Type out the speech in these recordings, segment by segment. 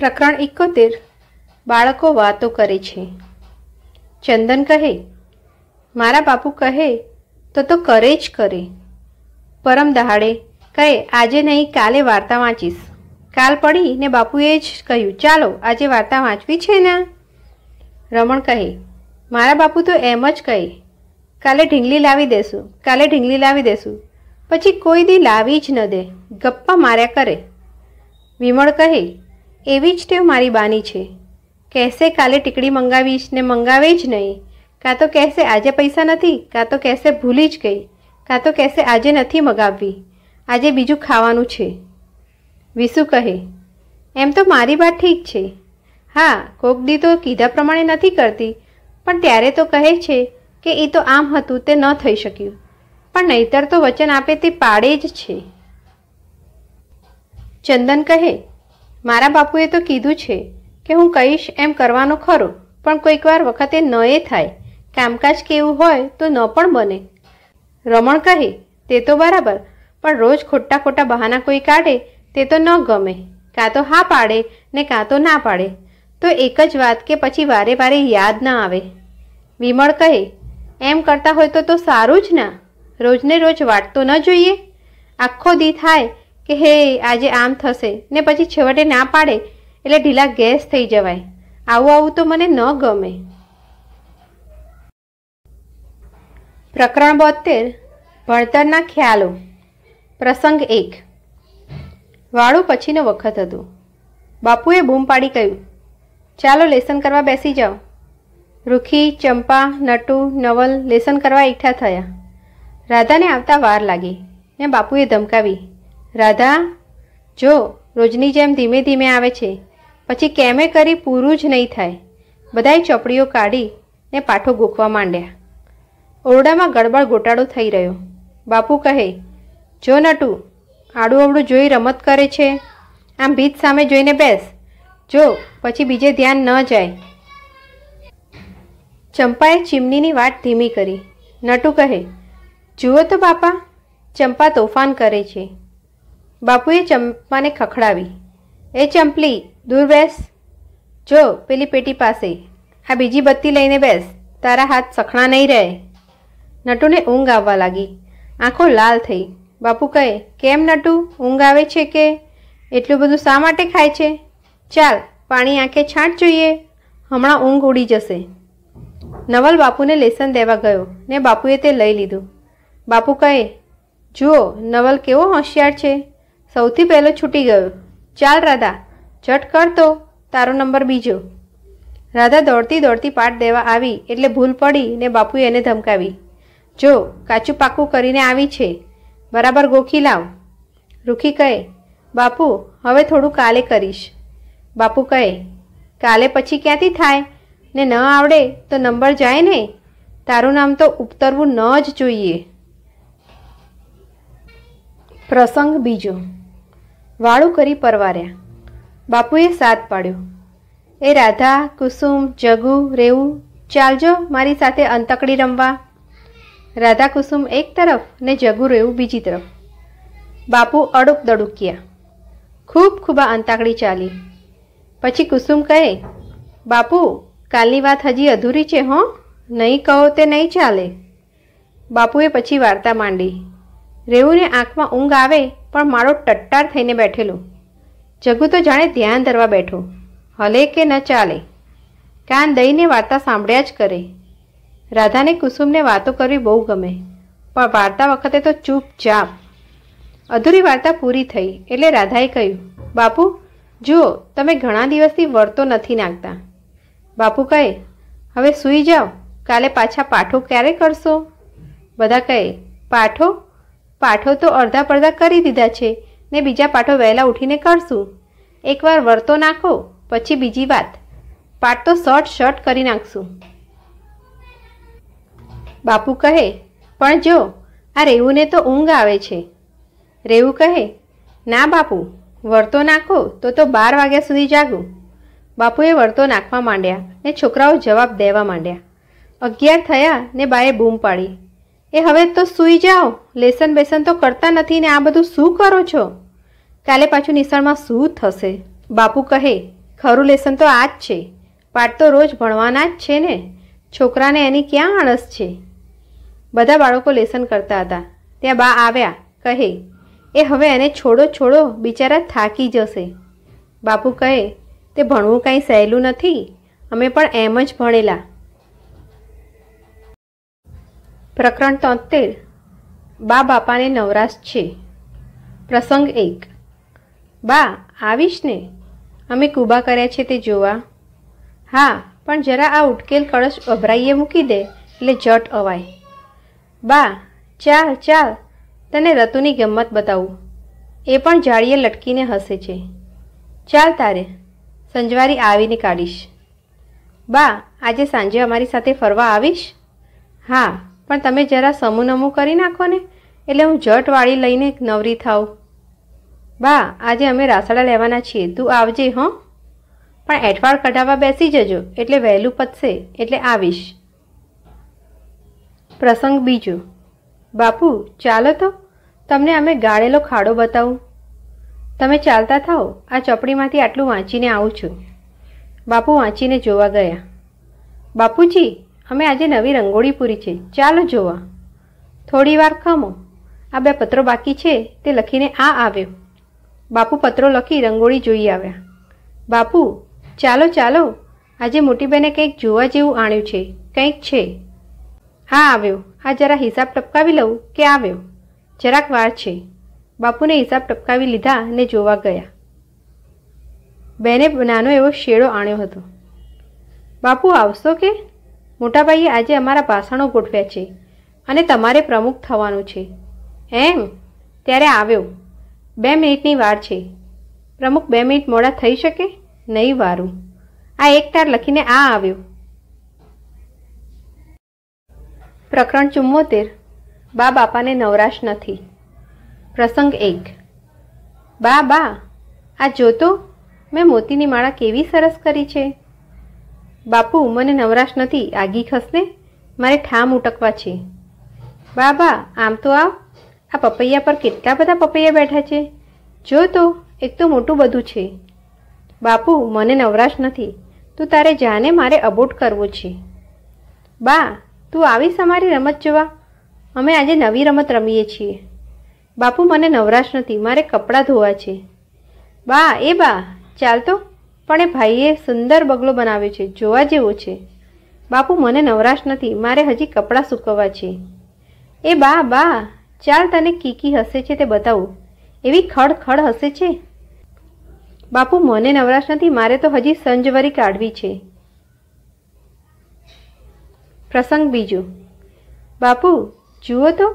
પ્રકરણ એકોતેર બાળકો વાતો કરે છે ચંદન કહે મારા બાપુ કહે તો તો કરે જ કરે પરમ દહાડે કહે આજે નહીં કાલે વાર્તા વાંચીશ કાલ પડી ને બાપુએ જ કહ્યું ચાલો આજે વાર્તા વાંચવી છે ને રમણ કહે મારા બાપુ તો એમ જ કહે કાલે ઢીંગલી લાવી દેશું કાલે ઢીંગલી લાવી દેશું પછી કોઈ દી લાવી જ ન દે ગપ્પા માર્યા કરે વિમળ કહે એવી જ ટેવ મારી બાની છે કહેશે કાલે ટીકડી મંગાવીશ ને મંગાવે જ નહીં કાં તો કહેશે આજે પૈસા નથી કાં તો કહેશે ભૂલી જ ગઈ કાં તો કહેશે આજે નથી મગાવવી આજે બીજું ખાવાનું છે વિસુ કહે એમ તો મારી વાત ઠીક છે હા કોકડી તો કીધા પ્રમાણે નથી કરતી પણ ત્યારે તો કહે છે કે એ તો આમ હતું તે ન થઈ શક્યું પણ નહીતર તો વચન આપે તે પાડે જ છે ચંદન કહે મારા બાપુએ તો કીધું છે કે હું કહીશ એમ કરવાનો ખરો પણ કોઈકવાર વખતે ન એ થાય કામકાજ કેવું હોય તો ન પણ બને રમણ કહે તે તો બરાબર પણ રોજ ખોટા ખોટા બહાના કોઈ કાઢે તે તો ન ગમે કાં તો હા પાડે ને કાં તો ના પાડે તો એક જ વાત કે પછી વારે વારે યાદ ના આવે વિમળ કહે એમ કરતા હોય તો તો સારું જ ના રોજને રોજ વાટતો ન જોઈએ આખો દી થાય કે હે આજે આમ થશે ને પછી છેવટે ના પાડે એટલે ઢીલા ગેસ થઈ જવાય આવું આવું તો મને ન ગમે પ્રકરણ બોતેર ભણતરના ખ્યાલો પ્રસંગ એક વાળું પછીનો વખત હતું બાપુએ બૂમ પાડી કહ્યું ચાલો લેસન કરવા બેસી જાઓ રૂખી ચંપા નટુ નવલ લેસન કરવા એકઠા થયા રાધાને આવતા વાર લાગી ને બાપુએ ધમકાવી રાધા જો રોજની જેમ ધીમે ધીમે આવે છે પછી કેમે કરી પૂરું જ નહીં થાય બધાએ ચોપડીઓ કાઢી ને પાઠો ગોખવા માંડ્યા ઓરડામાં ગડબડ ગોટાળો થઈ રહ્યો બાપુ કહે જો નટુ આડું અવડું જોઈ રમત કરે છે આમ ભીત સામે જોઈને બેસ જો પછી બીજે ધ્યાન ન જાય ચંપાએ ચીમનીની વાટ ધીમી કરી નટુ કહે જુઓ તો બાપા ચંપા તોફાન કરે છે બાપુએ ચંપાને ખખડાવી એ ચંપલી દૂર બેસ જો પેલી પેટી પાસે આ બીજી બત્તી લઈને બેસ તારા હાથ સખણા નહીં રહે નટુને ઊંઘ આવવા લાગી આંખો લાલ થઈ બાપુ કહે કેમ નટુ ઊંઘ આવે છે કે એટલું બધું શા માટે ખાય છે ચાલ પાણી આંખે છાંટ જોઈએ હમણાં ઊંઘ ઉડી જશે નવલ બાપુને લેસન દેવા ગયો ને બાપુએ તે લઈ લીધું બાપુ કહે જુઓ નવલ કેવો હોશિયાર છે સૌથી પહેલો છૂટી ગયો ચાલ રાધા ઝટ કરતો તારો નંબર બીજો રાધા દોડતી દોડતી પાઠ દેવા આવી એટલે ભૂલ પડી ને બાપુએ એને ધમકાવી જો કાચું પાકું કરીને આવી છે બરાબર ગોખી લાવ રૂખી કહે બાપુ હવે થોડું કાલે કરીશ બાપુ કહે કાલે પછી ક્યાંથી થાય ને ન આવડે તો નંબર જાય ને તારું નામ તો ઉપતરવું ન જ જોઈએ પ્રસંગ બીજો વાળું કરી પરવાર્યા બાપુએ સાથ પાડ્યો એ રાધા કુસુમ જગુ રેવું ચાલજો મારી સાથે અંતકડી રમવા રાધા કુસુમ એક તરફ ને જગુ રેવું બીજી તરફ બાપુ અડુક દડુક્યા ખૂબ ખૂબા અંતાકડી ચાલી પછી કુસુમ કહે બાપુ કાલની વાત હજી અધૂરી છે હો નહીં કહો તે નહીં ચાલે બાપુએ પછી વાર્તા માંડી રેવુને આંખમાં ઊંઘ આવે પણ મારો ટટ્ટાર થઈને બેઠેલો જગુ તો જાણે ધ્યાન ધરવા બેઠો હલે કે ન ચાલે કાન દઈને વાર્તા સાંભળ્યા જ કરે રાધાને કુસુમને વાતો કરવી બહુ ગમે પણ વાર્તા વખતે તો ચૂપ ચૂપચાપ અધૂરી વાર્તા પૂરી થઈ એટલે રાધાએ કહ્યું બાપુ જુઓ તમે ઘણા દિવસથી વર્તો નથી નાખતા બાપુ કહે હવે સૂઈ જાઓ કાલે પાછા પાઠો ક્યારે કરશો બધા કહે પાઠો પાઠો તો અડધા પડધા કરી દીધા છે ને બીજા પાઠો વહેલા ઉઠીને કરશું એકવાર વર્તો નાખો પછી બીજી વાત પાઠ તો શર્ટ શર્ટ કરી નાખશું બાપુ કહે પણ જો આ રેવુને તો ઊંઘ આવે છે રેવું કહે ના બાપુ વર્તો નાખો તો તો બાર વાગ્યા સુધી જાગું બાપુએ વર્તો નાખવા માંડ્યા ને છોકરાઓ જવાબ દેવા માંડ્યા અગિયાર થયા ને બાએ બૂમ પાડી એ હવે તો સૂઈ જાઓ લેસન બેસન તો કરતા નથી ને આ બધું શું કરો છો કાલે પાછું નિશાળમાં શું થશે બાપુ કહે ખરું લેસન તો આ જ છે પાઠ તો રોજ ભણવાના જ છે ને છોકરાને એની ક્યાં આળસ છે બધા બાળકો લેસન કરતા હતા ત્યાં બા આવ્યા કહે એ હવે એને છોડો છોડો બિચારા થાકી જશે બાપુ કહે તે ભણવું કાંઈ સહેલું નથી અમે પણ એમ જ ભણેલા પ્રકરણ તોતેર બા બાપાને નવરાશ છે પ્રસંગ એક બા આવીશ ને અમે કૂબા કર્યા છે તે જોવા હા પણ જરા આ ઉટકેલ કળશ અભરાઈએ મૂકી દે એટલે જટ અવાય બા ચાલ ચાલ તને રતુની ગમત બતાવું એ પણ જાળીએ લટકીને હસે છે ચાલ તારે સંજવારી આવીને કાઢીશ બા આજે સાંજે અમારી સાથે ફરવા આવીશ હા પણ તમે જરા સમૂનમું કરી નાખો ને એટલે હું જટવાળી લઈને નવરી થાવ બા આજે અમે રાસડા લેવાના છીએ તું આવજે હં પણ એઠવાડ કઢાવવા બેસી જજો એટલે વહેલું પતશે એટલે આવીશ પ્રસંગ બીજો બાપુ ચાલો તો તમને અમે ગાળેલો ખાડો બતાવું તમે ચાલતા થાઓ આ ચોપડીમાંથી આટલું વાંચીને આવું છું બાપુ વાંચીને જોવા ગયા બાપુજી અમે આજે નવી રંગોળી પૂરી છે ચાલો જોવા થોડી વાર ખમો આ બે પત્રો બાકી છે તે લખીને આ આવ્યો બાપુ પત્રો લખી રંગોળી જોઈ આવ્યા બાપુ ચાલો ચાલો આજે મોટીબેને કંઈક જોવા જેવું આણ્યું છે કંઈક છે હા આવ્યો આ જરા હિસાબ ટપકાવી લઉં કે આવ્યો જરાક વાર છે બાપુને હિસાબ ટપકાવી લીધા ને જોવા ગયા બેને નાનો એવો શેડો આણ્યો હતો બાપુ આવશો કે મોટાભાઈએ આજે અમારા ભાષણો ગોઠવ્યા છે અને તમારે પ્રમુખ થવાનું છે એમ ત્યારે આવ્યો બે મિનિટની વાર છે પ્રમુખ બે મિનિટ મોડા થઈ શકે નહીં વારું આ એક તાર લખીને આ આવ્યો પ્રકરણ ચુમ્મોતેર બા બાપાને નવરાશ નથી પ્રસંગ એક બા બા આ જોતો મેં મોતીની માળા કેવી સરસ કરી છે બાપુ મને નવરાશ નથી આગી ખસને મારે ઠામ ઉટકવા છે બાબા આમ તો આવ આ પપૈયા પર કેટલા બધા પપૈયા બેઠા છે જો તો એક તો મોટું બધું છે બાપુ મને નવરાશ નથી તું તારે જાને મારે અબોટ કરવો છે બા તું આવીશ અમારી રમત જોવા અમે આજે નવી રમત રમીએ છીએ બાપુ મને નવરાશ નથી મારે કપડાં ધોવા છે બા એ બા ચાલ તો પણ એ ભાઈએ સુંદર બગલો બનાવ્યો છે જોવા જેવો છે બાપુ મને નવરાશ નથી મારે હજી કપડાં સૂકવવા છે એ બા બા ચાલ તને કીકી હસે છે તે બતાવું એવી ખડ ખડ હસે છે બાપુ મને નવરાશ નથી મારે તો હજી સંજવરી કાઢવી છે પ્રસંગ બીજો બાપુ જુઓ તો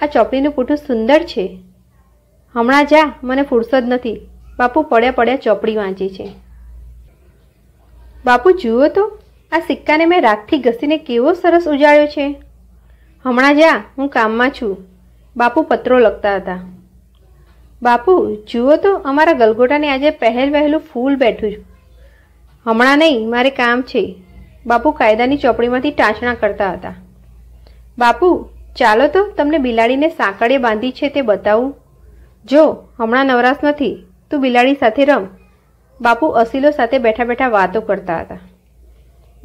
આ ચોપડીનું પૂઠું સુંદર છે હમણાં જા મને ફુરસદ નથી બાપુ પડ્યા પડ્યા ચોપડી વાંચી છે બાપુ જુઓ તો આ સિક્કાને મેં રાખથી ઘસીને કેવો સરસ ઉજાળ્યો છે હમણાં જા હું કામમાં છું બાપુ પત્રો લખતા હતા બાપુ જુઓ તો અમારા ગલગોટાને આજે પહેલ વહેલું ફૂલ બેઠું છું હમણાં નહીં મારે કામ છે બાપુ કાયદાની ચોપડીમાંથી ટાંચણા કરતા હતા બાપુ ચાલો તો તમને બિલાડીને સાંકળે બાંધી છે તે બતાવું જો હમણાં નવરાશ નથી તું બિલાડી સાથે રમ બાપુ અસીલો સાથે બેઠા બેઠા વાતો કરતા હતા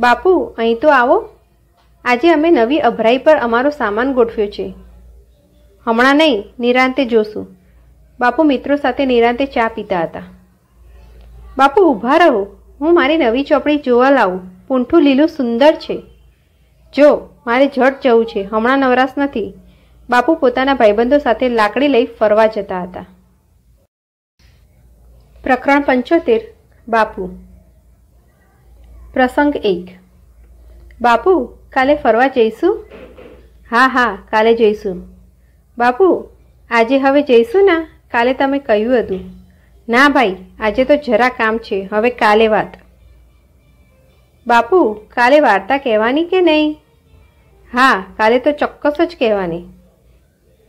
બાપુ અહીં તો આવો આજે અમે નવી અભરાઈ પર અમારો સામાન ગોઠવ્યો છે હમણાં નહીં નિરાંતે જોશું બાપુ મિત્રો સાથે નિરાંતે ચા પીતા હતા બાપુ ઊભા રહો હું મારી નવી ચોપડી જોવા લાવું પૂંઠું લીલું સુંદર છે જો મારે જટ જવું છે હમણાં નવરાશ નથી બાપુ પોતાના ભાઈબંધો સાથે લાકડી લઈ ફરવા જતા હતા પ્રકરણ પંચોતેર બાપુ પ્રસંગ એક બાપુ કાલે ફરવા જઈશું હા હા કાલે જઈશું બાપુ આજે હવે જઈશું ના કાલે તમે કહ્યું હતું ના ભાઈ આજે તો જરા કામ છે હવે કાલે વાત બાપુ કાલે વાર્તા કહેવાની કે નહીં હા કાલે તો ચોક્કસ જ કહેવાની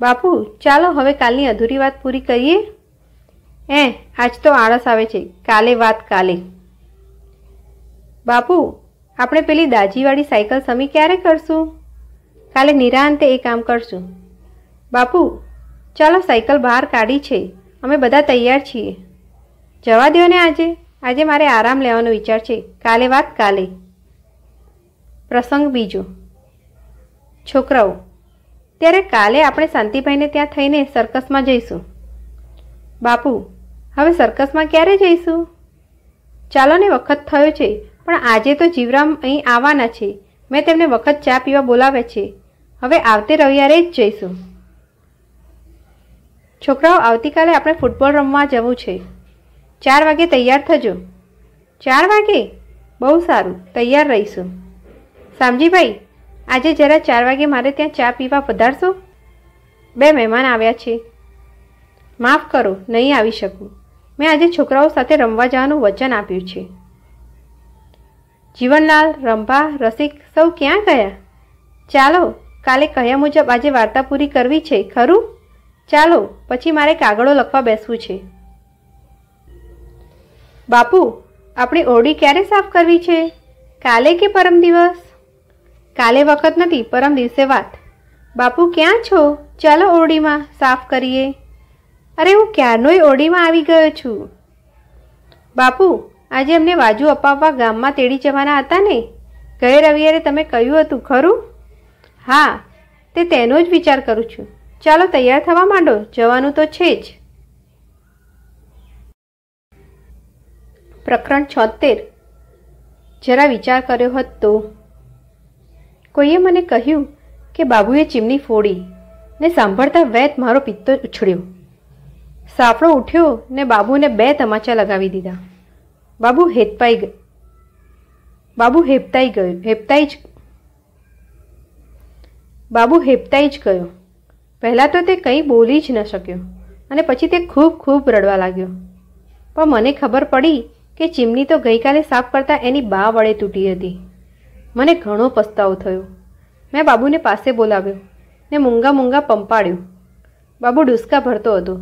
બાપુ ચાલો હવે કાલની અધૂરી વાત પૂરી કરીએ એ આજ તો આળસ આવે છે કાલે વાત કાલે બાપુ આપણે પેલી દાજીવાળી સાયકલ સમી ક્યારે કરશું કાલે નિરાંતે એ કામ કરશું બાપુ ચાલો સાયકલ બહાર કાઢી છે અમે બધા તૈયાર છીએ જવા દો ને આજે આજે મારે આરામ લેવાનો વિચાર છે કાલે વાત કાલે પ્રસંગ બીજો છોકરાઓ ત્યારે કાલે આપણે શાંતિભાઈને ત્યાં થઈને સર્કસમાં જઈશું બાપુ હવે સર્કસમાં ક્યારે જઈશું ચાલો ને વખત થયો છે પણ આજે તો જીવરામ અહીં આવવાના છે મેં તેમને વખત ચા પીવા બોલાવ્યા છે હવે આવતે રવિવારે જ જઈશું છોકરાઓ આવતીકાલે આપણે ફૂટબોલ રમવા જવું છે ચાર વાગે તૈયાર થજો ચાર વાગે બહુ સારું તૈયાર રહીશું સામજીભાઈ આજે જરા ચાર વાગે મારે ત્યાં ચા પીવા પધારશો બે મહેમાન આવ્યા છે માફ કરો નહીં આવી શકું મેં આજે છોકરાઓ સાથે રમવા જવાનું વચન આપ્યું છે જીવનલાલ રંભા રસિક સૌ ક્યાં ગયા ચાલો કાલે કહ્યા મુજબ આજે વાર્તા પૂરી કરવી છે ખરું ચાલો પછી મારે કાગળો લખવા બેસવું છે બાપુ આપણી ઓરડી ક્યારે સાફ કરવી છે કાલે કે પરમ દિવસ કાલે વખત નથી પરમ દિવસે વાત બાપુ ક્યાં છો ચાલો ઓરડીમાં સાફ કરીએ અરે હું ક્યારનોય ઓડીમાં આવી ગયો છું બાપુ આજે અમને વાજુ અપાવવા ગામમાં તેડી જવાના હતા ને ગયે રવિવારે તમે કહ્યું હતું ખરું હા તે તેનો જ વિચાર કરું છું ચાલો તૈયાર થવા માંડો જવાનું તો છે જ પ્રકરણ છોતેર જરા વિચાર કર્યો તો કોઈએ મને કહ્યું કે બાબુએ ચીમની ફોડી ને સાંભળતા વૈદ મારો પિત્તો ઉછળ્યો સાંફળો ઉઠ્યો ને બાબુને બે તમાચા લગાવી દીધા બાબુ હેતપાઈ બાબુ હેપતાઈ ગયો હેપતાઈ જ બાબુ હેપતાઈ જ ગયો પહેલાં તો તે કંઈ બોલી જ ન શક્યો અને પછી તે ખૂબ ખૂબ રડવા લાગ્યો પણ મને ખબર પડી કે ચીમની તો ગઈકાલે સાફ કરતાં એની બા વડે તૂટી હતી મને ઘણો પસ્તાવો થયો મેં બાબુને પાસે બોલાવ્યો ને મૂંગા મૂંગા પંપાડ્યો બાબુ ડુસકા ભરતો હતો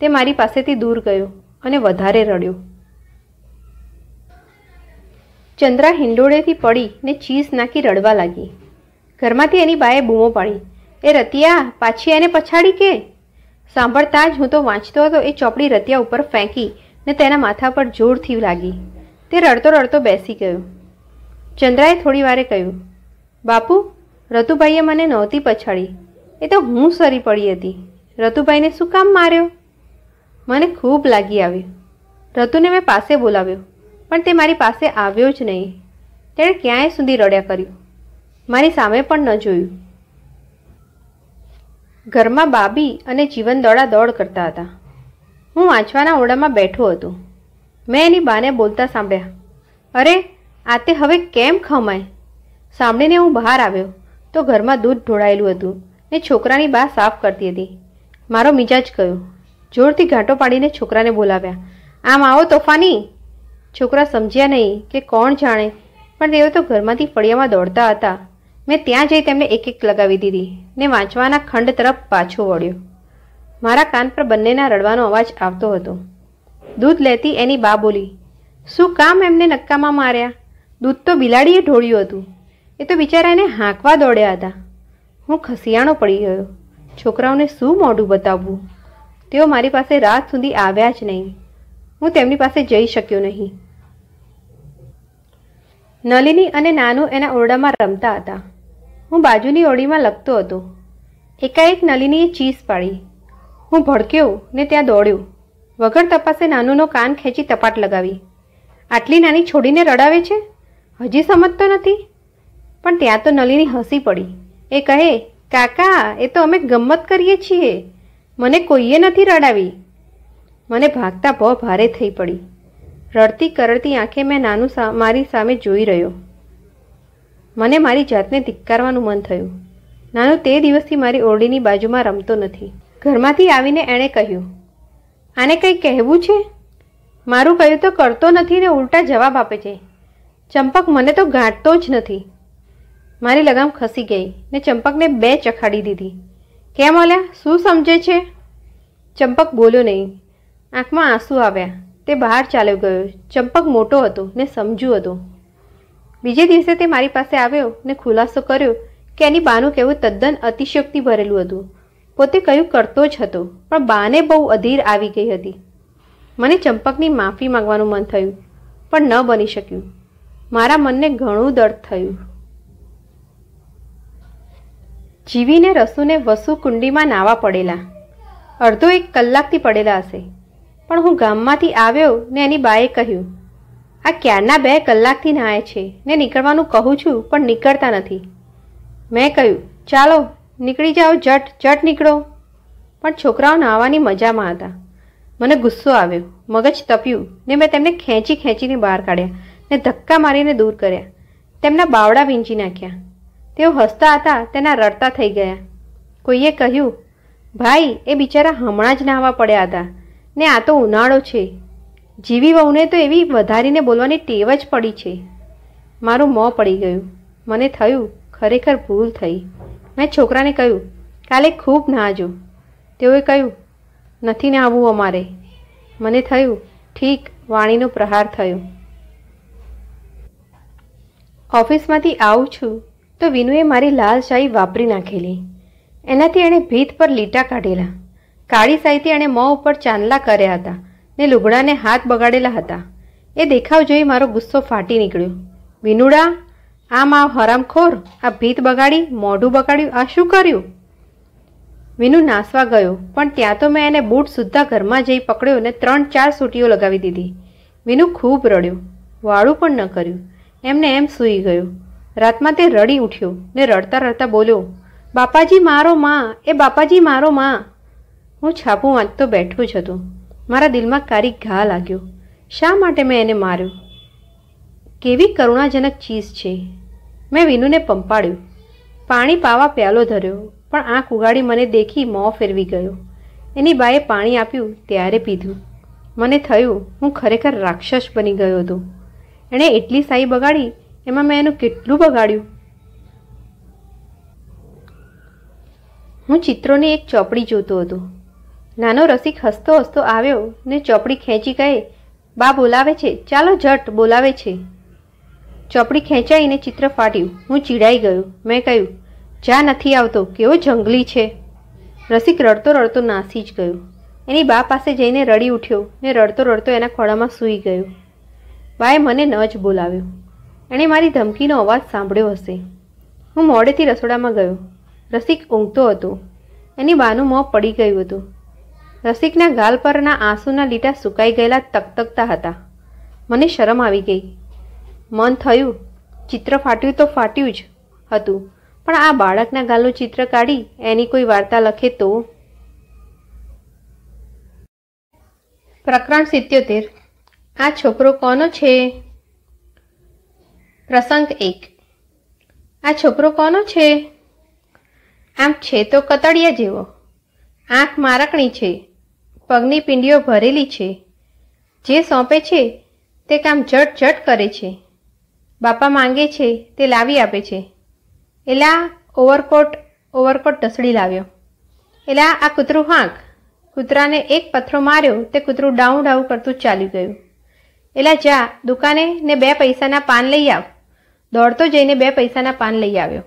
તે મારી પાસેથી દૂર ગયો અને વધારે રડ્યો ચંદ્રા હિંડોળેથી પડી ને ચીઝ નાખી રડવા લાગી ઘરમાંથી એની બાએ બૂમો પાડી એ રતિયા પાછી એને પછાડી કે સાંભળતા જ હું તો વાંચતો હતો એ ચોપડી રતિયા ઉપર ફેંકી ને તેના માથા પર જોરથી લાગી તે રડતો રડતો બેસી ગયો ચંદ્રાએ થોડી વારે કહ્યું બાપુ રતુભાઈએ મને નહોતી પછાડી એ તો હું સરી પડી હતી રતુભાઈને શું કામ માર્યો મને ખૂબ લાગી આવ્યું રતુને મેં પાસે બોલાવ્યો પણ તે મારી પાસે આવ્યો જ નહીં તેણે ક્યાંય સુધી રડ્યા કર્યું મારી સામે પણ ન જોયું ઘરમાં બાબી અને જીવન દોડા દોડ કરતા હતા હું વાંચવાના ઓરડામાં બેઠો હતો મેં એની બાને બોલતા સાંભળ્યા અરે આ તે હવે કેમ ખમાય સાંભળીને હું બહાર આવ્યો તો ઘરમાં દૂધ ઢોળાયેલું હતું ને છોકરાની બા સાફ કરતી હતી મારો મિજાજ ગયો જોરથી ઘાંટો પાડીને છોકરાને બોલાવ્યા આમ આવો તોફાની છોકરા સમજ્યા નહીં કે કોણ જાણે પણ તેઓ તો ઘરમાંથી ફળિયામાં દોડતા હતા મેં ત્યાં જઈ તેમને એક એક લગાવી દીધી ને વાંચવાના ખંડ તરફ પાછો વળ્યો મારા કાન પર બંનેના રડવાનો અવાજ આવતો હતો દૂધ લેતી એની બા બોલી શું કામ એમને નક્કામાં માર્યા દૂધ તો બિલાડીએ ઢોળ્યું હતું એ તો બિચારા એને હાંકવા દોડ્યા હતા હું ખસિયાણો પડી ગયો છોકરાઓને શું મોઢું બતાવવું તેઓ મારી પાસે રાત સુધી આવ્યા જ નહીં હું તેમની પાસે જઈ શક્યો નહીં નલિની અને નાનુ એના ઓરડામાં રમતા હતા હું બાજુની ઓરડીમાં લખતો હતો એકાએક નલિનીએ ચીસ પાડી હું ભડક્યો ને ત્યાં દોડ્યો વગર તપાસે નાનુનો કાન ખેંચી તપાટ લગાવી આટલી નાની છોડીને રડાવે છે હજી સમજતો નથી પણ ત્યાં તો નલિની હસી પડી એ કહે કાકા એ તો અમે ગમત કરીએ છીએ મને કોઈએ નથી રડાવી મને ભાગતા ભો ભારે થઈ પડી રડતી કરડતી આંખે મેં નાનું મારી સામે જોઈ રહ્યો મને મારી જાતને ધિક્કારવાનું મન થયું નાનું તે દિવસથી મારી ઓરડીની બાજુમાં રમતો નથી ઘરમાંથી આવીને એણે કહ્યું આને કંઈ કહેવું છે મારું કહ્યું તો કરતો નથી ને ઉલટા જવાબ આપે છે ચંપક મને તો ગાંઠતો જ નથી મારી લગામ ખસી ગઈ ને ચંપકને બે ચખાડી દીધી કેમ ઓલ્યા શું સમજે છે ચંપક બોલ્યો નહીં આંખમાં આંસુ આવ્યા તે બહાર ચાલ્યો ગયો ચંપક મોટો હતો ને સમજ્યું હતું બીજે દિવસે તે મારી પાસે આવ્યો ને ખુલાસો કર્યો કે એની બાનું કહેવું તદ્દન અતિશક્તિ ભરેલું હતું પોતે કયું કરતો જ હતો પણ બાને બહુ અધીર આવી ગઈ હતી મને ચંપકની માફી માંગવાનું મન થયું પણ ન બની શક્યું મારા મનને ઘણું દર્દ થયું જીવીને રસુને વસુ કુંડીમાં નાવા પડેલા અડધો એક કલાકથી પડેલા હશે પણ હું ગામમાંથી આવ્યો ને એની બાએ કહ્યું આ ક્યારના બે કલાકથી નાહે છે ને નીકળવાનું કહું છું પણ નીકળતા નથી મેં કહ્યું ચાલો નીકળી જાઓ જટ જટ નીકળો પણ છોકરાઓ નાહવાની મજામાં હતા મને ગુસ્સો આવ્યો મગજ તપ્યું ને મેં તેમને ખેંચી ખેંચીને બહાર કાઢ્યા ને ધક્કા મારીને દૂર કર્યા તેમના બાવડા વીંચી નાખ્યા તેઓ હસતા હતા તેના રડતા થઈ ગયા કોઈએ કહ્યું ભાઈ એ બિચારા હમણાં જ નાહવા પડ્યા હતા ને આ તો ઉનાળો છે જીવી વહુને તો એવી વધારીને બોલવાની ટેવ જ પડી છે મારું મોં પડી ગયું મને થયું ખરેખર ભૂલ થઈ મેં છોકરાને કહ્યું કાલે ખૂબ નાહજો તેઓએ કહ્યું નથી નાહવું અમારે મને થયું ઠીક વાણીનો પ્રહાર થયો ઓફિસમાંથી આવું છું તો વિનુએ મારી લાલ શાહી વાપરી નાખેલી એનાથી એણે ભીત પર લીટા કાઢેલા કાળી શાહીથી એણે મોં ઉપર ચાંદલા કર્યા હતા ને લુગડાને હાથ બગાડેલા હતા એ દેખાવ જોઈ મારો ગુસ્સો ફાટી નીકળ્યો વિનુડા આમ આ હરામખોર આ ભીત બગાડી મોઢું બગાડ્યું આ શું કર્યું વિનુ નાસવા ગયો પણ ત્યાં તો મેં એને બૂટ સુદ્ધા ઘરમાં જઈ પકડ્યો અને ત્રણ ચાર સૂટીઓ લગાવી દીધી વિનુ ખૂબ રડ્યું વાળું પણ ન કર્યું એમને એમ સૂઈ ગયું રાતમાં તે રડી ઉઠ્યો ને રડતા રડતા બોલ્યો બાપાજી મારો માં એ બાપાજી મારો માં હું છાપું વાંચતો બેઠો જ હતો મારા દિલમાં કારી ઘા લાગ્યો શા માટે મેં એને માર્યો કેવી કરુણાજનક ચીજ છે મેં વિનુને પંપાડ્યું પાણી પાવા પ્યાલો ધર્યો પણ આંખ ઉગાડી મને દેખી મોં ફેરવી ગયો એની બાએ પાણી આપ્યું ત્યારે પીધું મને થયું હું ખરેખર રાક્ષસ બની ગયો હતો એણે એટલી સાઈ બગાડી એમાં મેં એનું કેટલું બગાડ્યું હું ચિત્રોની એક ચોપડી જોતો હતો નાનો રસિક હસતો હસતો આવ્યો ને ચોપડી ખેંચી કહે બા બોલાવે છે ચાલો ઝટ બોલાવે છે ચોપડી ખેંચાઈને ચિત્ર ફાટ્યું હું ચીડાઈ ગયો મેં કહ્યું જા નથી આવતો કેવો જંગલી છે રસિક રડતો રડતો નાસી જ ગયો એની બા પાસે જઈને રડી ઉઠ્યો ને રડતો રડતો એના ખોળામાં સૂઈ ગયો બાએ મને ન જ બોલાવ્યો એણે મારી ધમકીનો અવાજ સાંભળ્યો હશે હું મોડેથી રસોડામાં ગયો રસિક ઊંઘતો હતો એની બાનું મોં પડી ગયું હતું રસિકના ગાલ પરના આંસુના લીટા સુકાઈ ગયેલા તકતકતા હતા મને શરમ આવી ગઈ મન થયું ચિત્ર ફાટ્યું તો ફાટ્યું જ હતું પણ આ બાળકના ગાલનું ચિત્ર કાઢી એની કોઈ વાર્તા લખે તો પ્રકરણ સિત્યોતેર આ છોકરો કોનો છે પ્રસંગ એક આ છોકરો કોનો છે આમ છે તો કતળિયા જેવો આંખ મારકણી છે પગની પિંડીઓ ભરેલી છે જે સોંપે છે તે કામ ઝટ જટ કરે છે બાપા માંગે છે તે લાવી આપે છે એલા ઓવરકોટ ઓવરકોટ ઢસડી લાવ્યો એલા આ કૂતરું હાંક કૂતરાને એક પથ્થરો માર્યો તે કૂતરું ડાઉં ડાઉં કરતું ચાલી ગયું એલા જા દુકાને ને બે પૈસાના પાન લઈ આવ દોડતો જઈને બે પૈસાના પાન લઈ આવ્યો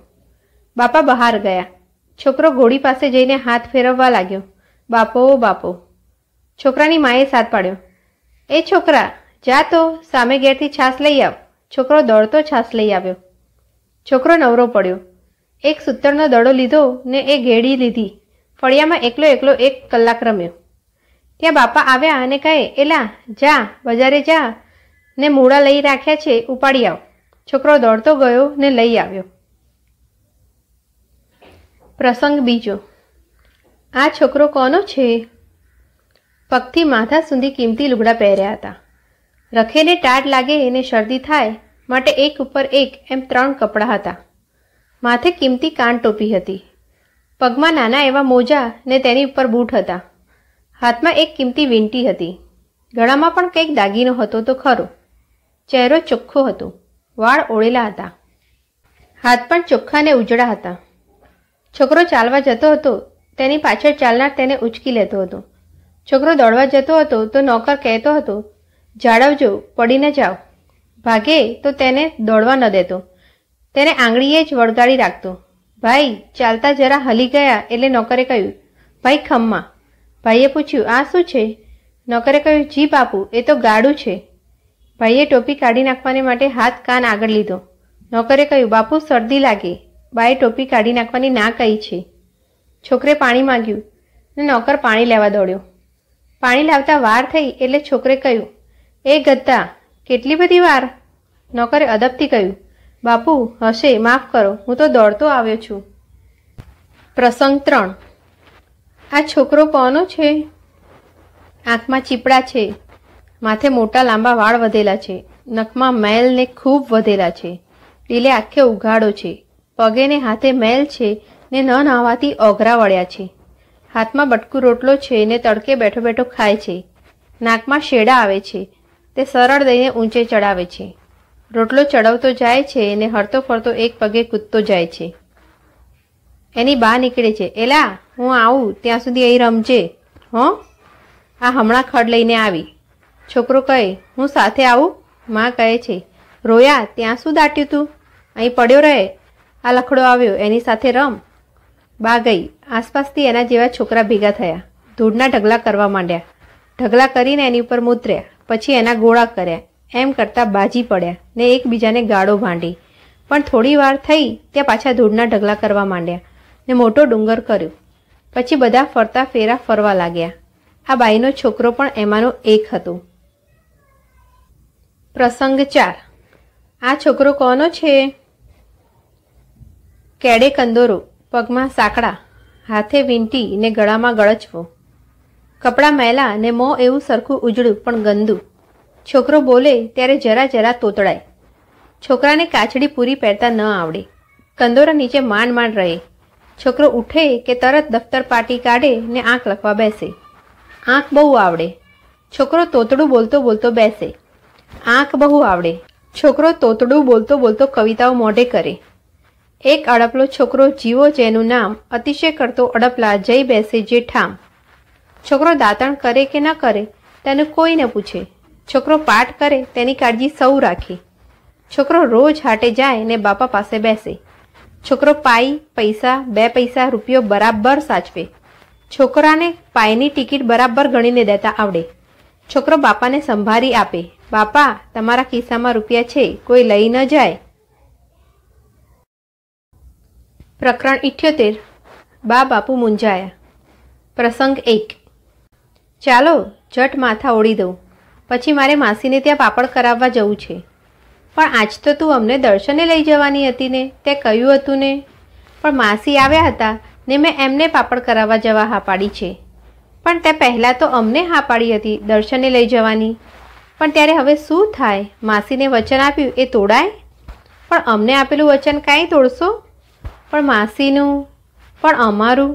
બાપા બહાર ગયા છોકરો ઘોડી પાસે જઈને હાથ ફેરવવા લાગ્યો બાપો બાપો છોકરાની માએ સાથ પાડ્યો એ છોકરા જા તો સામે ઘેરથી છાસ લઈ આવ છોકરો દોડતો છાસ લઈ આવ્યો છોકરો નવરો પડ્યો એક સૂતરનો દડો લીધો ને એ ઘેડી લીધી ફળિયામાં એકલો એકલો એક કલાક રમ્યો ત્યાં બાપા આવ્યા અને કહે એલા જા બજારે જા ને મૂળા લઈ રાખ્યા છે ઉપાડી આવ છોકરો દોડતો ગયો ને લઈ આવ્યો પ્રસંગ બીજો આ છોકરો કોનો છે પગથી માથા સુધી કિંમતી લુગડા પહેર્યા હતા રખેને ટાટ લાગે એને શરદી થાય માટે એક ઉપર એક એમ ત્રણ કપડાં હતા માથે કિંમતી કાન ટોપી હતી પગમાં નાના એવા મોજા ને તેની ઉપર બૂટ હતા હાથમાં એક કિંમતી વીંટી હતી ગળામાં પણ કંઈક દાગીનો હતો તો ખરો ચહેરો ચોખ્ખો હતો વાળ ઓળેલા હતા હાથ પણ ચોખ્ખા ને ઉજળા હતા છોકરો ચાલવા જતો હતો તેની પાછળ ચાલનાર તેને ઉચકી લેતો હતો છોકરો દોડવા જતો હતો તો નોકર કહેતો હતો જાળવજો પડીને જાઓ ભાગે તો તેને દોડવા ન દેતો તેને આંગળીએ જ વળગાડી રાખતો ભાઈ ચાલતા જરા હલી ગયા એટલે નોકરે કહ્યું ભાઈ ખમ્મા ભાઈએ પૂછ્યું આ શું છે નોકરે કહ્યું જી બાપુ એ તો ગાડું છે ભાઈએ ટોપી કાઢી નાખવાને માટે હાથ કાન આગળ લીધો નોકરે કહ્યું બાપુ શરદી લાગે બાએ ટોપી કાઢી નાખવાની ના કહી છે છોકરે પાણી માંગ્યું ને નોકર પાણી લેવા દોડ્યો પાણી લાવતા વાર થઈ એટલે છોકરે કહ્યું એ ગત્તા કેટલી બધી વાર નોકરે અદબથી કહ્યું બાપુ હશે માફ કરો હું તો દોડતો આવ્યો છું પ્રસંગ ત્રણ આ છોકરો કોનો છે આંખમાં ચીપડા છે માથે મોટા લાંબા વાળ વધેલા છે નખમાં મેલ ને ખૂબ વધેલા છે ટીલે આખે ઉઘાડો છે પગે ને હાથે મેલ છે ને ન નાહવાથી ઓઘરા વળ્યા છે હાથમાં બટકું રોટલો છે ને તડકે બેઠો બેઠો ખાય છે નાકમાં શેડા આવે છે તે સરળ દઈને ઊંચે ચડાવે છે રોટલો ચડાવતો જાય છે ને હરતો ફરતો એક પગે કૂદતો જાય છે એની બા નીકળે છે એલા હું આવું ત્યાં સુધી અહીં રમજે હો આ હમણાં ખડ લઈને આવી છોકરો કહે હું સાથે આવું માં કહે છે રોયા ત્યાં શું દાટ્યું તું અહીં પડ્યો રહે આ લખડો આવ્યો એની સાથે રમ બા ગઈ આસપાસથી એના જેવા છોકરા ભેગા થયા ધૂળના ઢગલા કરવા માંડ્યા ઢગલા કરીને એની ઉપર મૂતર્યા પછી એના ગોળા કર્યા એમ કરતાં બાજી પડ્યા ને એકબીજાને ગાળો ભાંડી પણ થોડી વાર થઈ ત્યાં પાછા ધૂળના ઢગલા કરવા માંડ્યા ને મોટો ડુંગર કર્યો પછી બધા ફરતા ફેરા ફરવા લાગ્યા આ બાઈનો છોકરો પણ એમાંનો એક હતો પ્રસંગ ચાર આ છોકરો કોનો છે કેડે કંદોરો પગમાં સાંકડા હાથે વીંટી ને ગળામાં ગળચવો કપડાં મેલા ને મો એવું સરખું ઉજળું પણ ગંદુ છોકરો બોલે ત્યારે જરા જરા તોતડાય છોકરાને કાચડી પૂરી પહેરતા ન આવડે કંદોરા નીચે માંડ માંડ રહે છોકરો ઉઠે કે તરત દફતર પાટી કાઢે ને આંખ લખવા બેસે આંખ બહુ આવડે છોકરો તોતડું બોલતો બોલતો બેસે આંખ બહુ આવડે છોકરો તોતડું બોલતો બોલતો કવિતાઓ મોઢે કરે એક અડપલો છોકરો જીવો જેનું નામ અતિશય કરતો અડપલા જઈ બેસે જે ઠામ છોકરો દાંતણ કરે કે ન કરે તેનું કોઈ ન પૂછે છોકરો પાઠ કરે તેની કાળજી સૌ રાખે છોકરો રોજ હાટે જાય ને બાપા પાસે બેસે છોકરો પાઈ પૈસા બે પૈસા રૂપિયો બરાબર સાચવે છોકરાને પાઈની ટિકિટ બરાબર ગણીને દેતા આવડે છોકરો બાપાને સંભાળી આપે બાપા તમારા ખિસ્સામાં રૂપિયા છે કોઈ લઈ ન જાય પ્રકરણ ઇઠ્યોતેર બા બાપુ મૂંઝાયા પ્રસંગ એક ચાલો જટ માથા ઓળી દઉં પછી મારે માસીને ત્યાં પાપડ કરાવવા જવું છે પણ આજ તો તું અમને દર્શને લઈ જવાની હતી ને તે કહ્યું હતું ને પણ માસી આવ્યા હતા ને મેં એમને પાપડ કરાવવા જવા હા પાડી છે પણ તે પહેલાં તો અમને હા પાડી હતી દર્શને લઈ જવાની પણ ત્યારે હવે શું થાય માસીને વચન આપ્યું એ તોડાય પણ અમને આપેલું વચન કાંઈ તોડશો પણ માસીનું પણ અમારું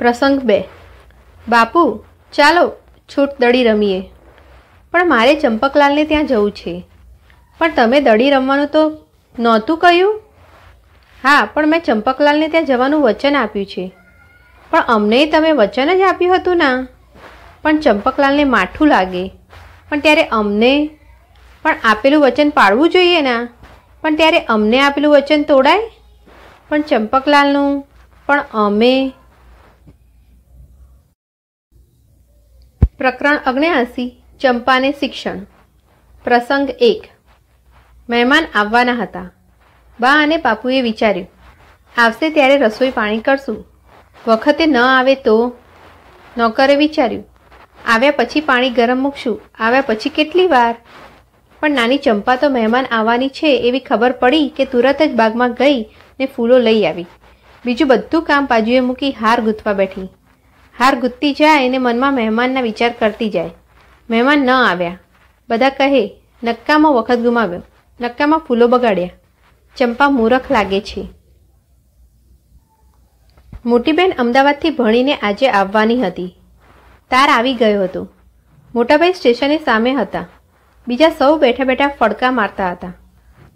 પ્રસંગ બે બાપુ ચાલો છૂટ દડી રમીએ પણ મારે ચંપકલાલને ત્યાં જવું છે પણ તમે દડી રમવાનું તો નહોતું કહ્યું હા પણ મેં ચંપકલાલને ત્યાં જવાનું વચન આપ્યું છે પણ અમને તમે વચન જ આપ્યું હતું ના પણ ચંપકલાલને માઠું લાગે પણ ત્યારે અમને પણ આપેલું વચન પાડવું જોઈએ ના પણ ત્યારે અમને આપેલું વચન તોડાય પણ ચંપકલાલનું પણ અમે પ્રકરણ અગ્નેયાસી ચંપાને શિક્ષણ પ્રસંગ એક મહેમાન આવવાના હતા બા અને બાપુએ વિચાર્યું આવશે ત્યારે રસોઈ પાણી કરશું વખતે ન આવે તો નોકરે વિચાર્યું આવ્યા પછી પાણી ગરમ મૂકશું આવ્યા પછી કેટલી વાર પણ નાની ચંપા તો મહેમાન આવવાની છે એવી ખબર પડી કે તુરત જ બાગમાં ગઈ ને ફૂલો લઈ આવી બીજું બધું કામ બાજુએ મૂકી હાર ગૂંથવા બેઠી હાર ગૂંથતી જાય અને મનમાં મહેમાનના વિચાર કરતી જાય મહેમાન ન આવ્યા બધા કહે નક્કામાં વખત ગુમાવ્યો નક્કામાં ફૂલો બગાડ્યા ચંપા મૂરખ લાગે છે મોટીબેન અમદાવાદથી ભણીને આજે આવવાની હતી તાર આવી ગયો હતો મોટાભાઈ સ્ટેશનની સામે હતા બીજા સૌ બેઠા બેઠા ફડકા મારતા હતા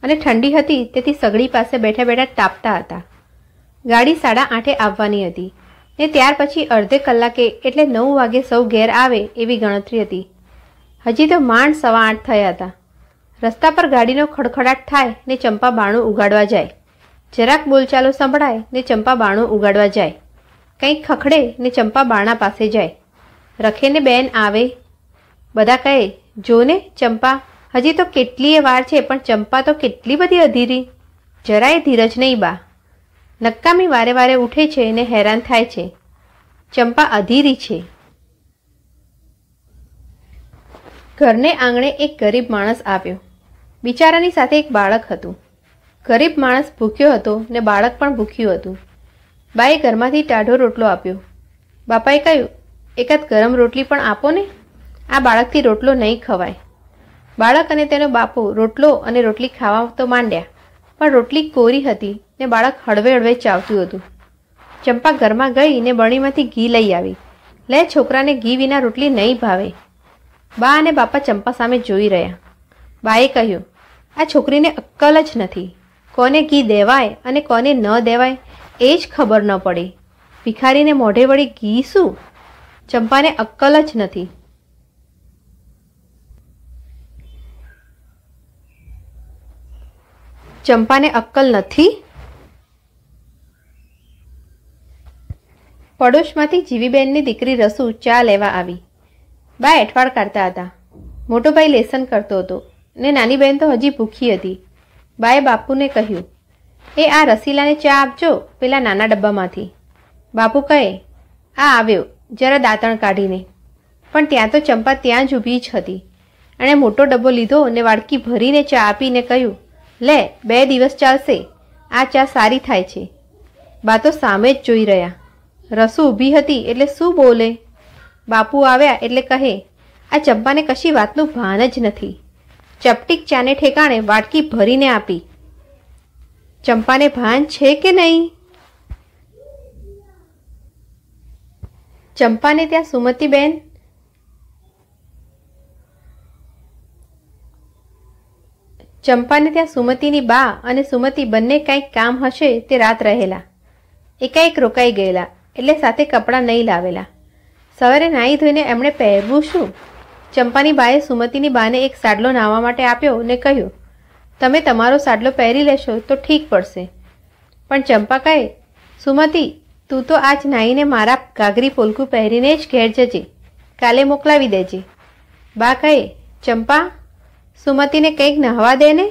અને ઠંડી હતી તેથી સગડી પાસે બેઠા બેઠા તાપતા હતા ગાડી સાડા આઠે આવવાની હતી ને ત્યાર પછી અડધે કલાકે એટલે નવ વાગે સૌ ઘેર આવે એવી ગણતરી હતી હજી તો માંડ સવા આઠ થયા હતા રસ્તા પર ગાડીનો ખડખડાટ થાય ને ચંપા બાણું ઉગાડવા જાય જરાક બોલચાલો સંભળાય ને ચંપા બાણું ઉગાડવા જાય કંઈક ખખડે ને ચંપા બાણા પાસે જાય રખેને બેન આવે બધા કહે જોને ચંપા હજી તો કેટલીય વાર છે પણ ચંપા તો કેટલી બધી અધીરી જરાય ધીરજ નહીં બા નક્કામી વારે વારે ઉઠે છે અને હેરાન થાય છે ચંપા અધીરી છે ઘરને આંગણે એક ગરીબ માણસ આવ્યો બિચારાની સાથે એક બાળક હતું ગરીબ માણસ ભૂખ્યો હતો ને બાળક પણ ભૂખ્યું હતું બાએ ઘરમાંથી ટાઢો રોટલો આપ્યો બાપાએ કહ્યું એકાદ ગરમ રોટલી પણ આપો ને આ બાળકથી રોટલો નહીં ખવાય બાળક અને તેનો બાપુ રોટલો અને રોટલી ખાવા તો માંડ્યા પણ રોટલી કોરી હતી ને બાળક હળવે હળવે ચાવતું હતું ચંપા ઘરમાં ગઈ ને બરણીમાંથી ઘી લઈ આવી લે છોકરાને ઘી વિના રોટલી નહીં ભાવે બા અને બાપા ચંપા સામે જોઈ રહ્યા બાએ કહ્યું આ છોકરીને અક્કલ જ નથી કોને ઘી દેવાય અને કોને ન દેવાય એ જ ખબર ન પડે ભિખારીને મોઢે વળી ઘી શું ચંપાને અક્કલ જ નથી ચંપાને અક્કલ નથી પડોશમાંથી જીવીબેનની દીકરી રસુ ચા લેવા આવી બા એઠવાડ કાઢતા હતા મોટો ભાઈ લેસન કરતો હતો ને નાની બહેન તો હજી ભૂખી હતી બાએ બાપુને કહ્યું એ આ રસીલાને ચા આપજો પેલા નાના ડબ્બામાંથી બાપુ કહે આ આવ્યો જરા દાંતણ કાઢીને પણ ત્યાં તો ચંપા ત્યાં જ ઊભી જ હતી એણે મોટો ડબ્બો લીધો અને વાડકી ભરીને ચા આપીને કહ્યું લે બે દિવસ ચાલશે આ ચા સારી થાય છે બા તો સામે જ જોઈ રહ્યા રસુ ઊભી હતી એટલે શું બોલે બાપુ આવ્યા એટલે કહે આ ચંપાને કશી વાતનું ભાન જ નથી ચપટીક ચાને ઠેકાણે વાટકી ભરીને આપી ચંપાને ભાન છે કે નહીં ચંપાને ત્યાં સુમતીબેન ચંપાને ત્યાં સુમતીની બા અને સુમતી બંને કાંઈક કામ હશે તે રાત રહેલા એકાએક રોકાઈ ગયેલા એટલે સાથે કપડાં નહીં લાવેલા સવારે નાહી ધોઈને એમણે પહેરવું શું ચંપાની બાએ સુમતીની બાને એક સાડલો નાહવા માટે આપ્યો ને કહ્યું તમે તમારો સાડલો પહેરી લેશો તો ઠીક પડશે પણ ચંપા કહે સુમતી તું તો આજ નાઈને મારા ગાગરી પોલકું પહેરીને જ ઘેર જજે કાલે મોકલાવી દેજે બા કહે ચંપા સુમતીને કંઈક નહાવા દે ને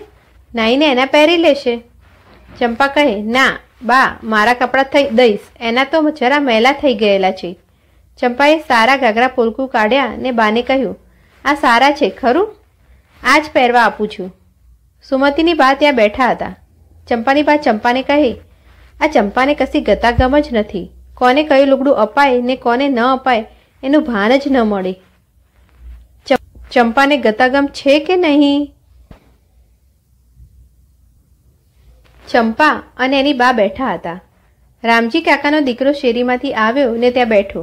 નાઈને એના પહેરી લેશે ચંપા કહે ના બા મારા કપડાં થઈ દઈશ એના તો જરા મેલા થઈ ગયેલા છે ચંપાએ સારા ગાગરા પોલકું કાઢ્યા ને બાને કહ્યું આ સારા છે ખરું આ જ પહેરવા આપું છું સુમતીની બા ત્યાં બેઠા હતા ચંપાની બા ચંપાને કહે આ ચંપાને કશી ગતાગમ જ નથી કોને કયું લુગડું અપાય ને કોને ન અપાય એનું ભાન જ ન મળે ચંપાને ગતાગમ છે કે નહીં ચંપા અને એની બા બેઠા હતા રામજી કાકાનો દીકરો શેરીમાંથી આવ્યો ને ત્યાં બેઠો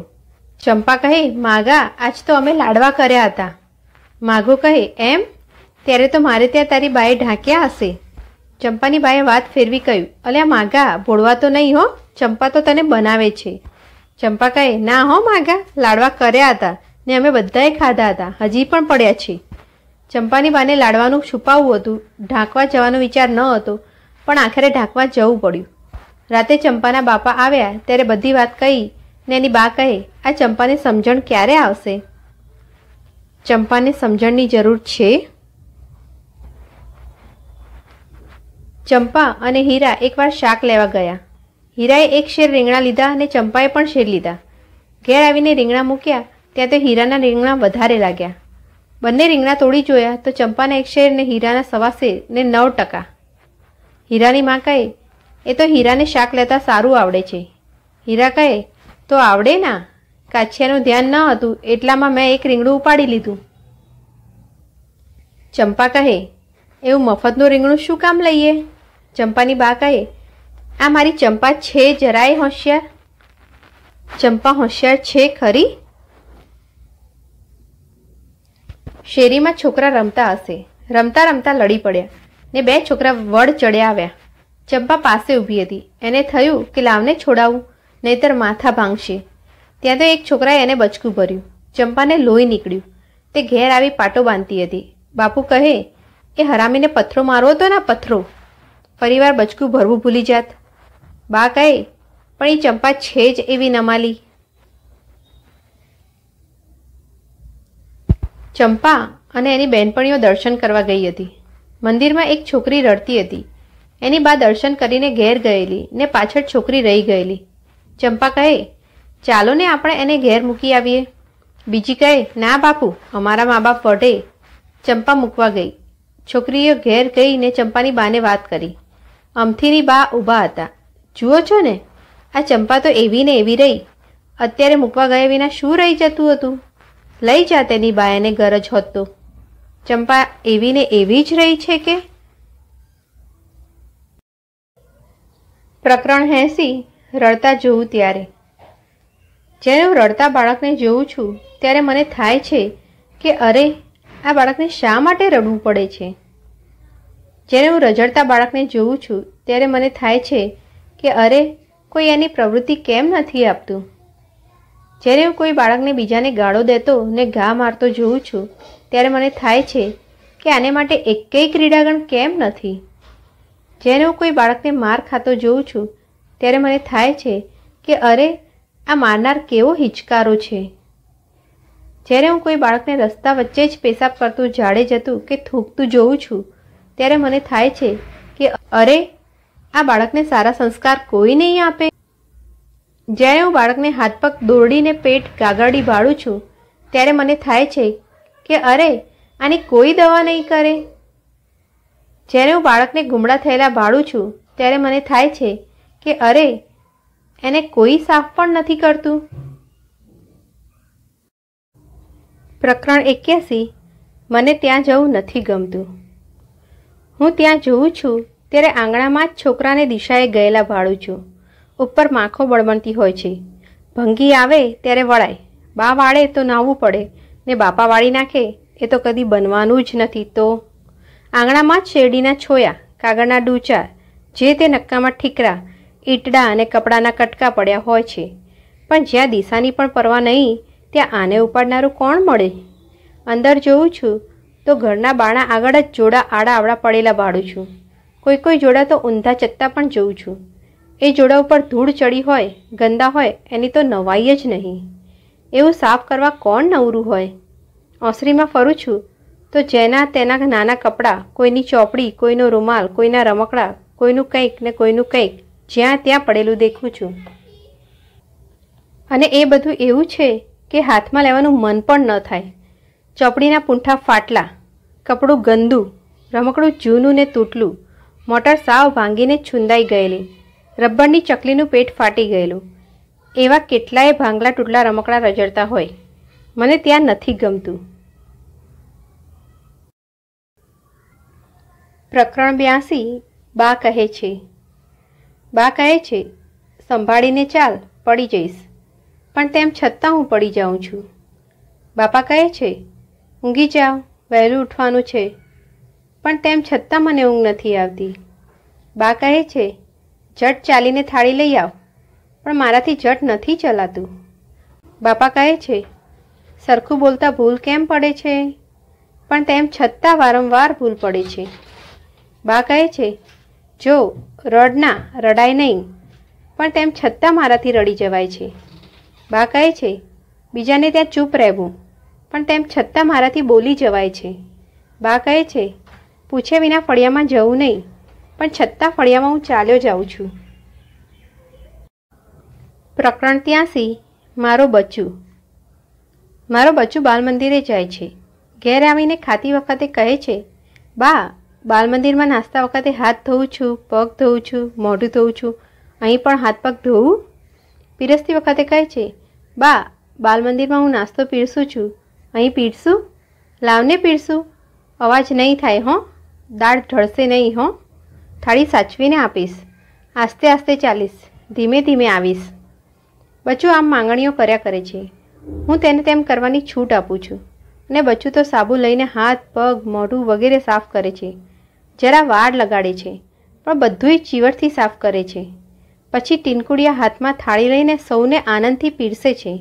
ચંપા કહે માગા આજ તો અમે લાડવા કર્યા હતા માઘો કહે એમ ત્યારે તો મારે ત્યાં તારી બાએ ઢાંક્યા હશે ચંપાની બાએ વાત ફેરવી કહ્યું અલ્યા માગા ભોળવા તો નહીં હો ચંપા તો તને બનાવે છે ચંપા કહે ના હો માગા લાડવા કર્યા હતા ને અમે બધાએ ખાધા હતા હજી પણ પડ્યા છે ચંપાની બાને લાડવાનું છુપાવવું હતું ઢાંકવા જવાનો વિચાર ન હતો પણ આખરે ઢાંકવા જવું પડ્યું રાતે ચંપાના બાપા આવ્યા ત્યારે બધી વાત કહી ને એની બા કહે આ ચંપાને સમજણ ક્યારે આવશે ચંપાને સમજણની જરૂર છે ચંપા અને હીરા એકવાર શાક લેવા ગયા હીરાએ એક શેર રીંગણા લીધા અને ચંપાએ પણ શેર લીધા ઘેર આવીને રીંગણા મૂક્યા ત્યાં તો હીરાના રીંગણા વધારે લાગ્યા બંને રીંગણા તોડી જોયા તો ચંપાના એક શેર ને હીરાના સવા શેર ને નવ ટકા હીરાની માં કહે એ તો હીરાને શાક લેતા સારું આવડે છે હીરા કહે તો આવડે ના કાછિયાનું ધ્યાન ન હતું એટલામાં મેં એક રીંગણું ઉપાડી લીધું ચંપા કહે એવું મફતનું રીંગણું શું કામ લઈએ ચંપાની બા કહે આ મારી ચંપા છે જરાય હોશિયાર ચંપા હોશિયાર છે ખરી શેરીમાં છોકરા રમતા હશે રમતા રમતા લડી પડ્યા ને બે છોકરા વડ ચડ્યા આવ્યા ચંપા પાસે ઊભી હતી એને થયું કે લાવને છોડાવું નહીતર માથા ભાંગશે ત્યાં તો એક છોકરાએ એને બચકું ભર્યું ચંપાને લોહી નીકળ્યું તે ઘેર આવી પાટો બાંધતી હતી બાપુ કહે એ હરામીને પથરો મારો હતો ને પથ્થરો ફરીવાર બચકું ભરવું ભૂલી જાત બા કહે પણ એ ચંપા છે જ એવી નમાલી ચંપા અને એની બહેનપણીઓ દર્શન કરવા ગઈ હતી મંદિરમાં એક છોકરી રડતી હતી એની બા દર્શન કરીને ઘેર ગયેલી ને પાછળ છોકરી રહી ગયેલી ચંપા કહે ચાલો ને આપણે એને ઘેર મૂકી આવીએ બીજી કહે ના બાપુ અમારા મા બાપ વઢે ચંપા મૂકવા ગઈ છોકરીએ ઘેર ગઈ ને ચંપાની બાને વાત કરી અમથીની બા ઊભા હતા જુઓ છો ને આ ચંપા તો એવી ને એવી રહી અત્યારે મૂકવા ગયા વિના શું રહી જતું હતું લઈ જા તેની બાયાને ગરજ હોતું ચંપા એવી ને એવી જ રહી છે કે પ્રકરણ હેસી રડતા જોઉં ત્યારે જ્યારે હું રડતા બાળકને જોઉં છું ત્યારે મને થાય છે કે અરે આ બાળકને શા માટે રડવું પડે છે જ્યારે હું રજડતા બાળકને જોઉં છું ત્યારે મને થાય છે કે અરે કોઈ એની પ્રવૃત્તિ કેમ નથી આપતું જ્યારે હું કોઈ બાળકને બીજાને ગાળો દેતો ને ઘા મારતો જોઉં છું ત્યારે મને થાય છે કે આને માટે એકેય ક્રીડાગણ કેમ નથી જ્યારે હું કોઈ બાળકને માર ખાતો જોઉં છું ત્યારે મને થાય છે કે અરે આ મારનાર કેવો હિચકારો છે જ્યારે હું કોઈ બાળકને રસ્તા વચ્ચે જ પેશાબ કરતું જાડે જતું કે થૂકતું જોઉં છું ત્યારે મને થાય છે કે અરે આ બાળકને સારા સંસ્કાર કોઈ નહીં આપે જ્યારે હું બાળકને હાથ પગ દોરડીને પેટ ગાગરડી ભાળું છું ત્યારે મને થાય છે કે અરે આની કોઈ દવા નહીં કરે જ્યારે હું બાળકને ગુમડા થયેલા ભાળું છું ત્યારે મને થાય છે કે અરે એને કોઈ સાફ પણ નથી કરતું પ્રકરણ એક્યાસી મને ત્યાં જવું નથી ગમતું હું ત્યાં જોઉં છું ત્યારે આંગણામાં જ છોકરાને દિશાએ ગયેલા ભાડું છું ઉપર માખો બળબણતી હોય છે ભંગી આવે ત્યારે વળાય બા વાળે તો નાહવું પડે ને બાપા વાળી નાખે એ તો કદી બનવાનું જ નથી તો આંગણામાં જ શેરડીના છોયા કાગળના ડૂચા જે તે નક્કામાં ઠીકરા ઈંટડા અને કપડાના કટકા પડ્યા હોય છે પણ જ્યાં દિશાની પણ પરવા નહીં ત્યાં આને ઉપાડનારું કોણ મળે અંદર જોઉં છું તો ઘરના બાણા આગળ જ જોડા આડા આવડા પડેલા બાળું છું કોઈ કોઈ જોડા તો ઊંધા ચત્તા પણ જોઉં છું એ જોડા ઉપર ધૂળ ચડી હોય ગંદા હોય એની તો નવાઈ જ નહીં એવું સાફ કરવા કોણ નવરું હોય ઓસરીમાં ફરું છું તો જેના તેના નાના કપડાં કોઈની ચોપડી કોઈનો રૂમાલ કોઈના રમકડાં કોઈનું કંઈક ને કોઈનું કંઈક જ્યાં ત્યાં પડેલું દેખું છું અને એ બધું એવું છે કે હાથમાં લેવાનું મન પણ ન થાય ચોપડીના પૂંઠા ફાટલા કપડું ગંદુ રમકડું જૂનું ને તૂટલું મોટર સાવ ભાંગીને છુંદાઈ ગયેલી રબરની ચકલીનું પેટ ફાટી ગયેલું એવા કેટલાય ભાંગલા તૂટલા રમકડા રજડતા હોય મને ત્યાં નથી ગમતું પ્રકરણ બ્યાસી બા કહે છે બા કહે છે સંભાળીને ચાલ પડી જઈશ પણ તેમ છતાં હું પડી જાઉં છું બાપા કહે છે ઊંઘી જાઓ વહેલું ઉઠવાનું છે પણ તેમ છતાં મને ઊંઘ નથી આવતી બા કહે છે જટ ચાલીને થાળી લઈ આવ પણ મારાથી જટ નથી ચલાતું બાપા કહે છે સરખું બોલતા ભૂલ કેમ પડે છે પણ તેમ છતાં વારંવાર ભૂલ પડે છે બા કહે છે જો રડના રડાય નહીં પણ તેમ છતાં મારાથી રડી જવાય છે બા કહે છે બીજાને ત્યાં ચૂપ રહેવું પણ તેમ છતાં મારાથી બોલી જવાય છે બા કહે છે પૂછે વિના ફળિયામાં જવું નહીં પણ છતાં ફળિયામાં હું ચાલ્યો જાઉં છું પ્રકરણ ત્યાંસી મારો બચ્ચું મારો બચ્ચું બાલમંદિરે જાય છે ઘેરે આવીને ખાતી વખતે કહે છે બા બાલમંદિરમાં નાસ્તા વખતે હાથ ધોઉં છું પગ ધોઉં છું મોઢું ધોઉં છું અહીં પણ હાથ પગ ધોવું પીરસતી વખતે કહે છે બા બાલમંદિરમાં હું નાસ્તો પીરસું છું અહીં પીરશું લાવને પીરશું અવાજ નહીં થાય હો દાળ ઢળશે નહીં હો થાળી સાચવીને આપીશ આસ્તે આસ્તે ચાલીશ ધીમે ધીમે આવીશ બચ્ચું આમ માંગણીઓ કર્યા કરે છે હું તેને તેમ કરવાની છૂટ આપું છું અને બચ્ચું તો સાબુ લઈને હાથ પગ મોઢું વગેરે સાફ કરે છે જરા વાળ લગાડે છે પણ બધુંય ચીવટથી સાફ કરે છે પછી ટીનકુડિયા હાથમાં થાળી લઈને સૌને આનંદથી પીરસે છે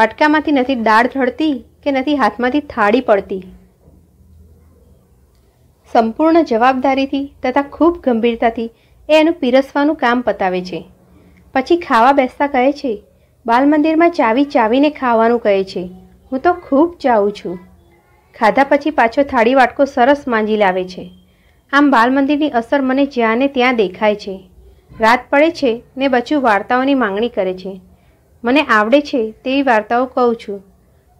વાટકામાંથી નથી દાળ ઢળતી કે નથી હાથમાંથી થાળી પડતી સંપૂર્ણ જવાબદારીથી તથા ખૂબ ગંભીરતાથી એ એનું પીરસવાનું કામ પતાવે છે પછી ખાવા બેસતા કહે છે બાલમંદિરમાં ચાવી ચાવીને ખાવાનું કહે છે હું તો ખૂબ ચાવું છું ખાધા પછી પાછો થાળી વાટકો સરસ માંજી લાવે છે આમ બાલમંદિરની અસર મને જ્યાં ને ત્યાં દેખાય છે રાત પડે છે ને બચ્ચું વાર્તાઓની માંગણી કરે છે મને આવડે છે તેવી વાર્તાઓ કહું છું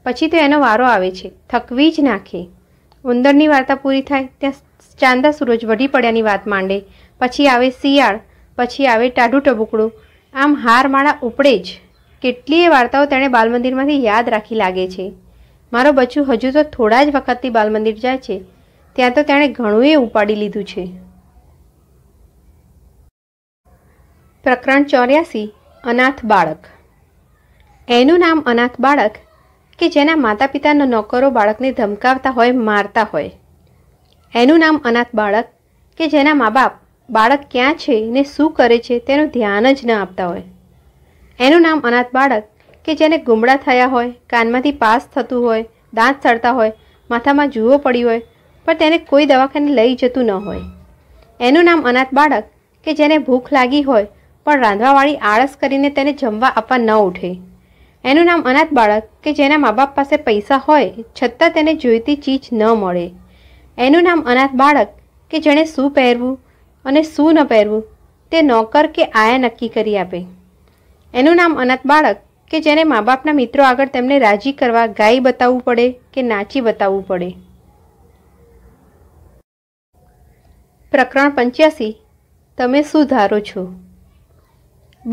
પછી તો એનો વારો આવે છે થકવી જ નાખે ઉંદરની વાર્તા પૂરી થાય ત્યાં ચાંદા સૂરજ વઢી પડ્યાની વાત માંડે પછી આવે શિયાળ પછી આવે ટાઢું ટબુકડું આમ હારમાળા ઉપડે જ કેટલીય વાર્તાઓ તેણે બાલમંદિરમાંથી યાદ રાખી લાગે છે મારો બચ્ચું હજુ તો થોડા જ વખતથી બાલમંદિર જાય છે ત્યાં તો તેણે ઘણુંય ઉપાડી લીધું છે પ્રકરણ ચોર્યાસી અનાથ બાળક એનું નામ અનાથ બાળક કે જેના માતા પિતાના નોકરો બાળકને ધમકાવતા હોય મારતા હોય એનું નામ અનાથ બાળક કે જેના મા બાપ બાળક ક્યાં છે ને શું કરે છે તેનું ધ્યાન જ ન આપતા હોય એનું નામ અનાથ બાળક કે જેને ગુમડા થયા હોય કાનમાંથી પાસ થતું હોય દાંત સડતા હોય માથામાં જુઓ પડી હોય પણ તેને કોઈ દવાખાને લઈ જતું ન હોય એનું નામ અનાથ બાળક કે જેને ભૂખ લાગી હોય પણ રાંધવાવાળી આળસ કરીને તેને જમવા આપવા ન ઉઠે એનું નામ અનાથ બાળક કે જેના મા બાપ પાસે પૈસા હોય છતાં તેને જોઈતી ચીજ ન મળે એનું નામ અનાથ બાળક કે જેણે શું પહેરવું અને શું ન પહેરવું તે નોકર કે આયા નક્કી કરી આપે એનું નામ અનાથ બાળક કે જેને મા બાપના મિત્રો આગળ તેમને રાજી કરવા ગાય બતાવવું પડે કે નાચી બતાવવું પડે પ્રકરણ પંચ્યાસી તમે શું ધારો છો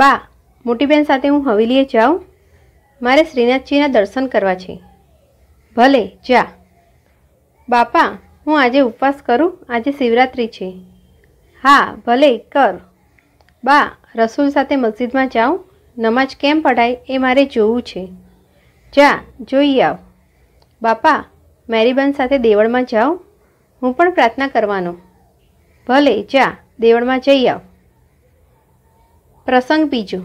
બા મોટી બહેન સાથે હું હવેલીએ જાઉં મારે શ્રીનાથજીના દર્શન કરવા છે ભલે જા બાપા હું આજે ઉપવાસ કરું આજે શિવરાત્રિ છે હા ભલે કર બા રસૂલ સાથે મસ્જિદમાં જાઉં નમાજ કેમ પઢાય એ મારે જોવું છે જા જોઈ આવ બાપા મેરીબન સાથે દેવળમાં જાઉં હું પણ પ્રાર્થના કરવાનો ભલે જા દેવળમાં જઈ આવ પ્રસંગ બીજો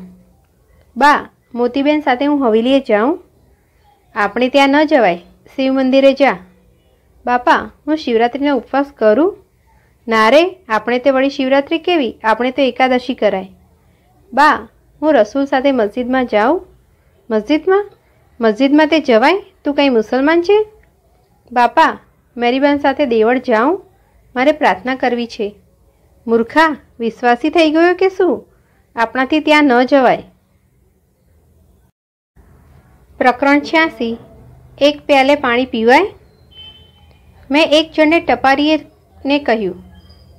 બા મોતીબેન સાથે હું હવેલીએ જાઉં આપણે ત્યાં ન જવાય શિવ મંદિરે જા બાપા હું શિવરાત્રિનો ઉપવાસ કરું ના રે આપણે તે વળી શિવરાત્રિ કેવી આપણે તો એકાદશી કરાય બા હું રસૂલ સાથે મસ્જિદમાં જાઉં મસ્જિદમાં મસ્જિદમાં તે જવાય તું કંઈ મુસલમાન છે બાપા મેરીબેન સાથે દેવળ જાઉં મારે પ્રાર્થના કરવી છે મૂર્ખા વિશ્વાસી થઈ ગયો કે શું આપણાથી ત્યાં ન જવાય પ્રકરણ છ્યાસી એક પ્યાલે પાણી પીવાય મેં એક જણને ટપારીએને કહ્યું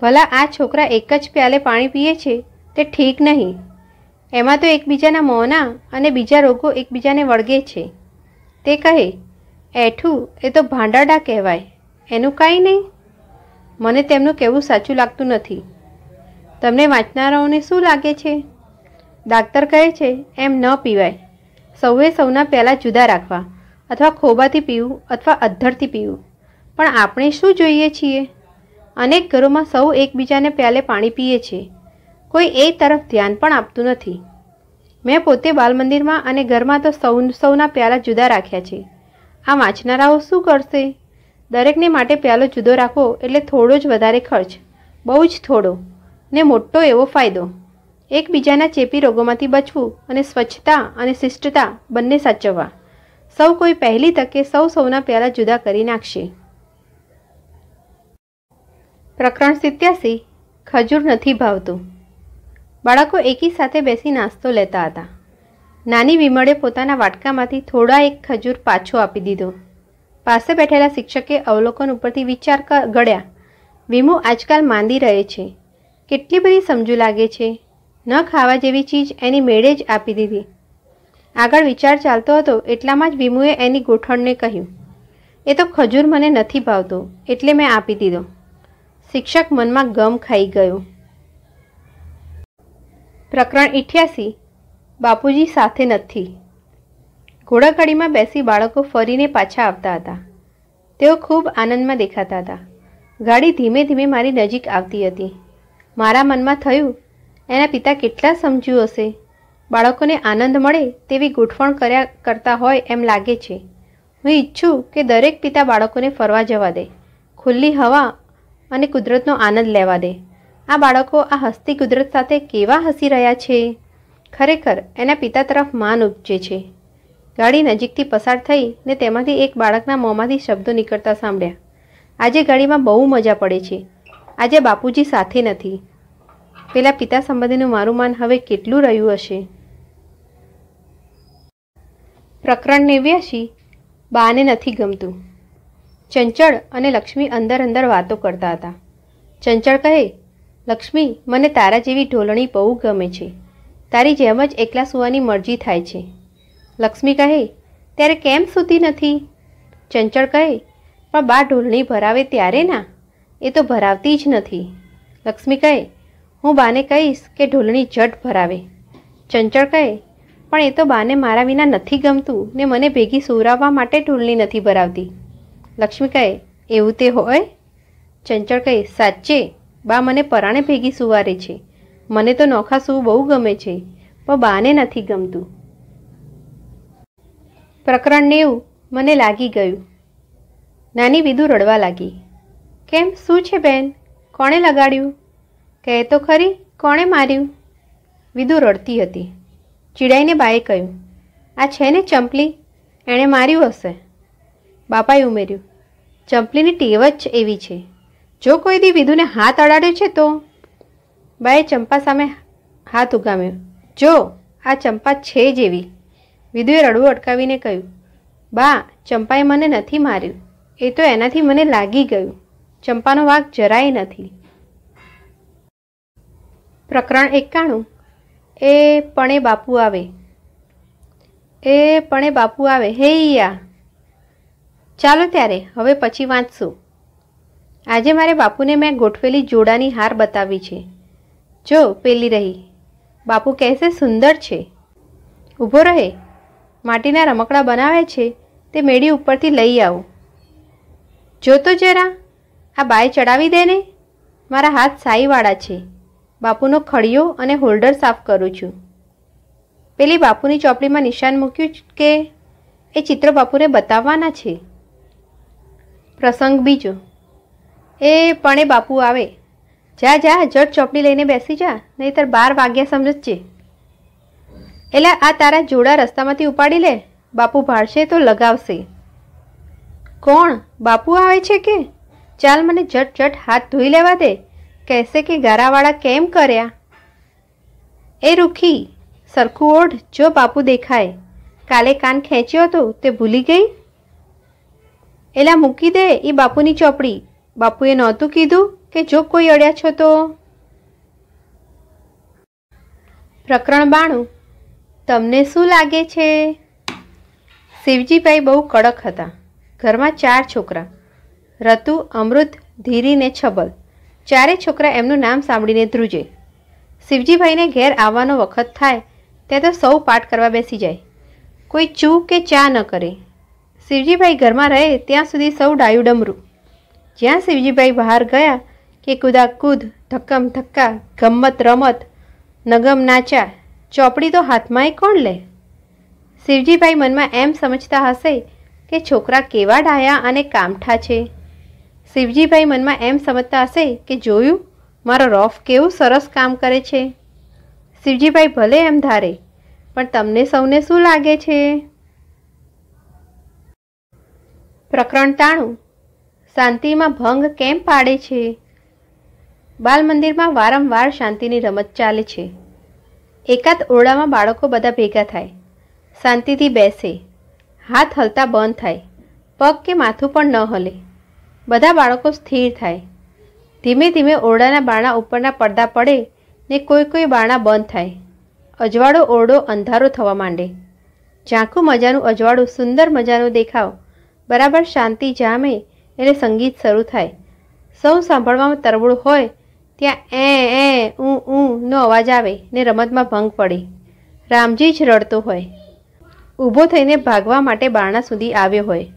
ભલા આ છોકરા એક જ પ્યાલે પાણી પીએ છે તે ઠીક નહીં એમાં તો એકબીજાના મોના અને બીજા રોગો એકબીજાને વળગે છે તે કહે એઠું એ તો ભાંડાડા કહેવાય એનું કાંઈ નહીં મને તેમનું કહેવું સાચું લાગતું નથી તમને વાંચનારાઓને શું લાગે છે ડાક્ટર કહે છે એમ ન પીવાય સૌએ સૌના પહેલાં જુદા રાખવા અથવા ખોબાથી પીવું અથવા અધ્ધરથી પીવું પણ આપણે શું જોઈએ છીએ અનેક ઘરોમાં સૌ એકબીજાને પહેલે પાણી પીએ છે કોઈ એ તરફ ધ્યાન પણ આપતું નથી મેં પોતે બાલમંદિરમાં અને ઘરમાં તો સૌ સૌના પ્યાલા જુદા રાખ્યા છે આ વાંચનારાઓ શું કરશે દરેકને માટે પ્યાલો જુદો રાખવો એટલે થોડો જ વધારે ખર્ચ બહુ જ થોડો ને મોટો એવો ફાયદો એકબીજાના ચેપી રોગોમાંથી બચવું અને સ્વચ્છતા અને શિષ્ટતા બંને સાચવવા સૌ કોઈ પહેલી તકે સૌ સૌના પ્યાલા જુદા કરી નાખશે પ્રકરણ સિત્યાસી ખજૂર નથી ભાવતું બાળકો એકી સાથે બેસી નાસ્તો લેતા હતા નાની વિમળે પોતાના વાટકામાંથી થોડા એક ખજૂર પાછો આપી દીધો પાસે બેઠેલા શિક્ષકે અવલોકન ઉપરથી વિચાર ગળ્યા વિમુ આજકાલ માંદી રહે છે કેટલી બધી સમજુ લાગે છે ન ખાવા જેવી ચીજ એની મેળે જ આપી દીધી આગળ વિચાર ચાલતો હતો એટલામાં જ વિમુએ એની ગોઠણને કહ્યું એ તો ખજૂર મને નથી ભાવતો એટલે મેં આપી દીધો શિક્ષક મનમાં ગમ ખાઈ ગયો પ્રકરણ ઇઠ્યાસી બાપુજી સાથે નથી ઘોડાગાડીમાં બેસી બાળકો ફરીને પાછા આવતા હતા તેઓ ખૂબ આનંદમાં દેખાતા હતા ગાડી ધીમે ધીમે મારી નજીક આવતી હતી મારા મનમાં થયું એના પિતા કેટલા સમજ્યું હશે બાળકોને આનંદ મળે તેવી ગોઠવણ કર્યા કરતા હોય એમ લાગે છે હું ઈચ્છું કે દરેક પિતા બાળકોને ફરવા જવા દે ખુલ્લી હવા અને કુદરતનો આનંદ લેવા દે આ બાળકો આ હસતી કુદરત સાથે કેવા હસી રહ્યા છે ખરેખર એના પિતા તરફ માન ઉપજે છે ગાડી નજીકથી પસાર થઈ ને તેમાંથી એક બાળકના મોંમાંથી શબ્દો નીકળતા સાંભળ્યા આજે ગાડીમાં બહુ મજા પડે છે આજે બાપુજી સાથે નથી પેલા પિતા સંબંધીનું મારું માન હવે કેટલું રહ્યું હશે પ્રકરણ નેવ્યાશી બાને નથી ગમતું ચંચળ અને લક્ષ્મી અંદર અંદર વાતો કરતા હતા ચંચળ કહે લક્ષ્મી મને તારા જેવી ઢોલણી બહુ ગમે છે તારી જેમ જ એકલા સુવાની મરજી થાય છે લક્ષ્મી કહે ત્યારે કેમ સૂતી નથી ચંચળ કહે પણ બા ઢોલણી ભરાવે ત્યારે ના એ તો ભરાવતી જ નથી લક્ષ્મી કહે હું બાને કહીશ કે ઢોલણી જટ ભરાવે ચંચળ કહે પણ એ તો બાને મારા વિના નથી ગમતું ને મને ભેગી સુવરાવવા માટે ઢોલની નથી ભરાવતી લક્ષ્મી કહે એવું તે હોય ચંચળ કહે સાચે બા મને પરાણે ભેગી સુવારે છે મને તો નોખા સૂવું બહુ ગમે છે પણ બાને નથી ગમતું પ્રકરણ નેવું મને લાગી ગયું નાની વિધુ રડવા લાગી કેમ શું છે બેન કોણે લગાડ્યું કહે તો ખરી કોણે માર્યું વિદુ રડતી હતી ચીડાઈને બાએ કહ્યું આ છે ને ચંપલી એણે માર્યું હશે બાપાએ ઉમેર્યું ચંપલીની ટેવ જ એવી છે જો કોઈ દી વિધુને હાથ અડાડ્યો છે તો બાએ ચંપા સામે હાથ ઉગામ્યો જો આ ચંપા છે જ એવી વિધુએ રડવું અટકાવીને કહ્યું બા ચંપાએ મને નથી માર્યું એ તો એનાથી મને લાગી ગયું ચંપાનો વાઘ જરાય નથી પ્રકરણ એકાણું એ પણે બાપુ આવે એ પણે બાપુ આવે હે યા ચાલો ત્યારે હવે પછી વાંચશું આજે મારે બાપુને મેં ગોઠવેલી જોડાની હાર બતાવી છે જો પેલી રહી બાપુ કહેશે સુંદર છે ઊભો રહે માટીના રમકડા બનાવે છે તે મેળી ઉપરથી લઈ આવો જો તો જરા આ બાય ચડાવી દે ને મારા હાથ સાઈવાળા છે બાપુનો ખડિયો અને હોલ્ડર સાફ કરું છું પેલી બાપુની ચોપડીમાં નિશાન મૂક્યું કે એ ચિત્ર બાપુને બતાવવાના છે પ્રસંગ બીજો એ પણ એ બાપુ આવે જા જા જટ ચોપડી લઈને બેસી જા નહીં નહીતર બાર વાગ્યા સમજશે એટલે આ તારા જોડા રસ્તામાંથી ઉપાડી લે બાપુ ભાળશે તો લગાવશે કોણ બાપુ આવે છે કે ચાલ મને જટ જટ હાથ ધોઈ લેવા દે કહેશે કે ગારાવાળા કેમ કર્યા એ રૂખી સરખું ઓઢ જો બાપુ દેખાય કાલે કાન ખેંચ્યો હતો તે ભૂલી ગઈ એલા મૂકી દે એ બાપુની ચોપડી બાપુએ નહોતું કીધું કે જો કોઈ અડ્યા છો તો પ્રકરણ બાણું તમને શું લાગે છે શિવજીભાઈ બહુ કડક હતા ઘરમાં ચાર છોકરા રતુ અમૃત ધીરી ને છબલ ચારે છોકરા એમનું નામ સાંભળીને ધ્રુજે શિવજીભાઈને ઘેર આવવાનો વખત થાય ત્યાં તો સૌ પાઠ કરવા બેસી જાય કોઈ ચૂ કે ચા ન કરે શિવજીભાઈ ઘરમાં રહે ત્યાં સુધી સૌ ડાયું ડમરું જ્યાં શિવજીભાઈ બહાર ગયા કે કુદા કૂદાકૂદ ધક્કમ ધક્કા ગમત રમત નગમ નાચા ચોપડી તો હાથમાંય કોણ લે શિવજીભાઈ મનમાં એમ સમજતા હશે કે છોકરા કેવા ડાયા અને કામઠા છે શિવજીભાઈ મનમાં એમ સમજતા હશે કે જોયું મારો રોફ કેવું સરસ કામ કરે છે શિવજીભાઈ ભલે એમ ધારે પણ તમને સૌને શું લાગે છે પ્રકરણ તાણું શાંતિમાં ભંગ કેમ પાડે છે બાલ મંદિરમાં વારંવાર શાંતિની રમત ચાલે છે એકાદ ઓરડામાં બાળકો બધા ભેગા થાય શાંતિથી બેસે હાથ હલતા બંધ થાય પગ કે માથું પણ ન હલે બધા બાળકો સ્થિર થાય ધીમે ધીમે ઓરડાના બાણા ઉપરના પડદા પડે ને કોઈ કોઈ બાણા બંધ થાય અજવાળો ઓરડો અંધારો થવા માંડે ઝાંખું મજાનું અજવાળું સુંદર મજાનો દેખાવ બરાબર શાંતિ જામે એને સંગીત શરૂ થાય સૌ સાંભળવામાં તરબોળ હોય ત્યાં એ એ ઊ ઊં નો અવાજ આવે ને રમતમાં ભંગ પડે રામજી જ રડતો હોય ઊભો થઈને ભાગવા માટે બારણા સુધી આવ્યો હોય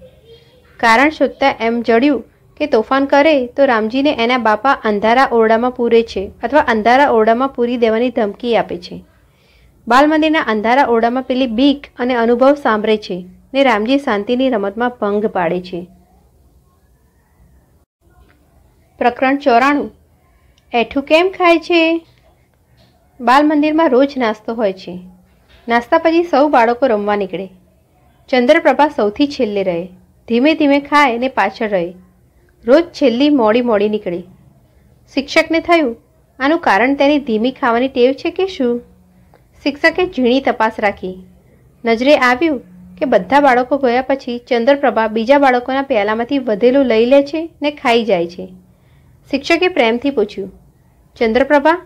કારણ શોધતા એમ જડ્યું કે તોફાન કરે તો રામજીને એના બાપા અંધારા ઓરડામાં પૂરે છે અથવા અંધારા ઓરડામાં પૂરી દેવાની ધમકી આપે છે બાલમંદિરના અંધારા ઓરડામાં પેલી બીક અને અનુભવ સાંભળે છે ને રામજી શાંતિની રમતમાં ભંગ પાડે છે પ્રકરણ ચોરાણું એઠું કેમ ખાય છે બાલમંદિરમાં રોજ નાસ્તો હોય છે નાસ્તા પછી સૌ બાળકો રમવા નીકળે ચંદ્રપ્રભા સૌથી છેલ્લે રહે ધીમે ધીમે ખાય ને પાછળ રહે રોજ છેલ્લી મોડી મોડી નીકળી શિક્ષકને થયું આનું કારણ તેની ધીમી ખાવાની ટેવ છે કે શું શિક્ષકે ઝીણી તપાસ રાખી નજરે આવ્યું કે બધા બાળકો ગયા પછી ચંદ્રપ્રભા બીજા બાળકોના પ્યાલામાંથી વધેલું લઈ લે છે ને ખાઈ જાય છે શિક્ષકે પ્રેમથી પૂછ્યું ચંદ્રપ્રભા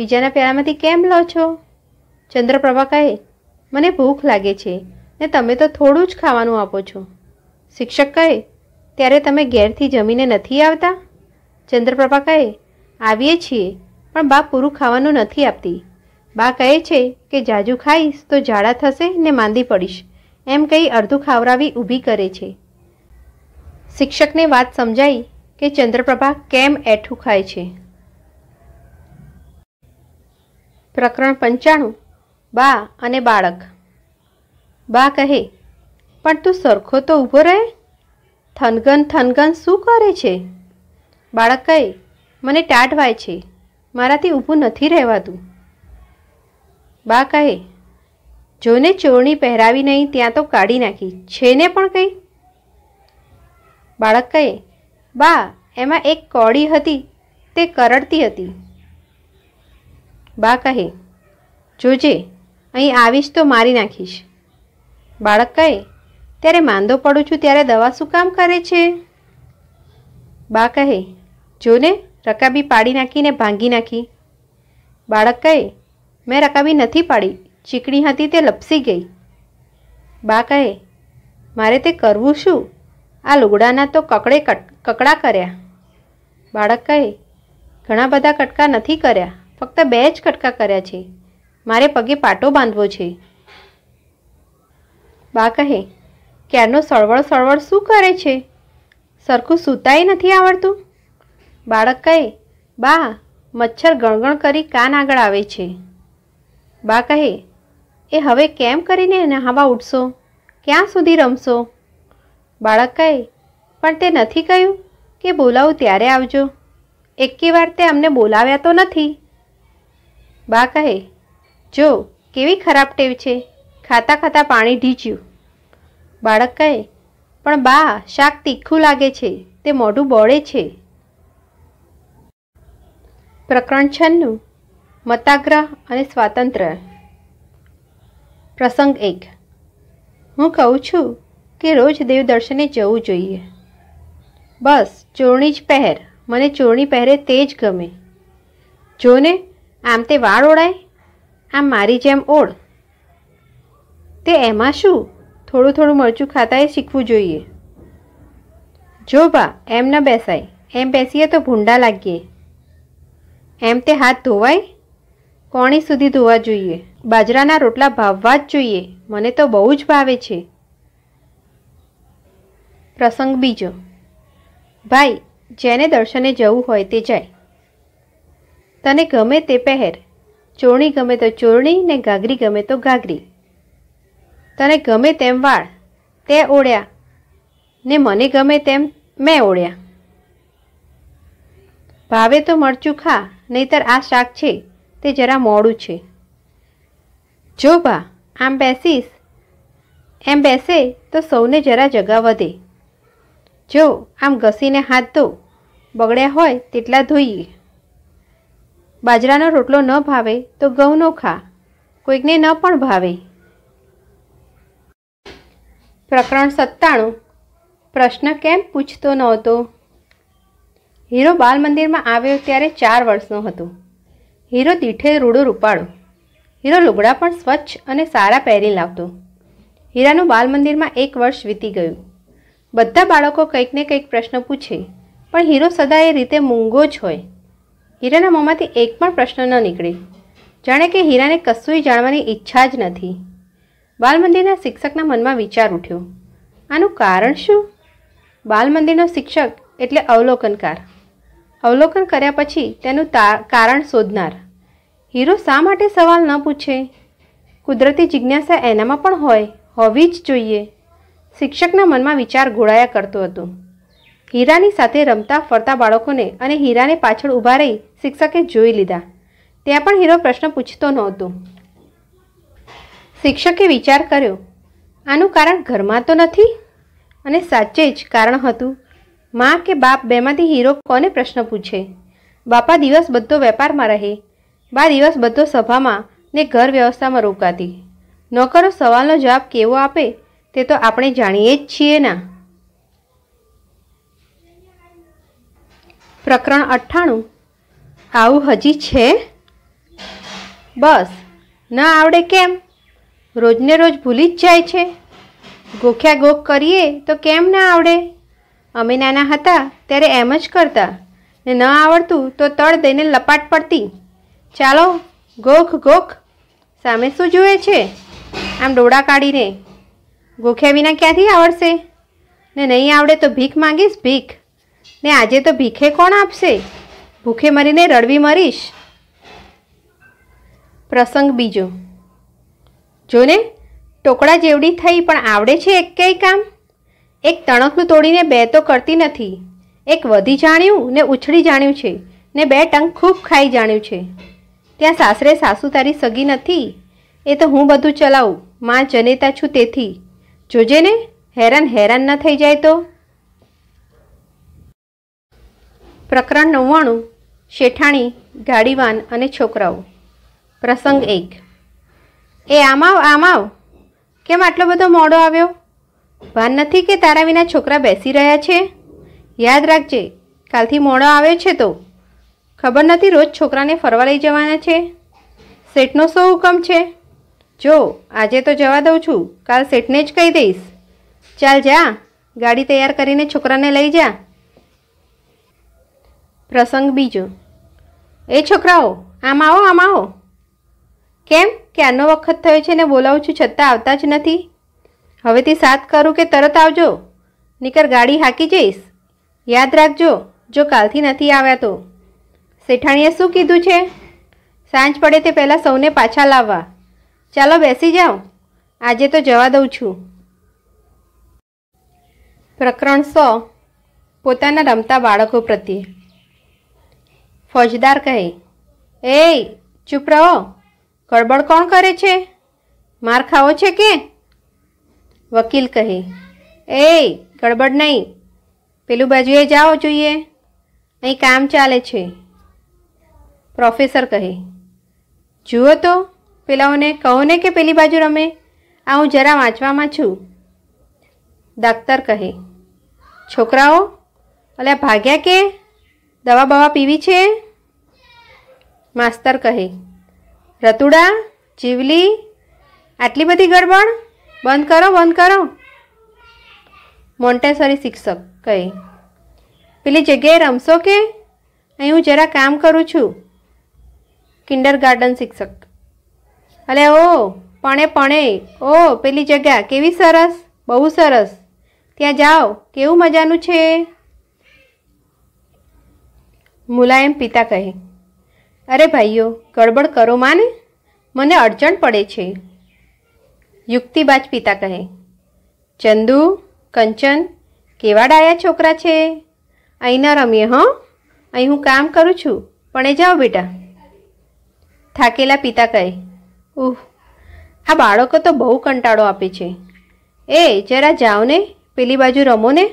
બીજાના પ્યાલામાંથી કેમ લો છો ચંદ્રપ્રભા કહે મને ભૂખ લાગે છે ને તમે તો થોડું જ ખાવાનું આપો છો શિક્ષક કહે ત્યારે તમે ઘેરથી જમીને નથી આવતા ચંદ્રપ્રભા કહે આવીએ છીએ પણ બા પૂરું ખાવાનું નથી આપતી બા કહે છે કે જાજુ ખાઈશ તો ઝાડા થશે ને માંદી પડીશ એમ કહી અડધું ખાવરાવી ઊભી કરે છે શિક્ષકને વાત સમજાઈ કે ચંદ્રપ્રભા કેમ એઠું ખાય છે પ્રકરણ પંચાણું બા અને બાળક બા કહે પણ તું સરખો તો ઊભો રહે થનગન થનગન શું કરે છે બાળક કહે મને ટાટ વાય છે મારાથી ઊભું નથી રહેવાતું બા કહે જોને ચોરણી પહેરાવી નહીં ત્યાં તો કાઢી નાખી છે ને પણ કંઈ બાળક કહે બા એમાં એક કોડી હતી તે કરડતી હતી બા કહે જોજે અહીં આવીશ તો મારી નાખીશ બાળક કહે ત્યારે માંદો પડું છું ત્યારે દવા શું કામ કરે છે બા કહે જોને રકાબી પાડી નાખીને ભાંગી નાખી બાળક કહે મેં રકાબી નથી પાડી ચીકણી હતી તે લપસી ગઈ બા કહે મારે તે કરવું શું આ લુગડાના તો કકડે કટ કકડા કર્યા બાળક કહે ઘણા બધા કટકા નથી કર્યા ફક્ત બે જ કટકા કર્યા છે મારે પગે પાટો બાંધવો છે બા કહે ક્યારનો સળવળ સળવળ શું કરે છે સરખું સૂતાય નથી આવડતું બાળક કહે બા મચ્છર ગણગણ કરી કાન આગળ આવે છે બા કહે એ હવે કેમ કરીને નહાવા ઉઠશો ક્યાં સુધી રમશો બાળક કહે પણ તે નથી કહ્યું કે બોલાવું ત્યારે આવજો એકી વાર તે અમને બોલાવ્યા તો નથી બા કહે જો કેવી ખરાબ ટેવ છે ખાતા ખાતા પાણી ઢીચ્યું બાળક કહે પણ બા શાક તીખું લાગે છે તે મોઢું બળે છે પ્રકરણ છન્નું મતાગ્રહ અને સ્વાતંત્ર્ય પ્રસંગ એક હું કહું છું કે રોજ દેવદર્શને જવું જોઈએ બસ ચોરણી જ પહેર મને ચોરણી પહેરે તે જ ગમે જોને આમ તે વાળ ઓળાય આમ મારી જેમ ઓળ તે એમાં શું થોડું થોડું મરચું ખાતા એ શીખવું જોઈએ જો બા એમ ન બેસાય એમ બેસીએ તો ભૂંડા લાગીએ એમ તે હાથ ધોવાય કોણી સુધી ધોવા જોઈએ બાજરાના રોટલા ભાવવા જ જોઈએ મને તો બહુ જ ભાવે છે પ્રસંગ બીજો ભાઈ જેને દર્શને જવું હોય તે જાય તને ગમે તે પહેર ચોરણી ગમે તો ચોરણી ને ગાઘરી ગમે તો ગાઘરી તને ગમે તેમ વાળ તે ઓળ્યા ને મને ગમે તેમ મેં ઓળ્યા ભાવે તો મરચું ખા નહીતર આ શાક છે તે જરા મોડું છે જો બા આમ બેસીશ એમ બેસે તો સૌને જરા જગા વધે જો આમ ઘસીને હાથ ધો બગડ્યા હોય તેટલા ધોઈએ બાજરાનો રોટલો ન ભાવે તો ઘઉંનો ખા કોઈકને ન પણ ભાવે પ્રકરણ સત્તાણું પ્રશ્ન કેમ પૂછતો નહોતો હીરો બાલમંદિરમાં આવ્યો ત્યારે ચાર વર્ષનો હતો હીરો દીઠે રૂડો રૂપાળું હીરો લુગડા પણ સ્વચ્છ અને સારા પહેરી લાવતો હીરાનું બાલમંદિરમાં એક વર્ષ વીતી ગયું બધા બાળકો કંઈક ને કંઈક પ્રશ્ન પૂછે પણ હીરો સદા એ રીતે મૂંગો જ હોય હીરાના મોંમાંથી એક પણ પ્રશ્ન ન નીકળે જાણે કે હીરાને કશુંય જાણવાની ઈચ્છા જ નથી બાલમંદિરના શિક્ષકના મનમાં વિચાર ઉઠ્યો આનું કારણ શું બાલમંદિરનો શિક્ષક એટલે અવલોકનકાર અવલોકન કર્યા પછી તેનું કારણ શોધનાર હીરો શા માટે સવાલ ન પૂછે કુદરતી જિજ્ઞાસા એનામાં પણ હોય હોવી જ જોઈએ શિક્ષકના મનમાં વિચાર ઘોળાયા કરતો હતો હીરાની સાથે રમતા ફરતા બાળકોને અને હીરાને પાછળ ઊભા રહી શિક્ષકે જોઈ લીધા ત્યાં પણ હીરો પ્રશ્ન પૂછતો નહોતો શિક્ષકે વિચાર કર્યો આનું કારણ ઘરમાં તો નથી અને સાચે જ કારણ હતું મા કે બાપ બેમાંથી હીરો કોને પ્રશ્ન પૂછે બાપા દિવસ બધો વેપારમાં રહે બા દિવસ બધો સભામાં ને ઘર વ્યવસ્થામાં રોકાતી નોકરો સવાલનો જવાબ કેવો આપે તે તો આપણે જાણીએ જ છીએ ના પ્રકરણ અઠ્ઠાણું આવું હજી છે બસ ના આવડે કેમ રોજને રોજ ભૂલી જ જાય છે ગોખ્યા ગોખ કરીએ તો કેમ ના આવડે અમે નાના હતા ત્યારે એમ જ કરતા ને ન આવડતું તો તળ દઈને લપાટ પડતી ચાલો ગોખ ગોખ સામે શું જુએ છે આમ ડોળા કાઢીને ગોખ્યા વિના ક્યાંથી આવડશે ને નહીં આવડે તો ભીખ માંગીશ ભીખ ને આજે તો ભીખે કોણ આપશે ભૂખે મરીને રડવી મરીશ પ્રસંગ બીજો જોને ટોકડા જેવડી થઈ પણ આવડે છે એક કંઈ કામ એક તણકનું તોડીને બે તો કરતી નથી એક વધી જાણ્યું ને ઉછળી જાણ્યું છે ને બે ટંક ખૂબ ખાઈ જાણ્યું છે ત્યાં સાસરે સાસુ તારી સગી નથી એ તો હું બધું ચલાવું માં જનેતા છું તેથી જોજે ને હેરાન હેરાન ન થઈ જાય તો પ્રકરણ નવ્વાણું શેઠાણી ગાડીવાન અને છોકરાઓ પ્રસંગ એક એ આમ આવ આમ આવ કેમ આટલો બધો મોડો આવ્યો ભાન નથી કે તારા વિના છોકરા બેસી રહ્યા છે યાદ રાખજે કાલથી મોડો આવ્યો છે તો ખબર નથી રોજ છોકરાને ફરવા લઈ જવાના છે શેઠનો શો હુકમ છે જો આજે તો જવા દઉં છું કાલ શેઠને જ કહી દઈશ ચાલ જા ગાડી તૈયાર કરીને છોકરાને લઈ જા પ્રસંગ બીજો એ છોકરાઓ આમ આવો આમ આવો કેમ કે આનો વખત થયો છે ને બોલાવું છું છતાં આવતા જ નથી હવેથી સાત કરું કે તરત આવજો નીકર ગાડી હાકી જઈશ યાદ રાખજો જો કાલથી નથી આવ્યા તો શેઠાણીએ શું કીધું છે સાંજ પડે તે પહેલાં સૌને પાછા લાવવા ચાલો બેસી જાઓ આજે તો જવા દઉં છું પ્રકરણ સો પોતાના રમતા બાળકો પ્રત્યે ફોજદાર કહે એ ચૂપ રહો ગડબડ કોણ કરે છે માર ખાવો છે કે વકીલ કહે એ ગડબડ નહીં પેલું બાજુએ જાઓ જોઈએ અહીં કામ ચાલે છે પ્રોફેસર કહે જુઓ તો પેલાઓને કહો ને કે પેલી બાજુ રમે આ હું જરા વાંચવામાં છું ડાક્ટર કહે છોકરાઓ અલ્યા ભાગ્યા કે દવા બવા પીવી છે માસ્તર કહે રતુડા ચીવલી આટલી બધી ગડબડ બંધ કરો બંધ કરો મોન્ટેસરી શિક્ષક કહે પેલી જગ્યાએ રમશો કે અહીં હું જરા કામ કરું છું કિન્ડર ગાર્ડન શિક્ષક અલે ઓ પણે પણે ઓ પેલી જગ્યા કેવી સરસ બહુ સરસ ત્યાં જાઓ કેવું મજાનું છે મુલાયમ પિતા કહે અરે ભાઈઓ ગડબડ કરો માને મને અડચણ પડે છે યુક્તિબાજ પિતા કહે ચંદુ કંચન કેવા ડાયા છોકરા છે અહીં ના રમીએ હં અહીં હું કામ કરું છું પણ એ જાઓ બેટા થાકેલા પિતા કહે ઉહ આ બાળકો તો બહુ કંટાળો આપે છે એ જરા જાઓ ને પેલી બાજુ રમો ને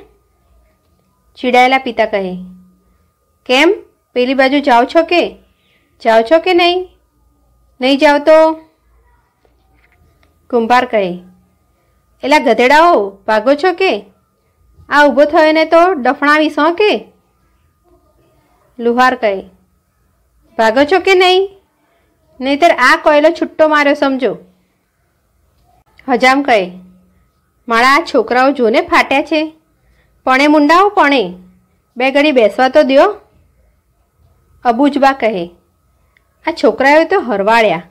ચીડાયેલા પિતા કહે કેમ પેલી બાજુ જાઓ છો કે જાઓ છો કે નહીં નહીં જાઓ તો કુંભાર કહે એલા ગધેડાઓ ભાગો છો કે આ ઊભો થયો ને તો ડફણાવી સો કે લુહાર કહે ભાગો છો કે નહીં નહીતર આ કોયલો છુટ્ટો માર્યો સમજો હજામ કહે મારા આ છોકરાઓ જોને ફાટ્યા છે પણે મુંડાઓ પણે બે ઘડી બેસવા તો દો અબુજબા કહે આ છોકરાઓએ તો હરવાળ્યા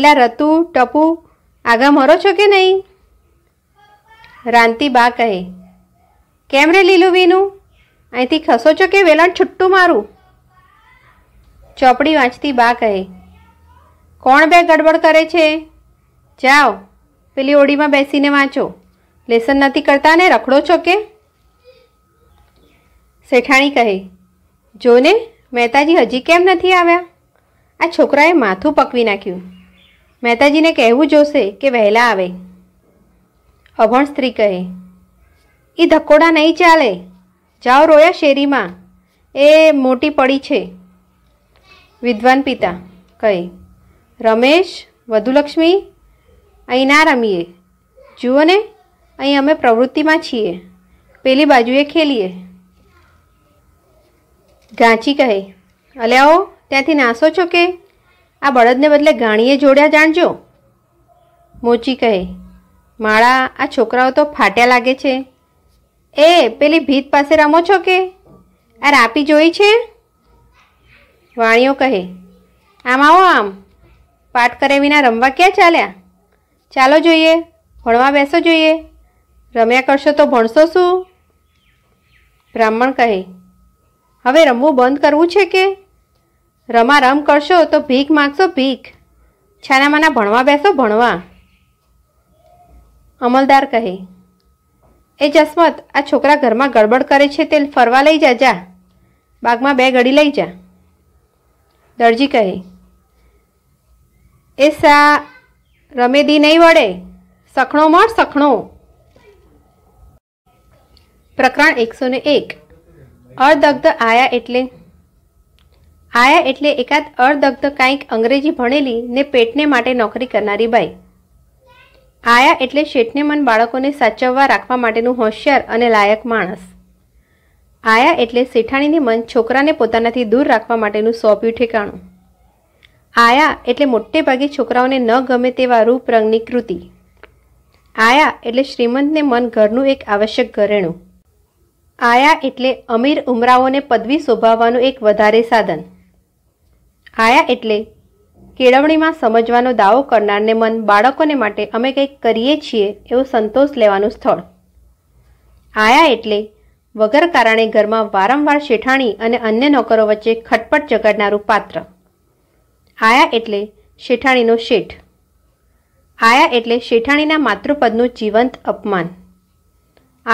એલા રતુ ટપુ આગા મરો છો કે નહીં રાંતિ બા કહે કેમ રે લીલું વીનું અહીંથી ખસો છો કે વેલણ છુટ્ટું મારું ચોપડી વાંચતી બા કહે કોણ બે ગડબડ કરે છે જાઓ પેલી ઓડીમાં બેસીને વાંચો લેસન નથી કરતા ને રખડો છો કે શેઠાણી કહે જોને મહેતાજી હજી કેમ નથી આવ્યા આ છોકરાએ માથું પકવી નાખ્યું મહેતાજીને કહેવું જોશે કે વહેલા આવે અભણ સ્ત્રી કહે એ ધકોડા નહીં ચાલે જાઓ રોયા શેરીમાં એ મોટી પડી છે વિદ્વાન પિતા કહે રમેશ વધુલક્ષ્મી અહીં ના રમીએ જુઓ ને અહીં અમે પ્રવૃત્તિમાં છીએ પેલી બાજુએ ખેલીએ ગાંચી કહે અલ્યાઓ ત્યાંથી નાસો છો કે આ બળદને બદલે ગાણીએ જોડ્યા જાણજો મોચી કહે માળા આ છોકરાઓ તો ફાટ્યા લાગે છે એ પેલી ભીત પાસે રમો છો કે આ રાપી જોઈ છે વાણીઓ કહે આમ આવો આમ પાઠ કરે વિના રમવા ક્યાં ચાલ્યા ચાલો જોઈએ ભણવા બેસો જોઈએ રમ્યા કરશો તો ભણશો શું બ્રાહ્મણ કહે હવે રમવું બંધ કરવું છે કે રમા રમ કરશો તો ભીખ માગશો ભીખ છાનામાના ભણવા બેસો ભણવા અમલદાર કહે એ જસમત આ છોકરા ઘરમાં ગડબડ કરે છે તે ફરવા લઈ જા જા બાગમાં બે ગડી લઈ જા દરજી કહે એ સા રમેદી નહીં વળે સખણો મળ સખણો પ્રકરણ એકસો ને એક અર્ધગ્ધ આયા એટલે આયા એટલે એકાદ અર્ધગ્ધ કાંઈક અંગ્રેજી ભણેલી ને પેટને માટે નોકરી કરનારી બાઈ આયા એટલે શેઠને મન બાળકોને સાચવવા રાખવા માટેનું હોશિયાર અને લાયક માણસ આયા એટલે શેઠાણીને મન છોકરાને પોતાનાથી દૂર રાખવા માટેનું સોંપ્યું ઠેકાણું આયા એટલે મોટે ભાગે છોકરાઓને ન ગમે તેવા રૂપ રંગની કૃતિ આયા એટલે શ્રીમંતને મન ઘરનું એક આવશ્યક ઘરેણું આયા એટલે અમીર ઉમરાઓને પદવી શોભાવવાનું એક વધારે સાધન આયા એટલે કેળવણીમાં સમજવાનો દાવો કરનારને મન બાળકોને માટે અમે કંઈક કરીએ છીએ એવો સંતોષ લેવાનું સ્થળ આયા એટલે વગર કારણે ઘરમાં વારંવાર શેઠાણી અને અન્ય નોકરો વચ્ચે ખટપટ જગાડનારું પાત્ર આયા એટલે શેઠાણીનો શેઠ આયા એટલે શેઠાણીના માતૃપદનું જીવંત અપમાન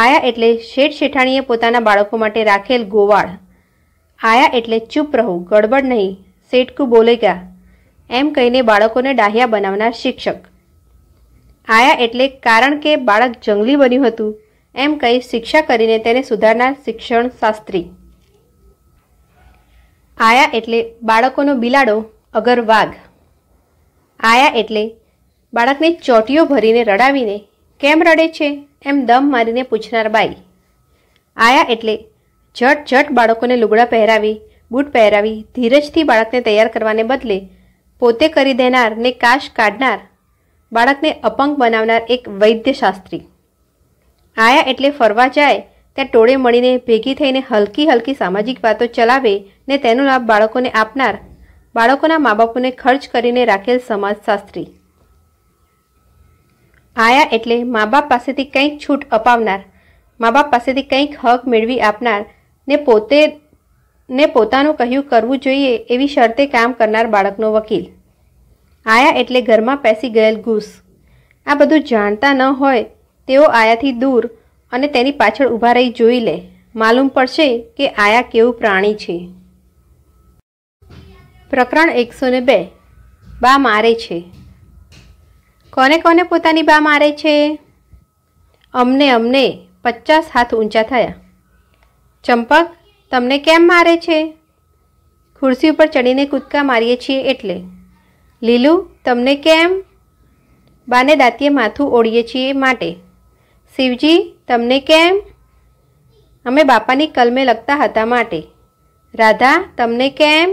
આયા એટલે શેઠ શેઠાણીએ પોતાના બાળકો માટે રાખેલ ગોવાળ આયા એટલે ચૂપ રહો ગડબડ નહીં શેઠકુ બોલે ગયા એમ કહીને બાળકોને ડાહ્યા બનાવનાર શિક્ષક આયા એટલે કારણ કે બાળક જંગલી બન્યું હતું એમ કહી શિક્ષા કરીને તેને સુધારનાર શિક્ષણ શાસ્ત્રી આયા એટલે બાળકોનો બિલાડો અગર વાઘ આયા એટલે બાળકને ચોટીઓ ભરીને રડાવીને કેમ રડે છે એમ દમ મારીને પૂછનાર બાઈ આયા એટલે જટ જટ બાળકોને લુગડા પહેરાવી બૂટ પહેરાવી ધીરજથી બાળકને તૈયાર કરવાને બદલે પોતે કરી દેનાર ને કાશ કાઢનાર બાળકને અપંગ બનાવનાર એક વૈદ્યશાસ્ત્રી આયા એટલે ફરવા જાય ત્યાં ટોળે મળીને ભેગી થઈને હલકી હલકી સામાજિક વાતો ચલાવે ને તેનો લાભ બાળકોને આપનાર બાળકોના મા બાપોને ખર્ચ કરીને રાખેલ સમાજશાસ્ત્રી આયા એટલે મા બાપ પાસેથી કંઈક છૂટ અપાવનાર મા બાપ પાસેથી કંઈક હક મેળવી આપનાર ને પોતે ને પોતાનું કહ્યું કરવું જોઈએ એવી શરતે કામ કરનાર બાળકનો વકીલ આયા એટલે ઘરમાં પેસી ગયેલ ઘૂસ આ બધું જાણતા ન હોય તેઓ આયાથી દૂર અને તેની પાછળ ઊભા રહી જોઈ લે માલુમ પડશે કે આયા કેવું પ્રાણી છે પ્રકરણ એકસો ને બે બા મારે છે કોને કોને પોતાની બા મારે છે અમને અમને પચાસ હાથ ઊંચા થયા ચંપક તમને કેમ મારે છે ખુરશી ઉપર ચડીને કૂદકા મારીએ છીએ એટલે લીલું તમને કેમ બાને દાંતીએ માથું ઓળીએ છીએ માટે શિવજી તમને કેમ અમે બાપાની કલમે લગતા હતા માટે રાધા તમને કેમ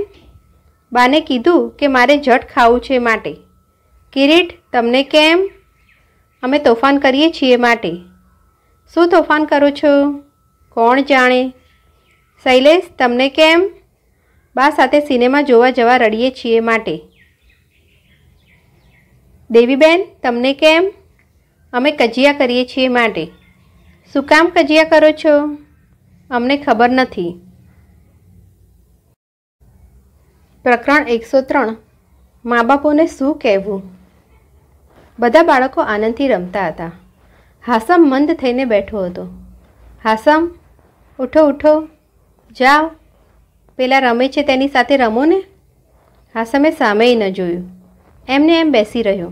બાને કીધું કે મારે જટ ખાવું છે માટે કિરીટ તમને કેમ અમે તોફાન કરીએ છીએ માટે શું તોફાન કરો છો કોણ જાણે શૈલેષ તમને કેમ બા સાથે સિનેમા જોવા જવા રડીએ છીએ માટે દેવીબેન તમને કેમ અમે કજિયા કરીએ છીએ માટે શું કામ કજિયા કરો છો અમને ખબર નથી પ્રકરણ એકસો ત્રણ મા બાપોને શું કહેવું બધા બાળકો આનંદથી રમતા હતા હાસમ મંદ થઈને બેઠો હતો હાસમ ઉઠો ઉઠો જાઓ પેલા રમે છે તેની સાથે રમો ને હાસમે સામે ન જોયું એમને એમ બેસી રહ્યો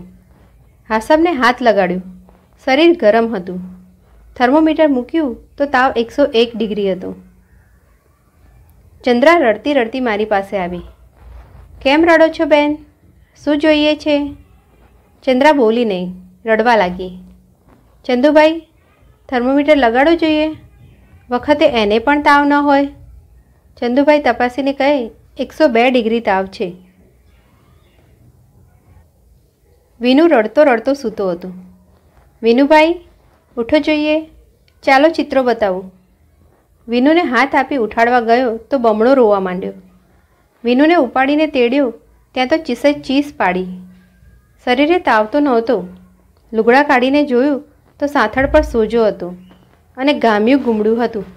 હાસમને હાથ લગાડ્યું શરીર ગરમ હતું થર્મોમીટર મૂક્યું તો તાવ એકસો એક ડિગ્રી હતો ચંદ્રા રડતી રડતી મારી પાસે આવી કેમ રડો છો બેન શું જોઈએ છે ચંદ્રા બોલી નહીં રડવા લાગી ચંદુભાઈ થર્મોમીટર લગાડવું જોઈએ વખતે એને પણ તાવ ન હોય ચંદુભાઈ તપાસીને કહે એકસો બે ડિગ્રી તાવ છે વિનુ રડતો રડતો સૂતો હતો વિનુભાઈ ઉઠો જોઈએ ચાલો ચિત્રો બતાવું વિનુને હાથ આપી ઉઠાડવા ગયો તો બમણો રોવા માંડ્યો વિનુને ઉપાડીને તેડ્યો ત્યાં તો ચીસે ચીસ પાડી શરીરે તાવતો નહોતો લુગડા કાઢીને જોયું તો સાથળ પર સોજો હતો અને ગામ્યું ગુમડું હતું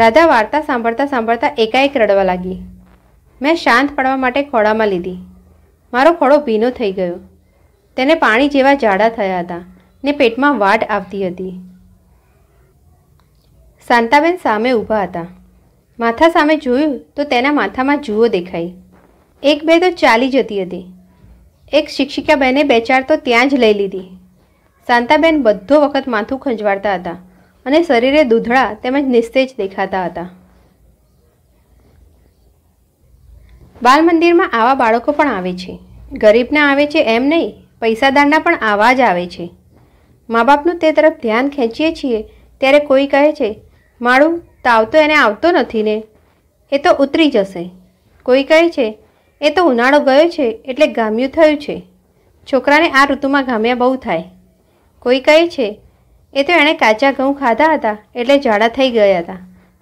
રાધા વાર્તા સાંભળતા સાંભળતા એકાએક રડવા લાગી મેં શાંત પડવા માટે ખોળામાં લીધી મારો ખોળો ભીનો થઈ ગયો તેને પાણી જેવા જાડા થયા હતા ને પેટમાં વાટ આવતી હતી શાંતાબેન સામે ઊભા હતા માથા સામે જોયું તો તેના માથામાં જુઓ દેખાઈ એક બે તો ચાલી જતી હતી એક શિક્ષિકા બહેને બે ચાર તો ત્યાં જ લઈ લીધી શાંતાબેન બધો વખત માથું ખંજવાડતા હતા અને શરીરે દૂધળા તેમજ નિસ્તેજ દેખાતા હતા બાલ મંદિરમાં આવા બાળકો પણ આવે છે ગરીબના આવે છે એમ નહીં પૈસાદારના પણ આવા જ આવે છે મા બાપનું તે તરફ ધ્યાન ખેંચીએ છીએ ત્યારે કોઈ કહે છે માળું તાવ તો એને આવતો નથી ને એ તો ઉતરી જશે કોઈ કહે છે એ તો ઉનાળો ગયો છે એટલે ગામ્યું થયું છે છોકરાને આ ઋતુમાં ગામ્યા બહુ થાય કોઈ કહે છે એ તો એણે કાચા ઘઉં ખાધા હતા એટલે ઝાડા થઈ ગયા હતા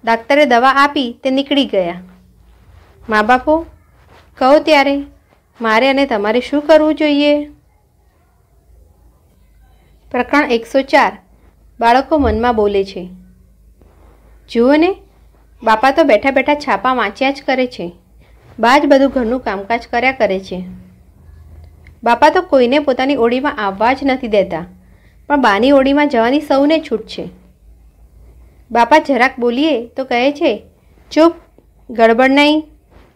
ડાક્ટરે દવા આપી તે નીકળી ગયા મા બાપો કહો ત્યારે મારે અને તમારે શું કરવું જોઈએ પ્રકરણ એકસો ચાર બાળકો મનમાં બોલે છે જુઓ ને બાપા તો બેઠા બેઠા છાપા વાંચ્યા જ કરે છે બા જ બધું ઘરનું કામકાજ કર્યા કરે છે બાપા તો કોઈને પોતાની ઓળીમાં આવવા જ નથી દેતા પણ બાની ઓળીમાં જવાની સૌને છૂટ છે બાપા જરાક બોલીએ તો કહે છે ચૂપ ગડબડ નહીં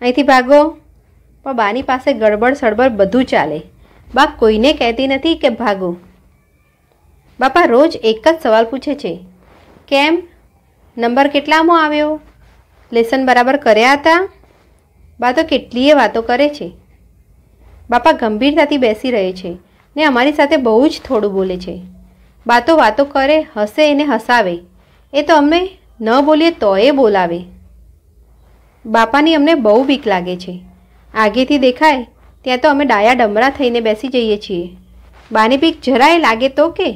અહીંથી ભાગો પણ બાની પાસે ગડબડ સડબડ બધું ચાલે બા કોઈને કહેતી નથી કે ભાગો બાપા રોજ એક જ સવાલ પૂછે છે કેમ નંબર કેટલામાં આવ્યો લેસન બરાબર કર્યા હતા બા તો કેટલીય વાતો કરે છે બાપા ગંભીરતાથી બેસી રહે છે ને અમારી સાથે બહુ જ થોડું બોલે છે વાતો વાતો કરે હસે એને હસાવે એ તો અમે ન બોલીએ તોય બોલાવે બાપાની અમને બહુ બીક લાગે છે આગેથી દેખાય ત્યાં તો અમે ડાયા ડમરા થઈને બેસી જઈએ છીએ બાની બીક જરાય લાગે તો કે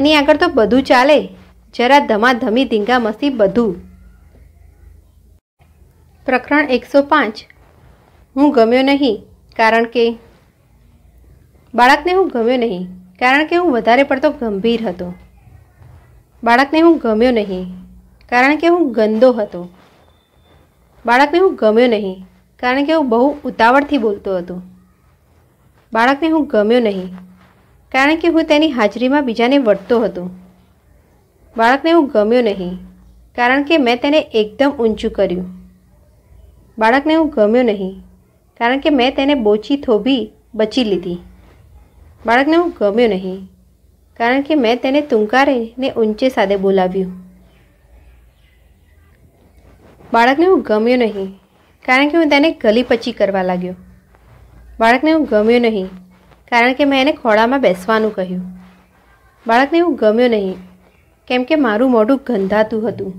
એની આગળ તો બધું ચાલે જરા ધમાધમી ધીંગા મસી બધું પ્રકરણ એકસો પાંચ હું ગમ્યો નહીં કારણ કે બાળકને હું ગમ્યો નહીં કારણ કે હું વધારે પડતો ગંભીર હતો બાળકને હું ગમ્યો નહીં કારણ કે હું ગંદો હતો બાળકને હું ગમ્યો નહીં કારણ કે હું બહુ ઉતાવળથી બોલતો હતો બાળકને હું ગમ્યો નહીં કારણ કે હું તેની હાજરીમાં બીજાને વળતો હતો બાળકને હું ગમ્યો નહીં કારણ કે મેં તેને એકદમ ઊંચું કર્યું બાળકને હું ગમ્યો નહીં કારણ કે મેં તેને બોચી થોભી બચી લીધી બાળકને હું ગમ્યો નહીં કારણ કે મેં તેને તુંકારીને ઊંચે સાદે બોલાવ્યું બાળકને હું ગમ્યો નહીં કારણ કે હું તેને ગલીપચી કરવા લાગ્યો બાળકને હું ગમ્યો નહીં કારણ કે મેં એને ખોળામાં બેસવાનું કહ્યું બાળકને હું ગમ્યો નહીં કેમ કે મારું મોઢું ગંધાતું હતું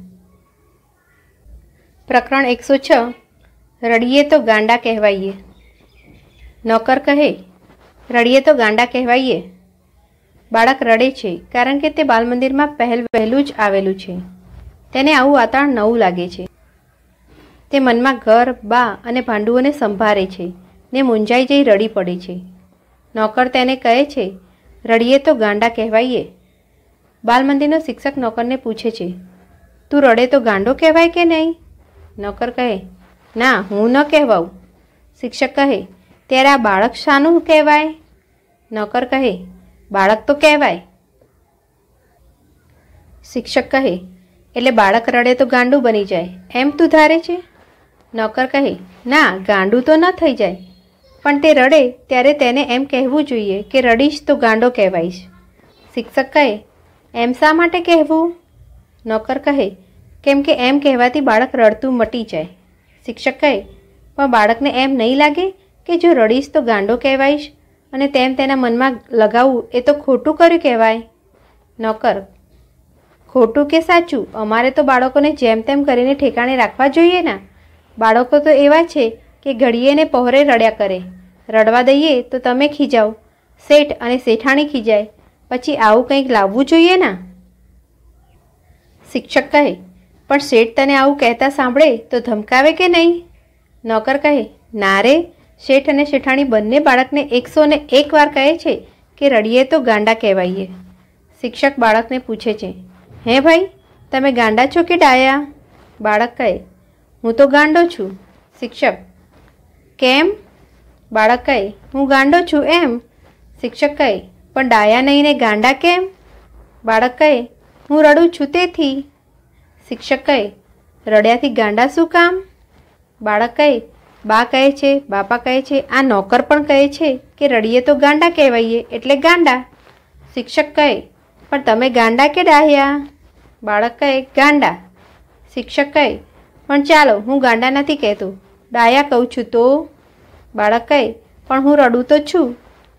પ્રકરણ એકસો છ રડીએ તો ગાંડા કહેવાઈએ નોકર કહે રડીએ તો ગાંડા કહેવાઈએ બાળક રડે છે કારણ કે તે બાલમંદિરમાં પહેલ વહેલું જ આવેલું છે તેને આવું વાતાવરણ નવું લાગે છે તે મનમાં ઘર બા અને ભાંડુઓને સંભાળે છે ને મૂંઝાઈ જઈ રડી પડે છે નોકર તેને કહે છે રડીએ તો ગાંડા કહેવાઈએ બાલમંદિરનો શિક્ષક નોકરને પૂછે છે તું રડે તો ગાંડો કહેવાય કે નહીં નોકર કહે ના હું ન કહેવાઉં શિક્ષક કહે ત્યારે આ બાળક શાનું કહેવાય નોકર કહે બાળક તો કહેવાય શિક્ષક કહે એટલે બાળક રડે તો ગાંડું બની જાય એમ તું ધારે છે નોકર કહે ના ગાંડું તો ન થઈ જાય પણ તે રડે ત્યારે તેને એમ કહેવું જોઈએ કે રડીશ તો ગાંડો કહેવાઈશ શિક્ષક કહે એમ શા માટે કહેવું નોકર કહે કેમ કે એમ કહેવાથી બાળક રડતું મટી જાય શિક્ષક કહે પણ બાળકને એમ નહીં લાગે કે જો રડીશ તો ગાંડો કહેવાઈશ અને તેમ તેના મનમાં લગાવવું એ તો ખોટું કર્યું કહેવાય નોકર ખોટું કે સાચું અમારે તો બાળકોને જેમ તેમ કરીને ઠેકાણે રાખવા જોઈએ ના બાળકો તો એવા છે કે ઘડીએને પહોરે રડ્યા કરે રડવા દઈએ તો તમે ખીજાઓ શેઠ અને શેઠાણી ખીજાય પછી આવું કંઈક લાવવું જોઈએ ના શિક્ષક કહે પણ શેઠ તને આવું કહેતા સાંભળે તો ધમકાવે કે નહીં નોકર કહે ના રે શેઠ અને શેઠાણી બંને બાળકને એકસો ને એક વાર કહે છે કે રડીએ તો ગાંડા કહેવાઈએ શિક્ષક બાળકને પૂછે છે હે ભાઈ તમે ગાંડા છો કે ડાયા બાળક કહે હું તો ગાંડો છું શિક્ષક કેમ બાળક કહે હું ગાંડો છું એમ શિક્ષક કહે પણ ડાયા નહીં ને ગાંડા કેમ બાળક કહે હું રડું છું તેથી શિક્ષક કહે રડ્યાથી ગાંડા શું કામ બાળક કહે બા કહે છે બાપા કહે છે આ નોકર પણ કહે છે કે રડીએ તો ગાંડા કહેવાઈએ એટલે ગાંડા શિક્ષક કહે પણ તમે ગાંડા કે ડાહ્યા બાળક કહે ગાંડા શિક્ષક કહે પણ ચાલો હું ગાંડા નથી કહેતો ડાયા કહું છું તો બાળક કહે પણ હું રડું તો છું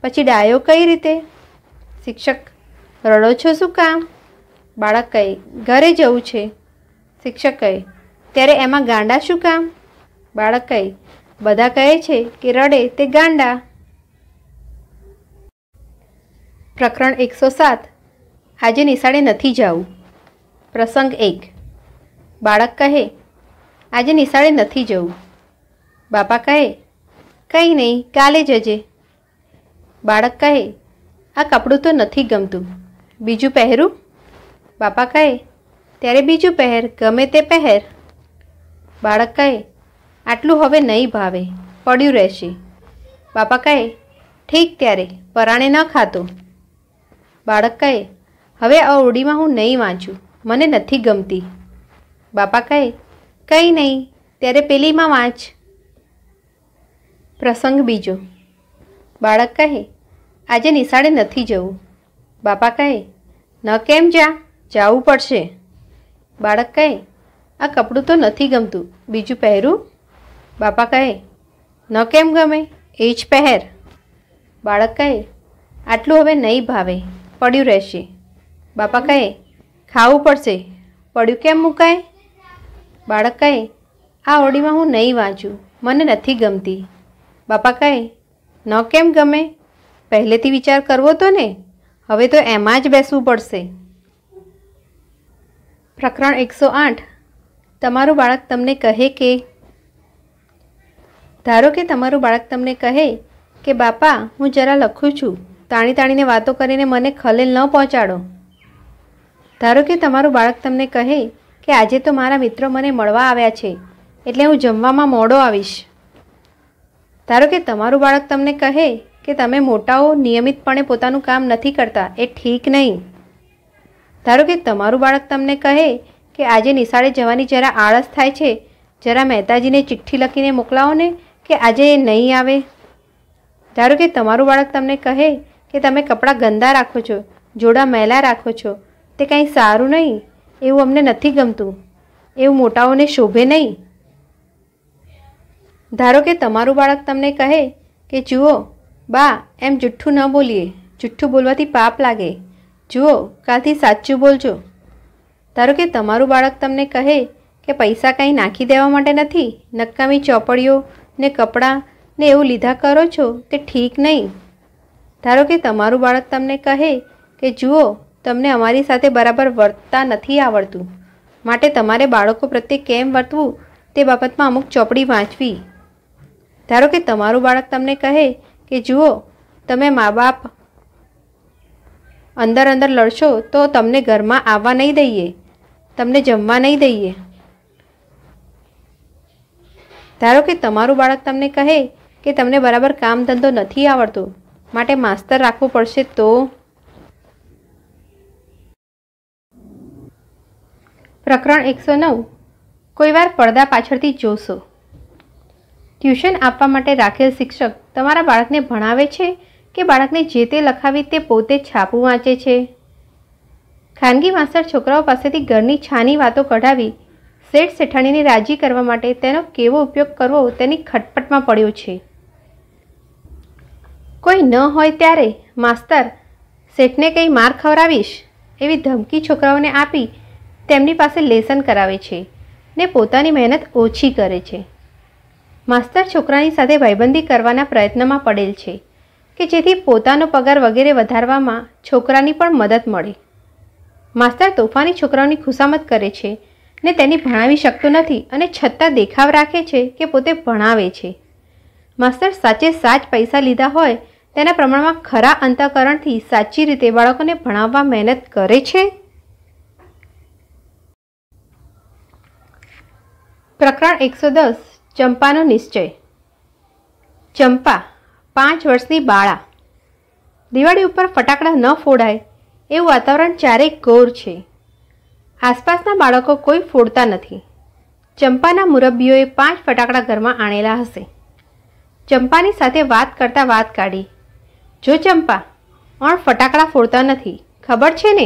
પછી ડાયો કઈ રીતે શિક્ષક રડો છો શું કામ બાળક કહે ઘરે જવું છે શિક્ષક કહે ત્યારે એમાં ગાંડા શું કામ બાળક કહે બધા કહે છે કે રડે તે ગાંડા પ્રકરણ એકસો સાત આજે નિશાળે નથી જવું પ્રસંગ એક બાળક કહે આજે નિશાળે નથી જવું બાપા કહે કંઈ નહીં કાલે જજે બાળક કહે આ કપડું તો નથી ગમતું બીજું પહેરું બાપા કહે ત્યારે બીજું પહેર ગમે તે પહેર બાળક કહે આટલું હવે નહીં ભાવે પડ્યું રહેશે બાપા કહે ઠીક ત્યારે પરાણે ન ખાતો બાળક કહે હવે આ ઓરડીમાં હું નહીં વાંચું મને નથી ગમતી બાપા કહે કંઈ નહીં ત્યારે પેલીમાં વાંચ પ્રસંગ બીજો બાળક કહે આજે નિશાળે નથી જવું બાપા કહે ન કેમ જા જાવું પડશે બાળક કહે આ કપડું તો નથી ગમતું બીજું પહેરું બાપા કહે ન કેમ ગમે એ જ પહેર બાળક કહે આટલું હવે નહીં ભાવે પડ્યું રહેશે બાપા કહે ખાવું પડશે પડ્યું કેમ મુકાય બાળક કહે આ ઓડીમાં હું નહીં વાંચું મને નથી ગમતી બાપા કહે ન કેમ ગમે પહેલેથી વિચાર કરવો તો ને હવે તો એમાં જ બેસવું પડશે પ્રકરણ એકસો આઠ તમારું બાળક તમને કહે કે ધારો કે તમારું બાળક તમને કહે કે બાપા હું જરા લખું છું તાણી તાણીને વાતો કરીને મને ખલેલ ન પહોંચાડો ધારો કે તમારું બાળક તમને કહે કે આજે તો મારા મિત્રો મને મળવા આવ્યા છે એટલે હું જમવામાં મોડો આવીશ ધારો કે તમારું બાળક તમને કહે કે તમે મોટાઓ નિયમિતપણે પોતાનું કામ નથી કરતા એ ઠીક નહીં ધારો કે તમારું બાળક તમને કહે કે આજે નિશાળે જવાની જરા આળસ થાય છે જરા મહેતાજીને ચિઠ્ઠી લખીને મોકલાવો ને કે આજે એ નહીં આવે ધારો કે તમારું બાળક તમને કહે કે તમે કપડાં ગંદા રાખો છો જોડા મેલા રાખો છો તે કંઈ સારું નહીં એવું અમને નથી ગમતું એવું મોટાઓને શોભે નહીં ધારો કે તમારું બાળક તમને કહે કે જુઓ બા એમ જુઠ્ઠું ન બોલીએ જુઠ્ઠું બોલવાથી પાપ લાગે જુઓ કાલથી સાચું બોલજો ધારો કે તમારું બાળક તમને કહે કે પૈસા કંઈ નાખી દેવા માટે નથી નકામી ચોપડીઓ ને કપડાં ને એવું લીધા કરો છો તે ઠીક નહીં ધારો કે તમારું બાળક તમને કહે કે જુઓ તમને અમારી સાથે બરાબર વર્તતા નથી આવડતું માટે તમારે બાળકો પ્રત્યે કેમ વર્તવું તે બાબતમાં અમુક ચોપડી વાંચવી ધારો કે તમારું બાળક તમને કહે કે જુઓ તમે મા બાપ અંદર અંદર લડશો તો તમને ઘરમાં આવવા નહીં દઈએ તમને જમવા નહીં દઈએ ધારો કે તમારું બાળક તમને કહે કે તમને બરાબર કામ ધંધો નથી આવડતો માટે માસ્તર રાખવું પડશે તો પ્રકરણ એકસો નવ કોઈવાર પડદા પાછળથી જોશો ટ્યુશન આપવા માટે રાખેલ શિક્ષક તમારા બાળકને ભણાવે છે કે બાળકને જે તે લખાવી તે પોતે છાપું વાંચે છે ખાનગી માસ્તર છોકરાઓ પાસેથી ઘરની છાની વાતો કઢાવી શેઠ શેઠાણીને રાજી કરવા માટે તેનો કેવો ઉપયોગ કરવો તેની ખટપટમાં પડ્યો છે કોઈ ન હોય ત્યારે માસ્તર શેઠને કંઈ માર ખવડાવીશ એવી ધમકી છોકરાઓને આપી તેમની પાસે લેસન કરાવે છે ને પોતાની મહેનત ઓછી કરે છે માસ્તર છોકરાની સાથે ભાઈબંધી કરવાના પ્રયત્નમાં પડેલ છે કે જેથી પોતાનો પગાર વગેરે વધારવામાં છોકરાની પણ મદદ મળે માસ્તર તોફાની છોકરાઓની ખુશામત કરે છે ને તેની ભણાવી શકતો નથી અને છતાં દેખાવ રાખે છે કે પોતે ભણાવે છે માસ્તર સાચે સાચ પૈસા લીધા હોય તેના પ્રમાણમાં ખરા અંતઃકરણથી સાચી રીતે બાળકોને ભણાવવા મહેનત કરે છે પ્રકરણ એકસો દસ ચંપાનો નિશ્ચય ચંપા પાંચ વર્ષની બાળા દિવાળી ઉપર ફટાકડા ન ફોડાય એવું વાતાવરણ ચારેય ઘોર છે આસપાસના બાળકો કોઈ ફોડતા નથી ચંપાના મુરબ્બીઓએ પાંચ ફટાકડા ઘરમાં આણેલા હશે ચંપાની સાથે વાત કરતાં વાત કાઢી જો ચંપા અણ ફટાકડા ફોડતા નથી ખબર છે ને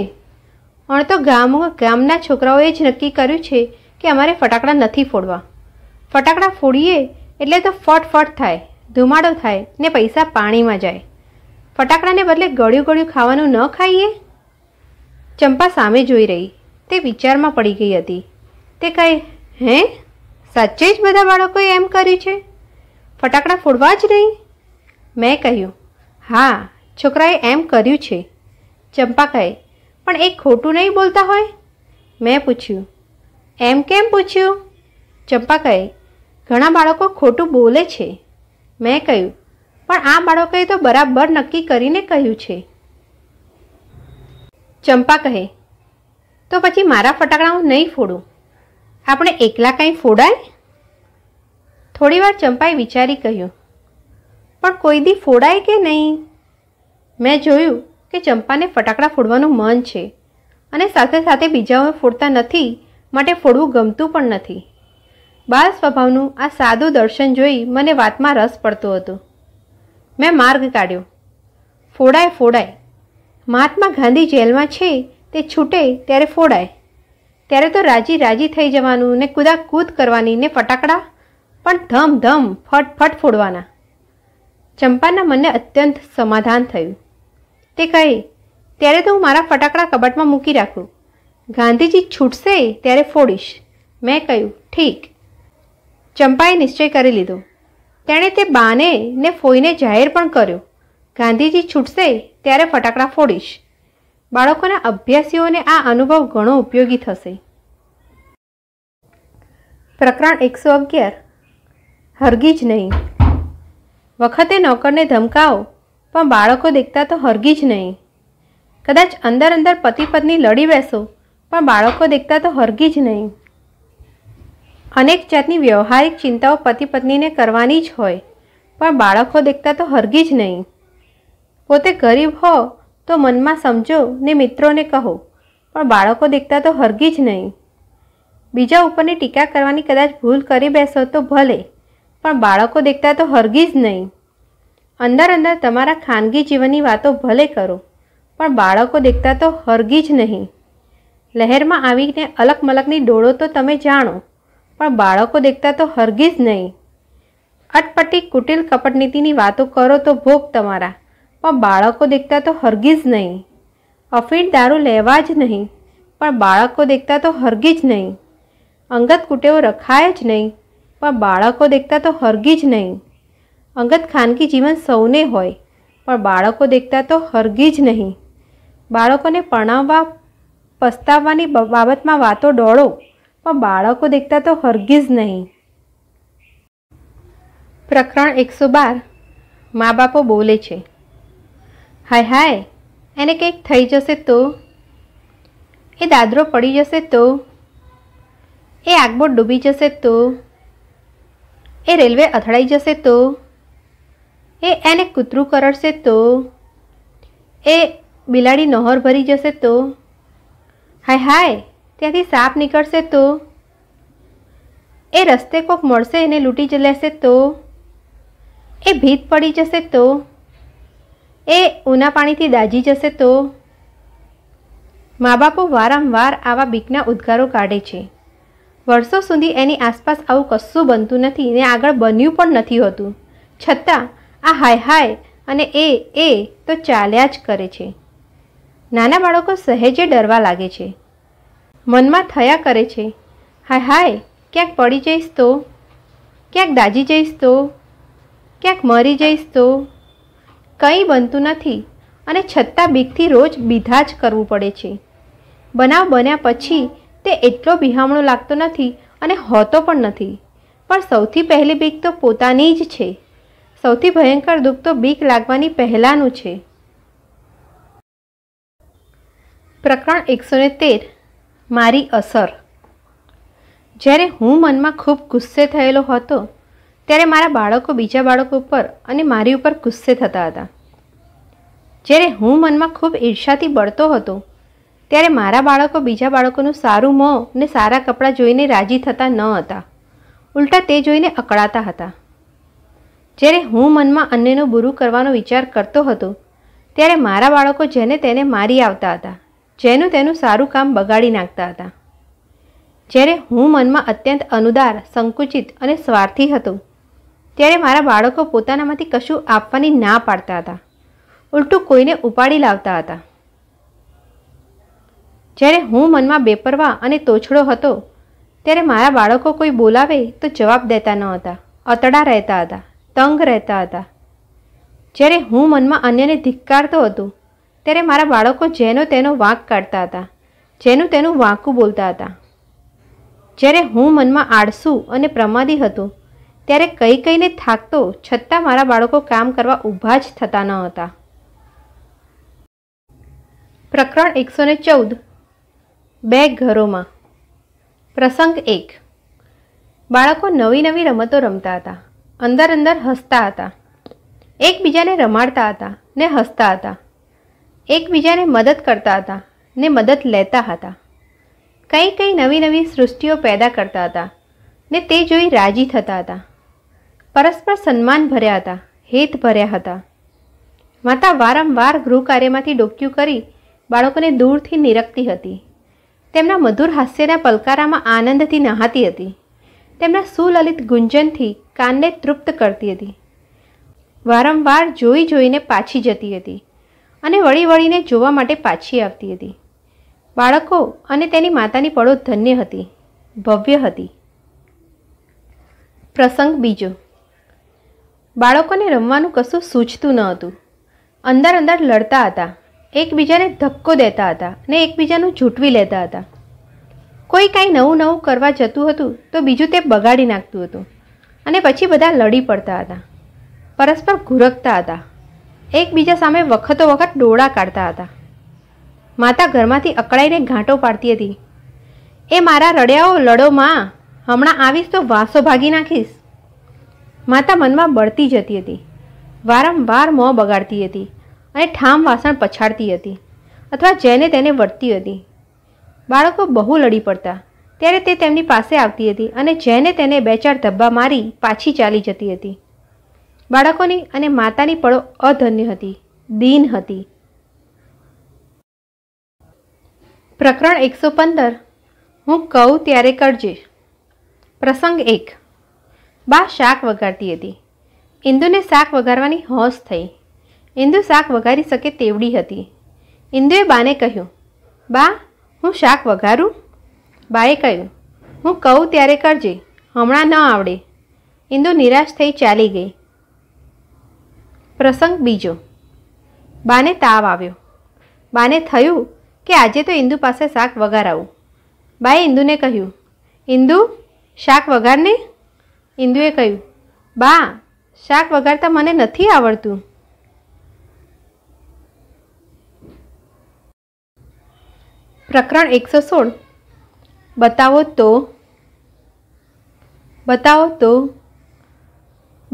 અણ તો ગામ ગામના છોકરાઓએ જ નક્કી કર્યું છે કે અમારે ફટાકડા નથી ફોડવા ફટાકડા ફોડીએ એટલે તો ફટફટ થાય ધુમાડો થાય ને પૈસા પાણીમાં જાય ફટાકડાને બદલે ગળ્યું ગળ્યું ખાવાનું ન ખાઈએ ચંપા સામે જોઈ રહી તે વિચારમાં પડી ગઈ હતી તે કહે હે સાચે જ બધા બાળકોએ એમ કર્યું છે ફટાકડા ફોડવા જ નહીં મેં કહ્યું હા છોકરાએ એમ કર્યું છે ચંપા કહે પણ એ ખોટું નહીં બોલતા હોય મેં પૂછ્યું એમ કેમ પૂછ્યું ચંપા કહે ઘણા બાળકો ખોટું બોલે છે મેં કહ્યું પણ આ બાળકોએ તો બરાબર નક્કી કરીને કહ્યું છે ચંપા કહે તો પછી મારા ફટાકડા હું નહીં ફોડું આપણે એકલા કાંઈ ફોડાય થોડીવાર ચંપાએ વિચારી કહ્યું પણ કોઈ દી ફોડાય કે નહીં મેં જોયું કે ચંપાને ફટાકડા ફોડવાનું મન છે અને સાથે સાથે બીજાઓએ ફોડતા નથી માટે ફોડવું ગમતું પણ નથી બાળ સ્વભાવનું આ સાદું દર્શન જોઈ મને વાતમાં રસ પડતો હતો મેં માર્ગ કાઢ્યો ફોડાય ફોડાય મહાત્મા ગાંધી જેલમાં છે તે છૂટે ત્યારે ફોડાય ત્યારે તો રાજી રાજી થઈ જવાનું ને કૂદાકૂદ કરવાની ને ફટાકડા પણ ધમ ધમ ફટ ફટ ફોડવાના ચંપાના મનને અત્યંત સમાધાન થયું તે કહે ત્યારે તો હું મારા ફટાકડા કબાટમાં મૂકી રાખું ગાંધીજી છૂટશે ત્યારે ફોડીશ મેં કહ્યું ઠીક ચંપાએ નિશ્ચય કરી લીધો તેણે તે બાને ને ફોઈને જાહેર પણ કર્યો ગાંધીજી છૂટશે ત્યારે ફટાકડા ફોડીશ બાળકોના અભ્યાસીઓને આ અનુભવ ઘણો ઉપયોગી થશે પ્રકરણ એકસો અગિયાર જ નહીં વખતે નોકરને ધમકાવો પણ બાળકો દેખતા તો હરગી જ નહીં કદાચ અંદર અંદર પતિ પત્ની લડી બેસો પણ બાળકો દેખતા તો હરગી જ નહીં અનેક જાતની વ્યવહારિક ચિંતાઓ પતિ પત્નીને કરવાની જ હોય પણ બાળકો દેખતા તો હરગી જ નહીં પોતે ગરીબ હો તો મનમાં સમજો ને મિત્રોને કહો પણ બાળકો દેખતા તો હરગી જ નહીં બીજા ઉપરની ટીકા કરવાની કદાચ ભૂલ કરી બેસો તો ભલે પણ બાળકો દેખતા તો હરગી જ નહીં અંદર અંદર તમારા ખાનગી જીવનની વાતો ભલે કરો પણ બાળકો દેખતા તો હરગી જ નહીં લહેરમાં આવીને અલગ મલકની ડોળો તો તમે જાણો પણ બાળકો દેખતા તો હરગી જ નહીં અટપટી કુટિલ કપટનીતિની વાતો કરો તો ભોગ તમારા પણ બાળકો દેખતા તો હરગી જ નહીં અફીણ દારૂ લેવા જ નહીં પણ બાળકો દેખતા તો હરગી જ નહીં અંગત કુટેવો રખાય જ નહીં પણ બાળકો દેખતા તો હરગી જ નહીં અંગત ખાનગી જીવન સૌને હોય પણ બાળકો દેખતા તો હરગી જ નહીં બાળકોને પરણાવવા પસ્તાવવાની બાબતમાં વાતો ડોળો પણ બાળકો દેખતા તો હરગી જ નહીં પ્રકરણ એકસો બાર મા બાપો બોલે છે હાય હાય એને કંઈક થઈ જશે તો એ દાદરો પડી જશે તો એ આગબોટ ડૂબી જશે તો એ રેલવે અથડાઈ જશે તો એ એને કૂતરું કરડશે તો એ બિલાડી નહોર ભરી જશે તો હાય હાય ત્યાંથી સાપ નીકળશે તો એ રસ્તે કોક મળશે એને લૂંટી જ લેશે તો એ ભીત પડી જશે તો એ ઉના પાણીથી દાજી જશે તો મા બાપો વારંવાર આવા બીકના ઉદ્ગારો કાઢે છે વર્ષો સુધી એની આસપાસ આવું કશું બનતું નથી ને આગળ બન્યું પણ નથી હોતું છતાં આ હાય હાય અને એ એ તો ચાલ્યા જ કરે છે નાના બાળકો સહેજે ડરવા લાગે છે મનમાં થયા કરે છે હાય હાય ક્યાંક પડી જઈશ તો ક્યાંક દાજી જઈશ તો ક્યાંક મરી જઈશ તો કંઈ બનતું નથી અને છતાં બીકથી રોજ બીધા જ કરવું પડે છે બનાવ બન્યા પછી તે એટલો બિહામણો લાગતો નથી અને હોતો પણ નથી પણ સૌથી પહેલી બીક તો પોતાની જ છે સૌથી ભયંકર દુઃખ તો બીક લાગવાની પહેલાંનું છે પ્રકરણ એકસો ને તેર મારી અસર જ્યારે હું મનમાં ખૂબ ગુસ્સે થયેલો હતો ત્યારે મારા બાળકો બીજા બાળકો ઉપર અને મારી ઉપર ગુસ્સે થતા હતા જ્યારે હું મનમાં ખૂબ ઈર્ષાથી બળતો હતો ત્યારે મારા બાળકો બીજા બાળકોનું સારું મોં ને સારા કપડાં જોઈને રાજી થતા ન હતા ઉલટા તે જોઈને અકળાતા હતા જ્યારે હું મનમાં અન્યનું બુરું કરવાનો વિચાર કરતો હતો ત્યારે મારા બાળકો જેને તેને મારી આવતા હતા જેનું તેનું સારું કામ બગાડી નાખતા હતા જ્યારે હું મનમાં અત્યંત અનુદાર સંકુચિત અને સ્વાર્થી હતો ત્યારે મારા બાળકો પોતાનામાંથી કશું આપવાની ના પાડતા હતા ઉલટું કોઈને ઉપાડી લાવતા હતા જ્યારે હું મનમાં બેપરવા અને તોછડો હતો ત્યારે મારા બાળકો કોઈ બોલાવે તો જવાબ દેતા ન હતા અતડા રહેતા હતા તંગ રહેતા હતા જ્યારે હું મનમાં અન્યને ધિક્કારતો હતો ત્યારે મારા બાળકો જેનો તેનો વાંક કાઢતા હતા જેનું તેનું વાંકું બોલતા હતા જ્યારે હું મનમાં આળસુ અને પ્રમાદી હતું ત્યારે કઈ કઈને થાકતો છતાં મારા બાળકો કામ કરવા ઊભા જ થતા ન હતા પ્રકરણ એકસો ને ચૌદ બે ઘરોમાં પ્રસંગ એક બાળકો નવી નવી રમતો રમતા હતા અંદર અંદર હસતા હતા એકબીજાને રમાડતા હતા ને હસતા હતા એકબીજાને મદદ કરતા હતા ને મદદ લેતા હતા કઈ કઈ નવી નવી સૃષ્ટિઓ પેદા કરતા હતા ને તે જોઈ રાજી થતા હતા પરસ્પર સન્માન ભર્યા હતા હેત ભર્યા હતા માતા વારંવાર ગૃહ કાર્યમાંથી ડોક્યું કરી બાળકોને દૂરથી નિરખતી હતી તેમના મધુર હાસ્યના પલકારામાં આનંદથી નહાતી હતી તેમના સુલલિત ગુંજનથી કાનને તૃપ્ત કરતી હતી વારંવાર જોઈ જોઈને પાછી જતી હતી અને વળી વળીને જોવા માટે પાછી આવતી હતી બાળકો અને તેની માતાની પડો ધન્ય હતી ભવ્ય હતી પ્રસંગ બીજો બાળકોને રમવાનું કશું સૂચતું ન હતું અંદર અંદર લડતા હતા એકબીજાને ધક્કો દેતા હતા ને એકબીજાનું ઝૂંટવી લેતા હતા કોઈ કાંઈ નવું નવું કરવા જતું હતું તો બીજું તે બગાડી નાખતું હતું અને પછી બધા લડી પડતા હતા પરસ્પર ઘુરકતા હતા એકબીજા સામે વખતો વખત ડોળા કાઢતા હતા માતા ઘરમાંથી અકળાઈને ઘાંટો પાડતી હતી એ મારા રડ્યાઓ લડો માં હમણાં આવીશ તો વાસો ભાગી નાખીશ માતા મનમાં બળતી જતી હતી વારંવાર મોં બગાડતી હતી અને ઠામ વાસણ પછાડતી હતી અથવા જેને તેને વળતી હતી બાળકો બહુ લડી પડતા ત્યારે તે તેમની પાસે આવતી હતી અને જેને તેને બે ચાર ધબ્બા મારી પાછી ચાલી જતી હતી બાળકોની અને માતાની પળો અધન્ય હતી દીન હતી પ્રકરણ એકસો પંદર હું કહું ત્યારે કરજે પ્રસંગ એક બા શાક વઘારતી હતી ઇન્દુને શાક વઘારવાની હોશ થઈ ઇન્દુ શાક વઘારી શકે તેવડી હતી ઇન્દુએ બાને કહ્યું બા હું શાક વઘારું બાએ કહ્યું હું કહું ત્યારે કરજે હમણાં ન આવડે ઇન્દુ નિરાશ થઈ ચાલી ગઈ પ્રસંગ બીજો બાને તાવ આવ્યો બાને થયું કે આજે તો ઇન્દુ પાસે શાક વઘારાવું બાએ ઇન્દુને કહ્યું ઇન્દુ શાક વઘારને ઇન્દુએ કહ્યું બા શાક વગાડતા મને નથી આવડતું પ્રકરણ એકસો સોળ બતાવો તો બતાવો તો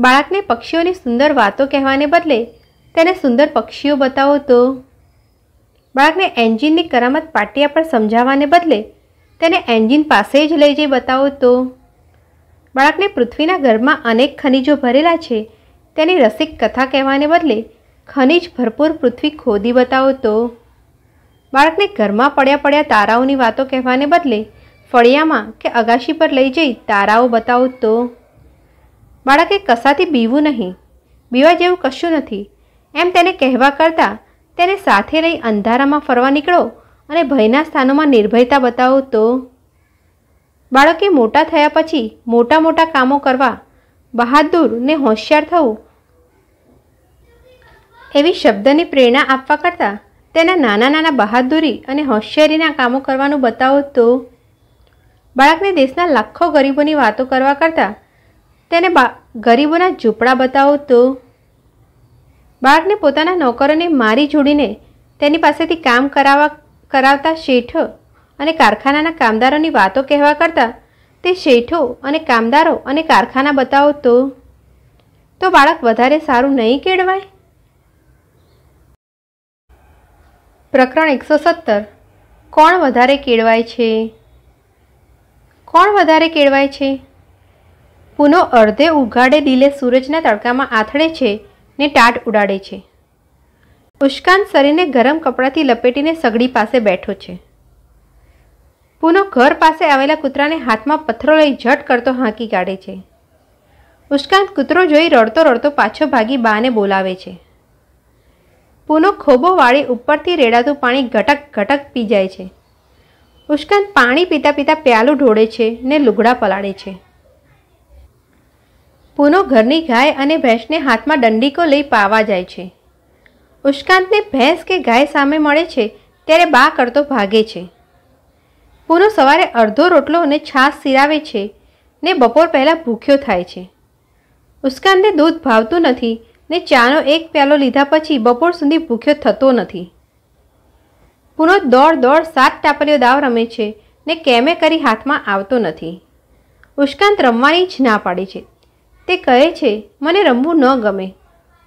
બાળકને પક્ષીઓની સુંદર વાતો કહેવાને બદલે તેને સુંદર પક્ષીઓ બતાવો તો બાળકને એન્જિનની કરામત પાટિયા પર સમજાવવાને બદલે તેને એન્જિન પાસે જ લઈ જઈ બતાવો તો બાળકને પૃથ્વીના ગર્ભમાં અનેક ખનિજો ભરેલા છે તેની રસિક કથા કહેવાને બદલે ખનિજ ભરપૂર પૃથ્વી ખોદી બતાવો તો બાળકને ઘરમાં પડ્યા પડ્યા તારાઓની વાતો કહેવાને બદલે ફળિયામાં કે અગાશી પર લઈ જઈ તારાઓ બતાવો તો બાળકે કશાથી બીવું નહીં બીવા જેવું કશું નથી એમ તેને કહેવા કરતાં તેને સાથે લઈ અંધારામાં ફરવા નીકળો અને ભયના સ્થાનોમાં નિર્ભયતા બતાવો તો બાળકે મોટા થયા પછી મોટા મોટા કામો કરવા બહાદુર ને હોશિયાર થવું એવી શબ્દને પ્રેરણા આપવા કરતાં તેના નાના નાના બહાદુરી અને હોશિયારીના કામો કરવાનું બતાવો તો બાળકને દેશના લાખો ગરીબોની વાતો કરવા કરતાં તેને બા ગરીબોના ઝૂંપડા બતાવો તો બાળકને પોતાના નોકરોને મારી જોડીને તેની પાસેથી કામ કરાવવા કરાવતા શેઠ અને કારખાનાના કામદારોની વાતો કહેવા કરતાં તે શેઠો અને કામદારો અને કારખાના બતાવો તો તો બાળક વધારે સારું નહીં કેળવાય પ્રકરણ એકસો સત્તર કોણ વધારે કેળવાય છે કોણ વધારે કેળવાય છે પુનો અર્ધે ઉઘાડે દિલે સૂરજના તડકામાં આથડે છે ને ટાટ ઉડાડે છે ઉશ્કાન શરીરને ગરમ કપડાથી લપેટીને સગડી પાસે બેઠો છે પુનઃ ઘર પાસે આવેલા કૂતરાને હાથમાં પથ્થરો લઈ ઝટ કરતો હાંકી કાઢે છે ઉષ્કાંત કૂતરો જોઈ રડતો રડતો પાછો ભાગી બાને બોલાવે છે પૂનો ખોબો વાળી ઉપરથી રેડાતું પાણી ઘટક ઘટક પી જાય છે ઉષ્કાંત પાણી પીતા પીતા પ્યાલું ઢોળે છે ને લુગડા પલાળે છે પૂનો ઘરની ગાય અને ભેંસને હાથમાં દંડીકો લઈ પાવા જાય છે ઉષ્કાંતને ભેંસ કે ગાય સામે મળે છે ત્યારે બા કરતો ભાગે છે પૂનો સવારે અડધો રોટલો અને છાશ સિરાવે છે ને બપોર પહેલાં ભૂખ્યો થાય છે ઉસ્કાનને દૂધ ભાવતું નથી ને ચાનો એક પ્યાલો લીધા પછી બપોર સુધી ભૂખ્યો થતો નથી પૂનો દોડ દોડ સાત ટાપરીઓ દાવ રમે છે ને કેમે કરી હાથમાં આવતો નથી ઉષ્કાંત રમવાની જ ના પાડે છે તે કહે છે મને રમવું ન ગમે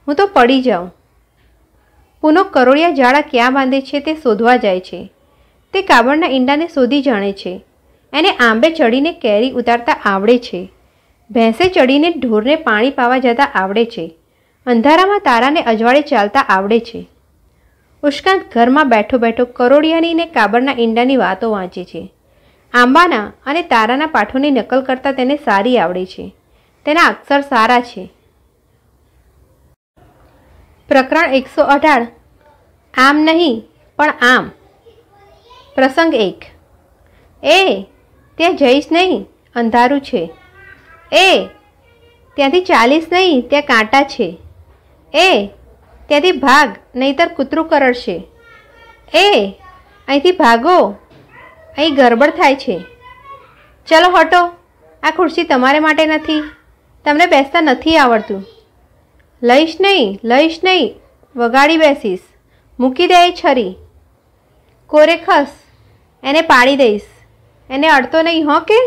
હું તો પડી જાઉં પૂનો કરોળિયા જાળા ક્યાં બાંધે છે તે શોધવા જાય છે તે કાબણના ઈંડાને શોધી જાણે છે એને આંબે ચડીને કેરી ઉતારતા આવડે છે ભેંસે ચડીને ઢોરને પાણી પાવા જતા આવડે છે અંધારામાં તારાને અજવાળે ચાલતા આવડે છે ઉષ્કાંત ઘરમાં બેઠો બેઠો કરોડિયાની ને કાબરના ઈંડાની વાતો વાંચે છે આંબાના અને તારાના પાઠોની નકલ કરતા તેને સારી આવડે છે તેના અક્ષર સારા છે પ્રકરણ એકસો અઢાર આમ નહીં પણ આમ પ્રસંગ એક એ ત્યાં જઈશ નહીં અંધારું છે એ ત્યાંથી ચાલીશ નહીં ત્યાં કાંટા છે એ ત્યાંથી ભાગ નહીતર કૂતરું કરડશે એ અહીંથી ભાગો અહીં ગરબડ થાય છે ચલો હટો આ ખુરશી તમારે માટે નથી તમને બેસતા નથી આવડતું લઈશ નહીં લઈશ નહીં વગાડી બેસીશ મૂકી દે છરી કોરે ખસ એને પાડી દઈશ એને અડતો નહીં હો કે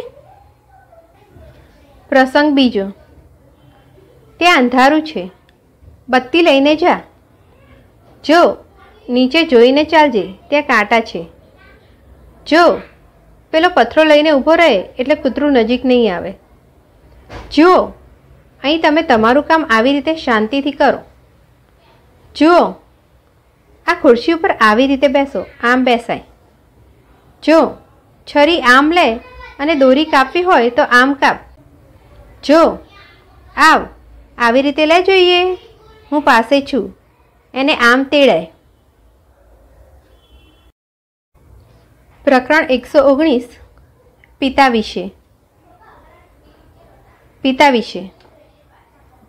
પ્રસંગ બીજો ત્યાં અંધારું છે બત્તી લઈને જા જો નીચે જોઈને ચાલજે ત્યાં કાંટા છે જો પેલો પથ્થરો લઈને ઊભો રહે એટલે કૂતરું નજીક નહીં આવે જુઓ અહીં તમે તમારું કામ આવી રીતે શાંતિથી કરો જુઓ આ ખુરશી ઉપર આવી રીતે બેસો આમ બેસાય જો છરી આમ લે અને દોરી કાપવી હોય તો આમ કાપ જો આવ આવી રીતે લે જોઈએ હું પાસે છું એને આમ તેડાય પ્રકરણ એકસો ઓગણીસ પિતા વિશે પિતા વિશે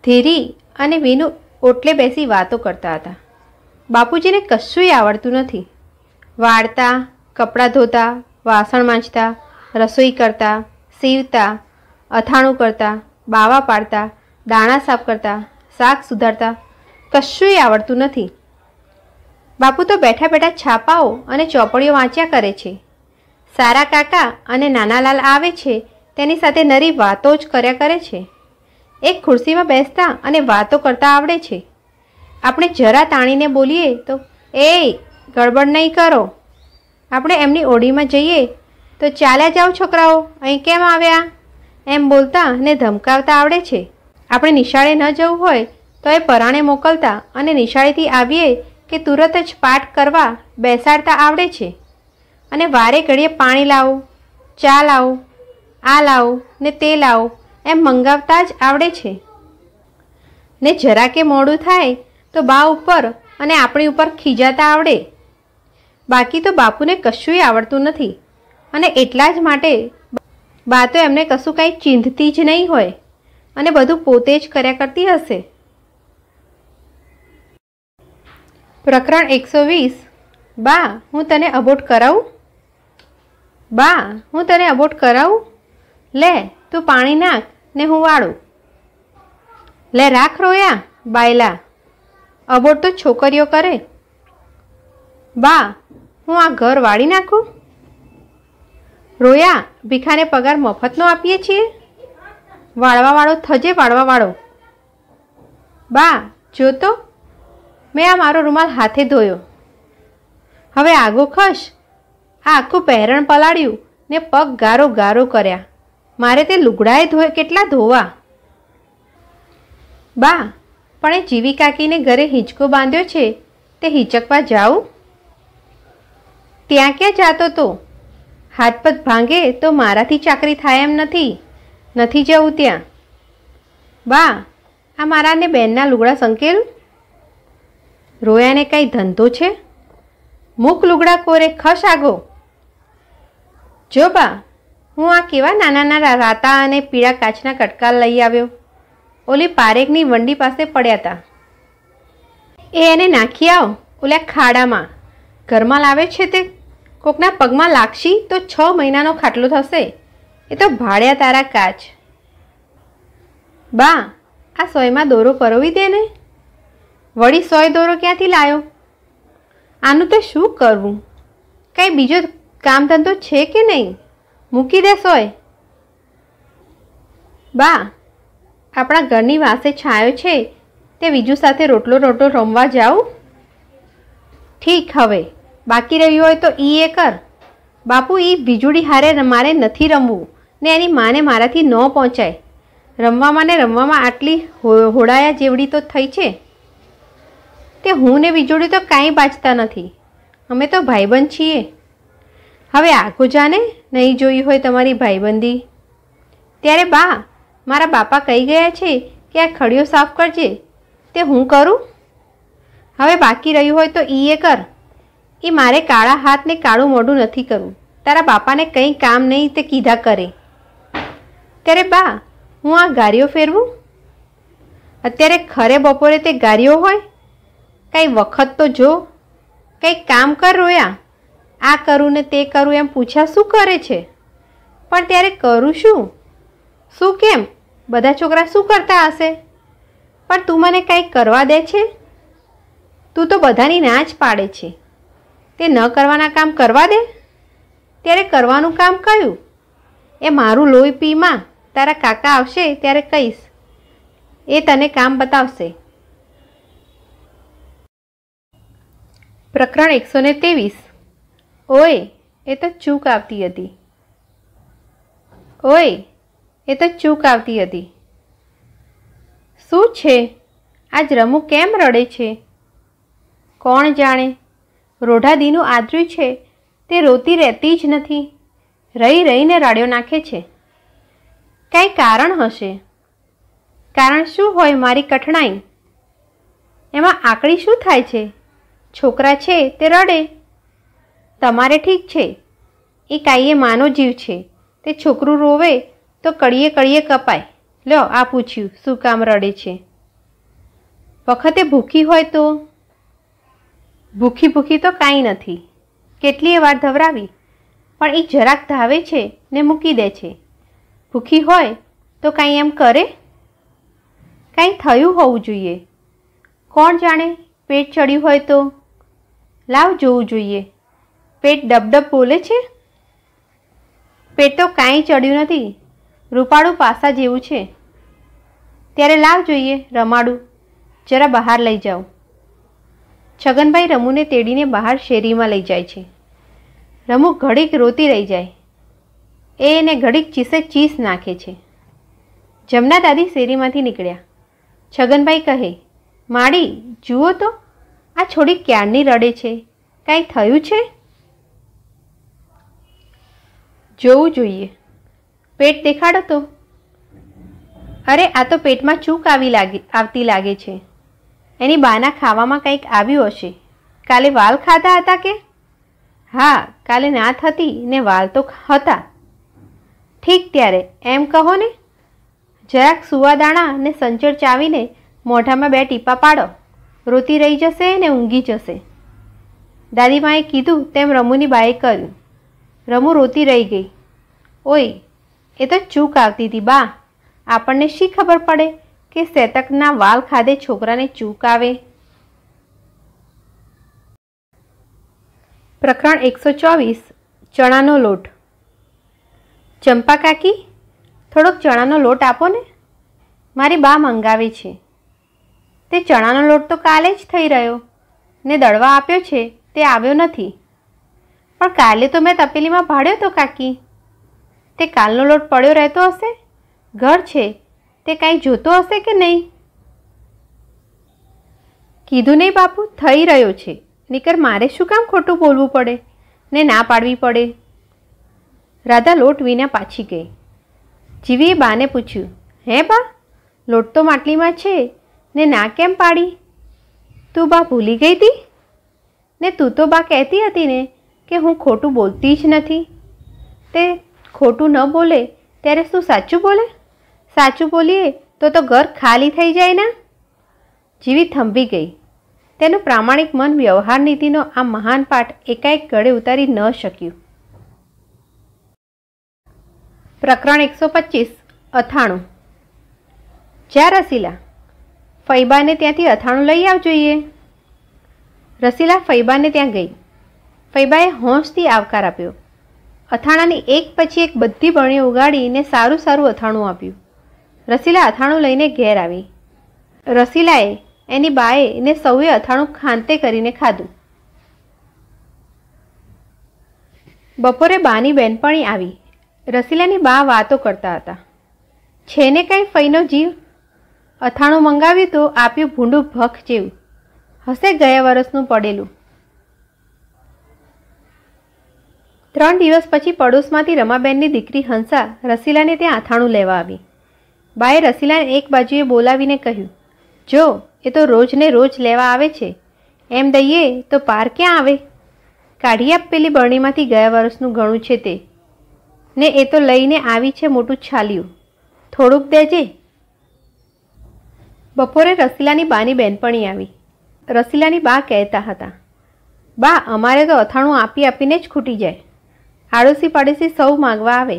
ધીરી અને વિનુ ઓટલે બેસી વાતો કરતા હતા બાપુજીને કશું આવડતું નથી વાર્તા કપડાં ધોતા વાસણ માંજતા રસોઈ કરતા સીવતા અથાણું કરતા બાવા પાડતા દાણા સાફ કરતા શાક સુધારતા કશુંય આવડતું નથી બાપુ તો બેઠા બેઠા છાપાઓ અને ચોપડીઓ વાંચ્યા કરે છે સારા કાકા અને નાનાલાલ આવે છે તેની સાથે નરી વાતો જ કર્યા કરે છે એક ખુરશીમાં બેસતા અને વાતો કરતા આવડે છે આપણે જરા તાણીને બોલીએ તો એ ગડબડ નહીં કરો આપણે એમની ઓડીમાં જઈએ તો ચાલ્યા જાઓ છોકરાઓ અહીં કેમ આવ્યા એમ બોલતા ને ધમકાવતા આવડે છે આપણે નિશાળે ન જવું હોય તો એ પરાણે મોકલતા અને નિશાળેથી આવીએ કે તુરત જ પાઠ કરવા બેસાડતા આવડે છે અને વારે ઘડીએ પાણી લાવો ચા લાવો આ લાવો ને તે લાવો એમ મંગાવતા જ આવડે છે ને જરા કે મોડું થાય તો બા ઉપર અને આપણી ઉપર ખીજાતા આવડે બાકી તો બાપુને કશુંય આવડતું નથી અને એટલા જ માટે બા તો એમને કશું કાંઈ ચિંધતી જ નહીં હોય અને બધું પોતે જ કર્યા કરતી હશે પ્રકરણ એકસો વીસ બા હું તને અબોટ કરાવું બા હું તને અબોટ કરાવું લે તું પાણી નાખ ને હું વાળું લે રાખ રોયા બાયલા અબોટ તો છોકરીઓ કરે બા હું આ ઘર વાળી નાખું રોયા ભીખાને પગાર મફતનો આપીએ છીએ વાળવાવાળો થજે વાળવાવાળો બા જો તો મેં આ મારો રૂમાલ હાથે ધોયો હવે આગો ખસ આ આખું પહેરણ પલાળ્યું ને પગ ગારો ગારો કર્યા મારે તે લુગડાએ ધોય કેટલા ધોવા બા પણ એ જીવી કાકીને ઘરે હિંચકો બાંધ્યો છે તે હિંચકવા જાઉં ત્યાં ક્યાં જાતો તો હાથપત ભાંગે તો મારાથી ચાકરી થાય એમ નથી નથી જવું ત્યાં બા આ મારાને બહેનના લુગડા સંકેલ રોયાને કાંઈ ધંધો છે મૂક લુગડા કોરે ખસ આગો જો બા હું આ કેવા નાના નાના રાતા અને પીળા કાચના કટકા લઈ આવ્યો ઓલી પારેખની વંડી પાસે પડ્યા હતા એ એને નાખી આવ ઓલા ખાડામાં ઘરમાં લાવે છે તે કોકના પગમાં લાગશી તો છ મહિનાનો ખાટલો થશે એ તો ભાડ્યા તારા કાચ બા આ સોયમાં દોરો પરોવી દે ને વળી સોય દોરો ક્યાંથી લાયો આનું તો શું કરવું કાંઈ બીજો કામ ધંધો છે કે નહીં મૂકી દે સોય બા આપણા ઘરની વાસે છાયો છે તે બીજું સાથે રોટલો રોટલો રમવા જાઉં ઠીક હવે બાકી રહ્યું હોય તો ઈ એ કર બાપુ એ વીજળી હારે મારે નથી રમવું ને એની માને મારાથી ન પહોંચાય રમવામાં ને રમવામાં આટલી હોડાયા જેવડી તો થઈ છે તે હું ને વીજળી તો કાંઈ બાજતા નથી અમે તો ભાઈબંધ છીએ હવે આખું જાને નહીં જોઈ હોય તમારી ભાઈબંધી ત્યારે બા મારા બાપા કહી ગયા છે કે આ ખડીઓ સાફ કરજે તે હું કરું હવે બાકી રહ્યું હોય તો ઈ એ કર એ મારે કાળા હાથને કાળું મોઢું નથી કરવું તારા બાપાને કંઈ કામ નહીં તે કીધા કરે ત્યારે બા હું આ ગારીઓ ફેરવું અત્યારે ખરે બપોરે તે ગારીઓ હોય કાંઈ વખત તો જો કંઈ કામ કર રોયા આ કરું ને તે કરું એમ પૂછ્યા શું કરે છે પણ ત્યારે કરું શું શું કેમ બધા છોકરા શું કરતા હશે પણ તું મને કંઈ કરવા દે છે તું તો બધાની ના જ પાડે છે તે ન કરવાના કામ કરવા દે ત્યારે કરવાનું કામ કયું એ મારું લોહી પીમાં તારા કાકા આવશે ત્યારે કહીશ એ તને કામ બતાવશે પ્રકરણ એકસો ને ત્રેવીસ ઓય એ તો ચૂક આવતી હતી ઓય એ તો ચૂક આવતી હતી શું છે આજ રમુ કેમ રડે છે કોણ જાણે રોઢાદીનું આદર્યું છે તે રોતી રહેતી જ નથી રહી રહીને રડ્યો નાખે છે કાંઈ કારણ હશે કારણ શું હોય મારી કઠણાઈ એમાં આકડી શું થાય છે છોકરા છે તે રડે તમારે ઠીક છે એ કાંઈએ માનો જીવ છે તે છોકરું રોવે તો કડીએ કડીએ કપાય લ્યો આ પૂછ્યું શું કામ રડે છે વખતે ભૂખી હોય તો ભૂખી ભૂખી તો કાંઈ નથી કેટલીય વાર ધવરાવી પણ એ જરાક ધાવે છે ને મૂકી દે છે ભૂખી હોય તો કાંઈ એમ કરે કાંઈ થયું હોવું જોઈએ કોણ જાણે પેટ ચડ્યું હોય તો લાવ જોવું જોઈએ પેટ ડબડબ બોલે છે પેટ તો કાંઈ ચડ્યું નથી રૂપાળું પાસા જેવું છે ત્યારે લાવ જોઈએ રમાડું જરા બહાર લઈ જાઉં છગનભાઈ રમુને તેડીને બહાર શેરીમાં લઈ જાય છે રમુ ઘડીક રોતી રહી જાય એ એને ઘડીક ચીસે ચીસ નાખે છે જમના દાદી શેરીમાંથી નીકળ્યા છગનભાઈ કહે માડી જુઓ તો આ છોડી ક્યારની રડે છે કાંઈ થયું છે જોવું જોઈએ પેટ દેખાડો તો અરે આ તો પેટમાં ચૂક આવી લાગી આવતી લાગે છે એની બાના ખાવામાં કંઈક આવ્યું હશે કાલે વાલ ખાધા હતા કે હા કાલે નાથ હતી ને વાલ તો હતા ઠીક ત્યારે એમ કહો ને જરાક સુવાદાણા ને સંચળ ચાવીને મોઢામાં બે ટીપા પાડો રોતી રહી જશે ને ઊંઘી જશે દાદીમાએ કીધું તેમ રમુની બાએ કર્યું રમુ રોતી રહી ગઈ ઓય એ તો ચૂક આવતી હતી બા આપણને શી ખબર પડે કે શેતકના વાલ ખાધે છોકરાને ચૂક આવે પ્રકરણ એકસો ચોવીસ ચણાનો લોટ ચંપા કાકી થોડોક ચણાનો લોટ આપો ને મારી બા મંગાવે છે તે ચણાનો લોટ તો કાલે જ થઈ રહ્યો ને દળવા આપ્યો છે તે આવ્યો નથી પણ કાલે તો મેં તપેલીમાં ભાડ્યો તો કાકી તે કાલનો લોટ પડ્યો રહેતો હશે ઘર છે તે કાંઈ જોતો હશે કે નહીં કીધું નહીં બાપુ થઈ રહ્યો છે નીકર મારે શું કામ ખોટું બોલવું પડે ને ના પાડવી પડે રાધા લોટ વિના પાછી ગઈ જીવીએ બાને પૂછ્યું હે બા લોટ તો માટલીમાં છે ને ના કેમ પાડી તું બા ભૂલી ગઈ હતી ને તું તો બા કહેતી હતી ને કે હું ખોટું બોલતી જ નથી તે ખોટું ન બોલે ત્યારે શું સાચું બોલે સાચું બોલીએ તો તો ઘર ખાલી થઈ જાય ને જીવી થંભી ગઈ તેનું પ્રામાણિક મન વ્યવહાર નીતિનો આ મહાન પાઠ એકાએક ગળે ઉતારી ન શક્યું પ્રકરણ એકસો પચીસ અથાણું જ્યાં રસીલા ફૈબાને ત્યાંથી અથાણું લઈ જોઈએ રસીલા ફૈબાને ત્યાં ગઈ ફૈબાએ હોંશથી આવકાર આપ્યો અથાણાની એક પછી એક બધી બરણી ઉગાડીને સારું સારું અથાણું આપ્યું રસીલા અથાણું લઈને ઘેર આવી રસીલાએ એની બાએ ને સૌએ અથાણું ખાંતે કરીને ખાધું બપોરે બાની બહેનપણી આવી રસીલાની બા વાતો કરતા હતા છે ને કાંઈ ફઈનો જીવ અથાણું મંગાવ્યું તો આપ્યું ભૂંડું ભખ જેવું હશે ગયા વરસનું પડેલું ત્રણ દિવસ પછી પડોશમાંથી રમાબેનની દીકરી હંસા રસીલાને ત્યાં અથાણું લેવા આવી બાએ રસીલાને એક બાજુએ બોલાવીને કહ્યું જો એ તો રોજને રોજ લેવા આવે છે એમ દઈએ તો પાર ક્યાં આવે કાઢી આપેલી બરણીમાંથી ગયા વર્ષનું ઘણું છે તે ને એ તો લઈને આવી છે મોટું છાલ્યું થોડુંક દેજે બપોરે રસીલાની બાની બહેનપણી આવી રસીલાની બા કહેતા હતા બા અમારે તો અથાણું આપી આપીને જ ખૂટી જાય આડોશી પાડોશી સૌ માગવા આવે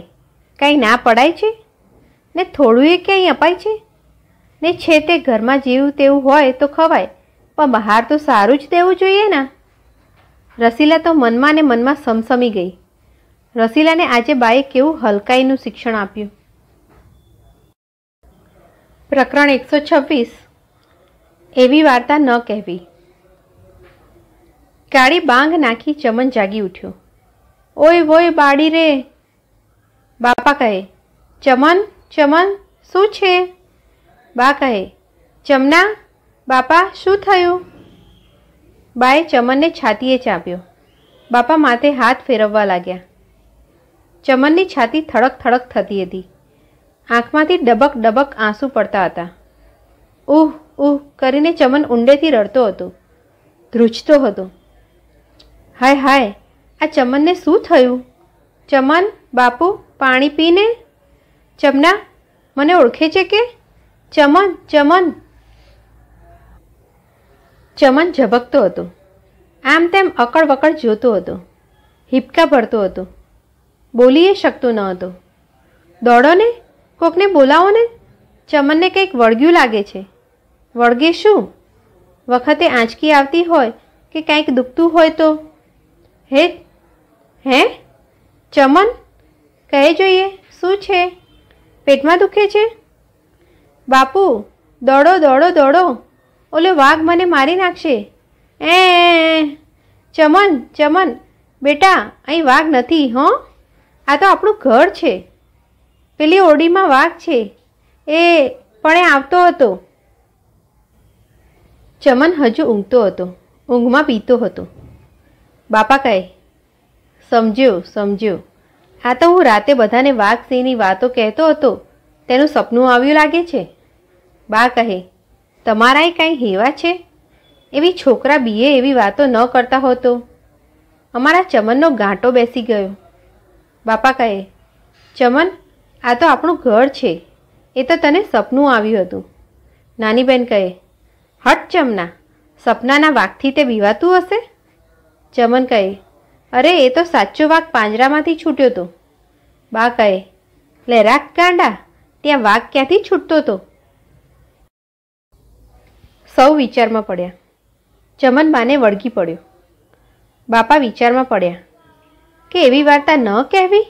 કાંઈ ના પડાય છે ને થોડું એ ક્યાંય અપાય છે ને છે તે ઘરમાં જેવું તેવું હોય તો ખવાય પણ બહાર તો સારું જ દેવું જોઈએ ને રસીલા તો મનમાં ને મનમાં સમસમી ગઈ રસીલાને આજે બાએ કેવું હલકાઈનું શિક્ષણ આપ્યું પ્રકરણ એકસો છવ્વીસ એવી વાર્તા ન કહેવી કાળી બાંગ નાખી ચમન જાગી ઉઠ્યો ઓય વોય બાળી રે બાપા કહે ચમન ચમન શું છે બા કહે ચમના બાપા શું થયું બાએ ચમનને છાતીએ ચાંપ્યો બાપા માથે હાથ ફેરવવા લાગ્યા ચમનની છાતી થડક થડક થતી હતી આંખમાંથી ડબક ડબક આંસુ પડતા હતા ઉહ ઉહ કરીને ચમન ઊંડેથી રડતો હતો ધ્રુજતો હતો હાય હાય આ ચમનને શું થયું ચમન બાપુ પાણી પીને ચમના મને ઓળખે છે કે ચમન ચમન ચમન ઝબકતો હતો આમ તેમ અકળ અકળવકળ જોતો હતો હિપકા ભરતો હતો બોલીએ શકતો ન હતો દોડો ને કોકને બોલાવો ને ચમનને કંઈક વળગ્યું લાગે છે વળગે શું વખતે આંચકી આવતી હોય કે કાંઈક દુખતું હોય તો હે હે ચમન કહે જોઈએ શું છે પેટમાં દુખે છે બાપુ દોડો દોડો દોડો ઓલો વાઘ મને મારી નાખશે એ ચમન ચમન બેટા અહીં વાઘ નથી હો આ તો આપણું ઘર છે પેલી ઓડીમાં વાઘ છે એ પણ એ આવતો હતો ચમન હજુ ઊંઘતો હતો ઊંઘમાં પીતો હતો બાપા કહે સમજ્યો સમજ્યો આ તો હું રાતે બધાને વાઘસિંહની વાતો કહેતો હતો તેનું સપનું આવ્યું લાગે છે બા કહે તમારાય કાંઈ હેવા છે એવી છોકરા બીએ એવી વાતો ન કરતા હોતો અમારા ચમનનો ગાંટો બેસી ગયો બાપા કહે ચમન આ તો આપણું ઘર છે એ તો તને સપનું આવ્યું હતું નાની બેન કહે હટ ચમના સપનાના વાઘથી તે બીવાતું હશે ચમન કહે અરે એ તો સાચો વાઘ પાંજરામાંથી છૂટ્યો તો બા કહે લે રાખ ગાંડા ત્યાં વાઘ ક્યાંથી છૂટતો તો સૌ વિચારમાં પડ્યા ચમન બાને વળગી પડ્યો બાપા વિચારમાં પડ્યા કે એવી વાર્તા ન કહેવી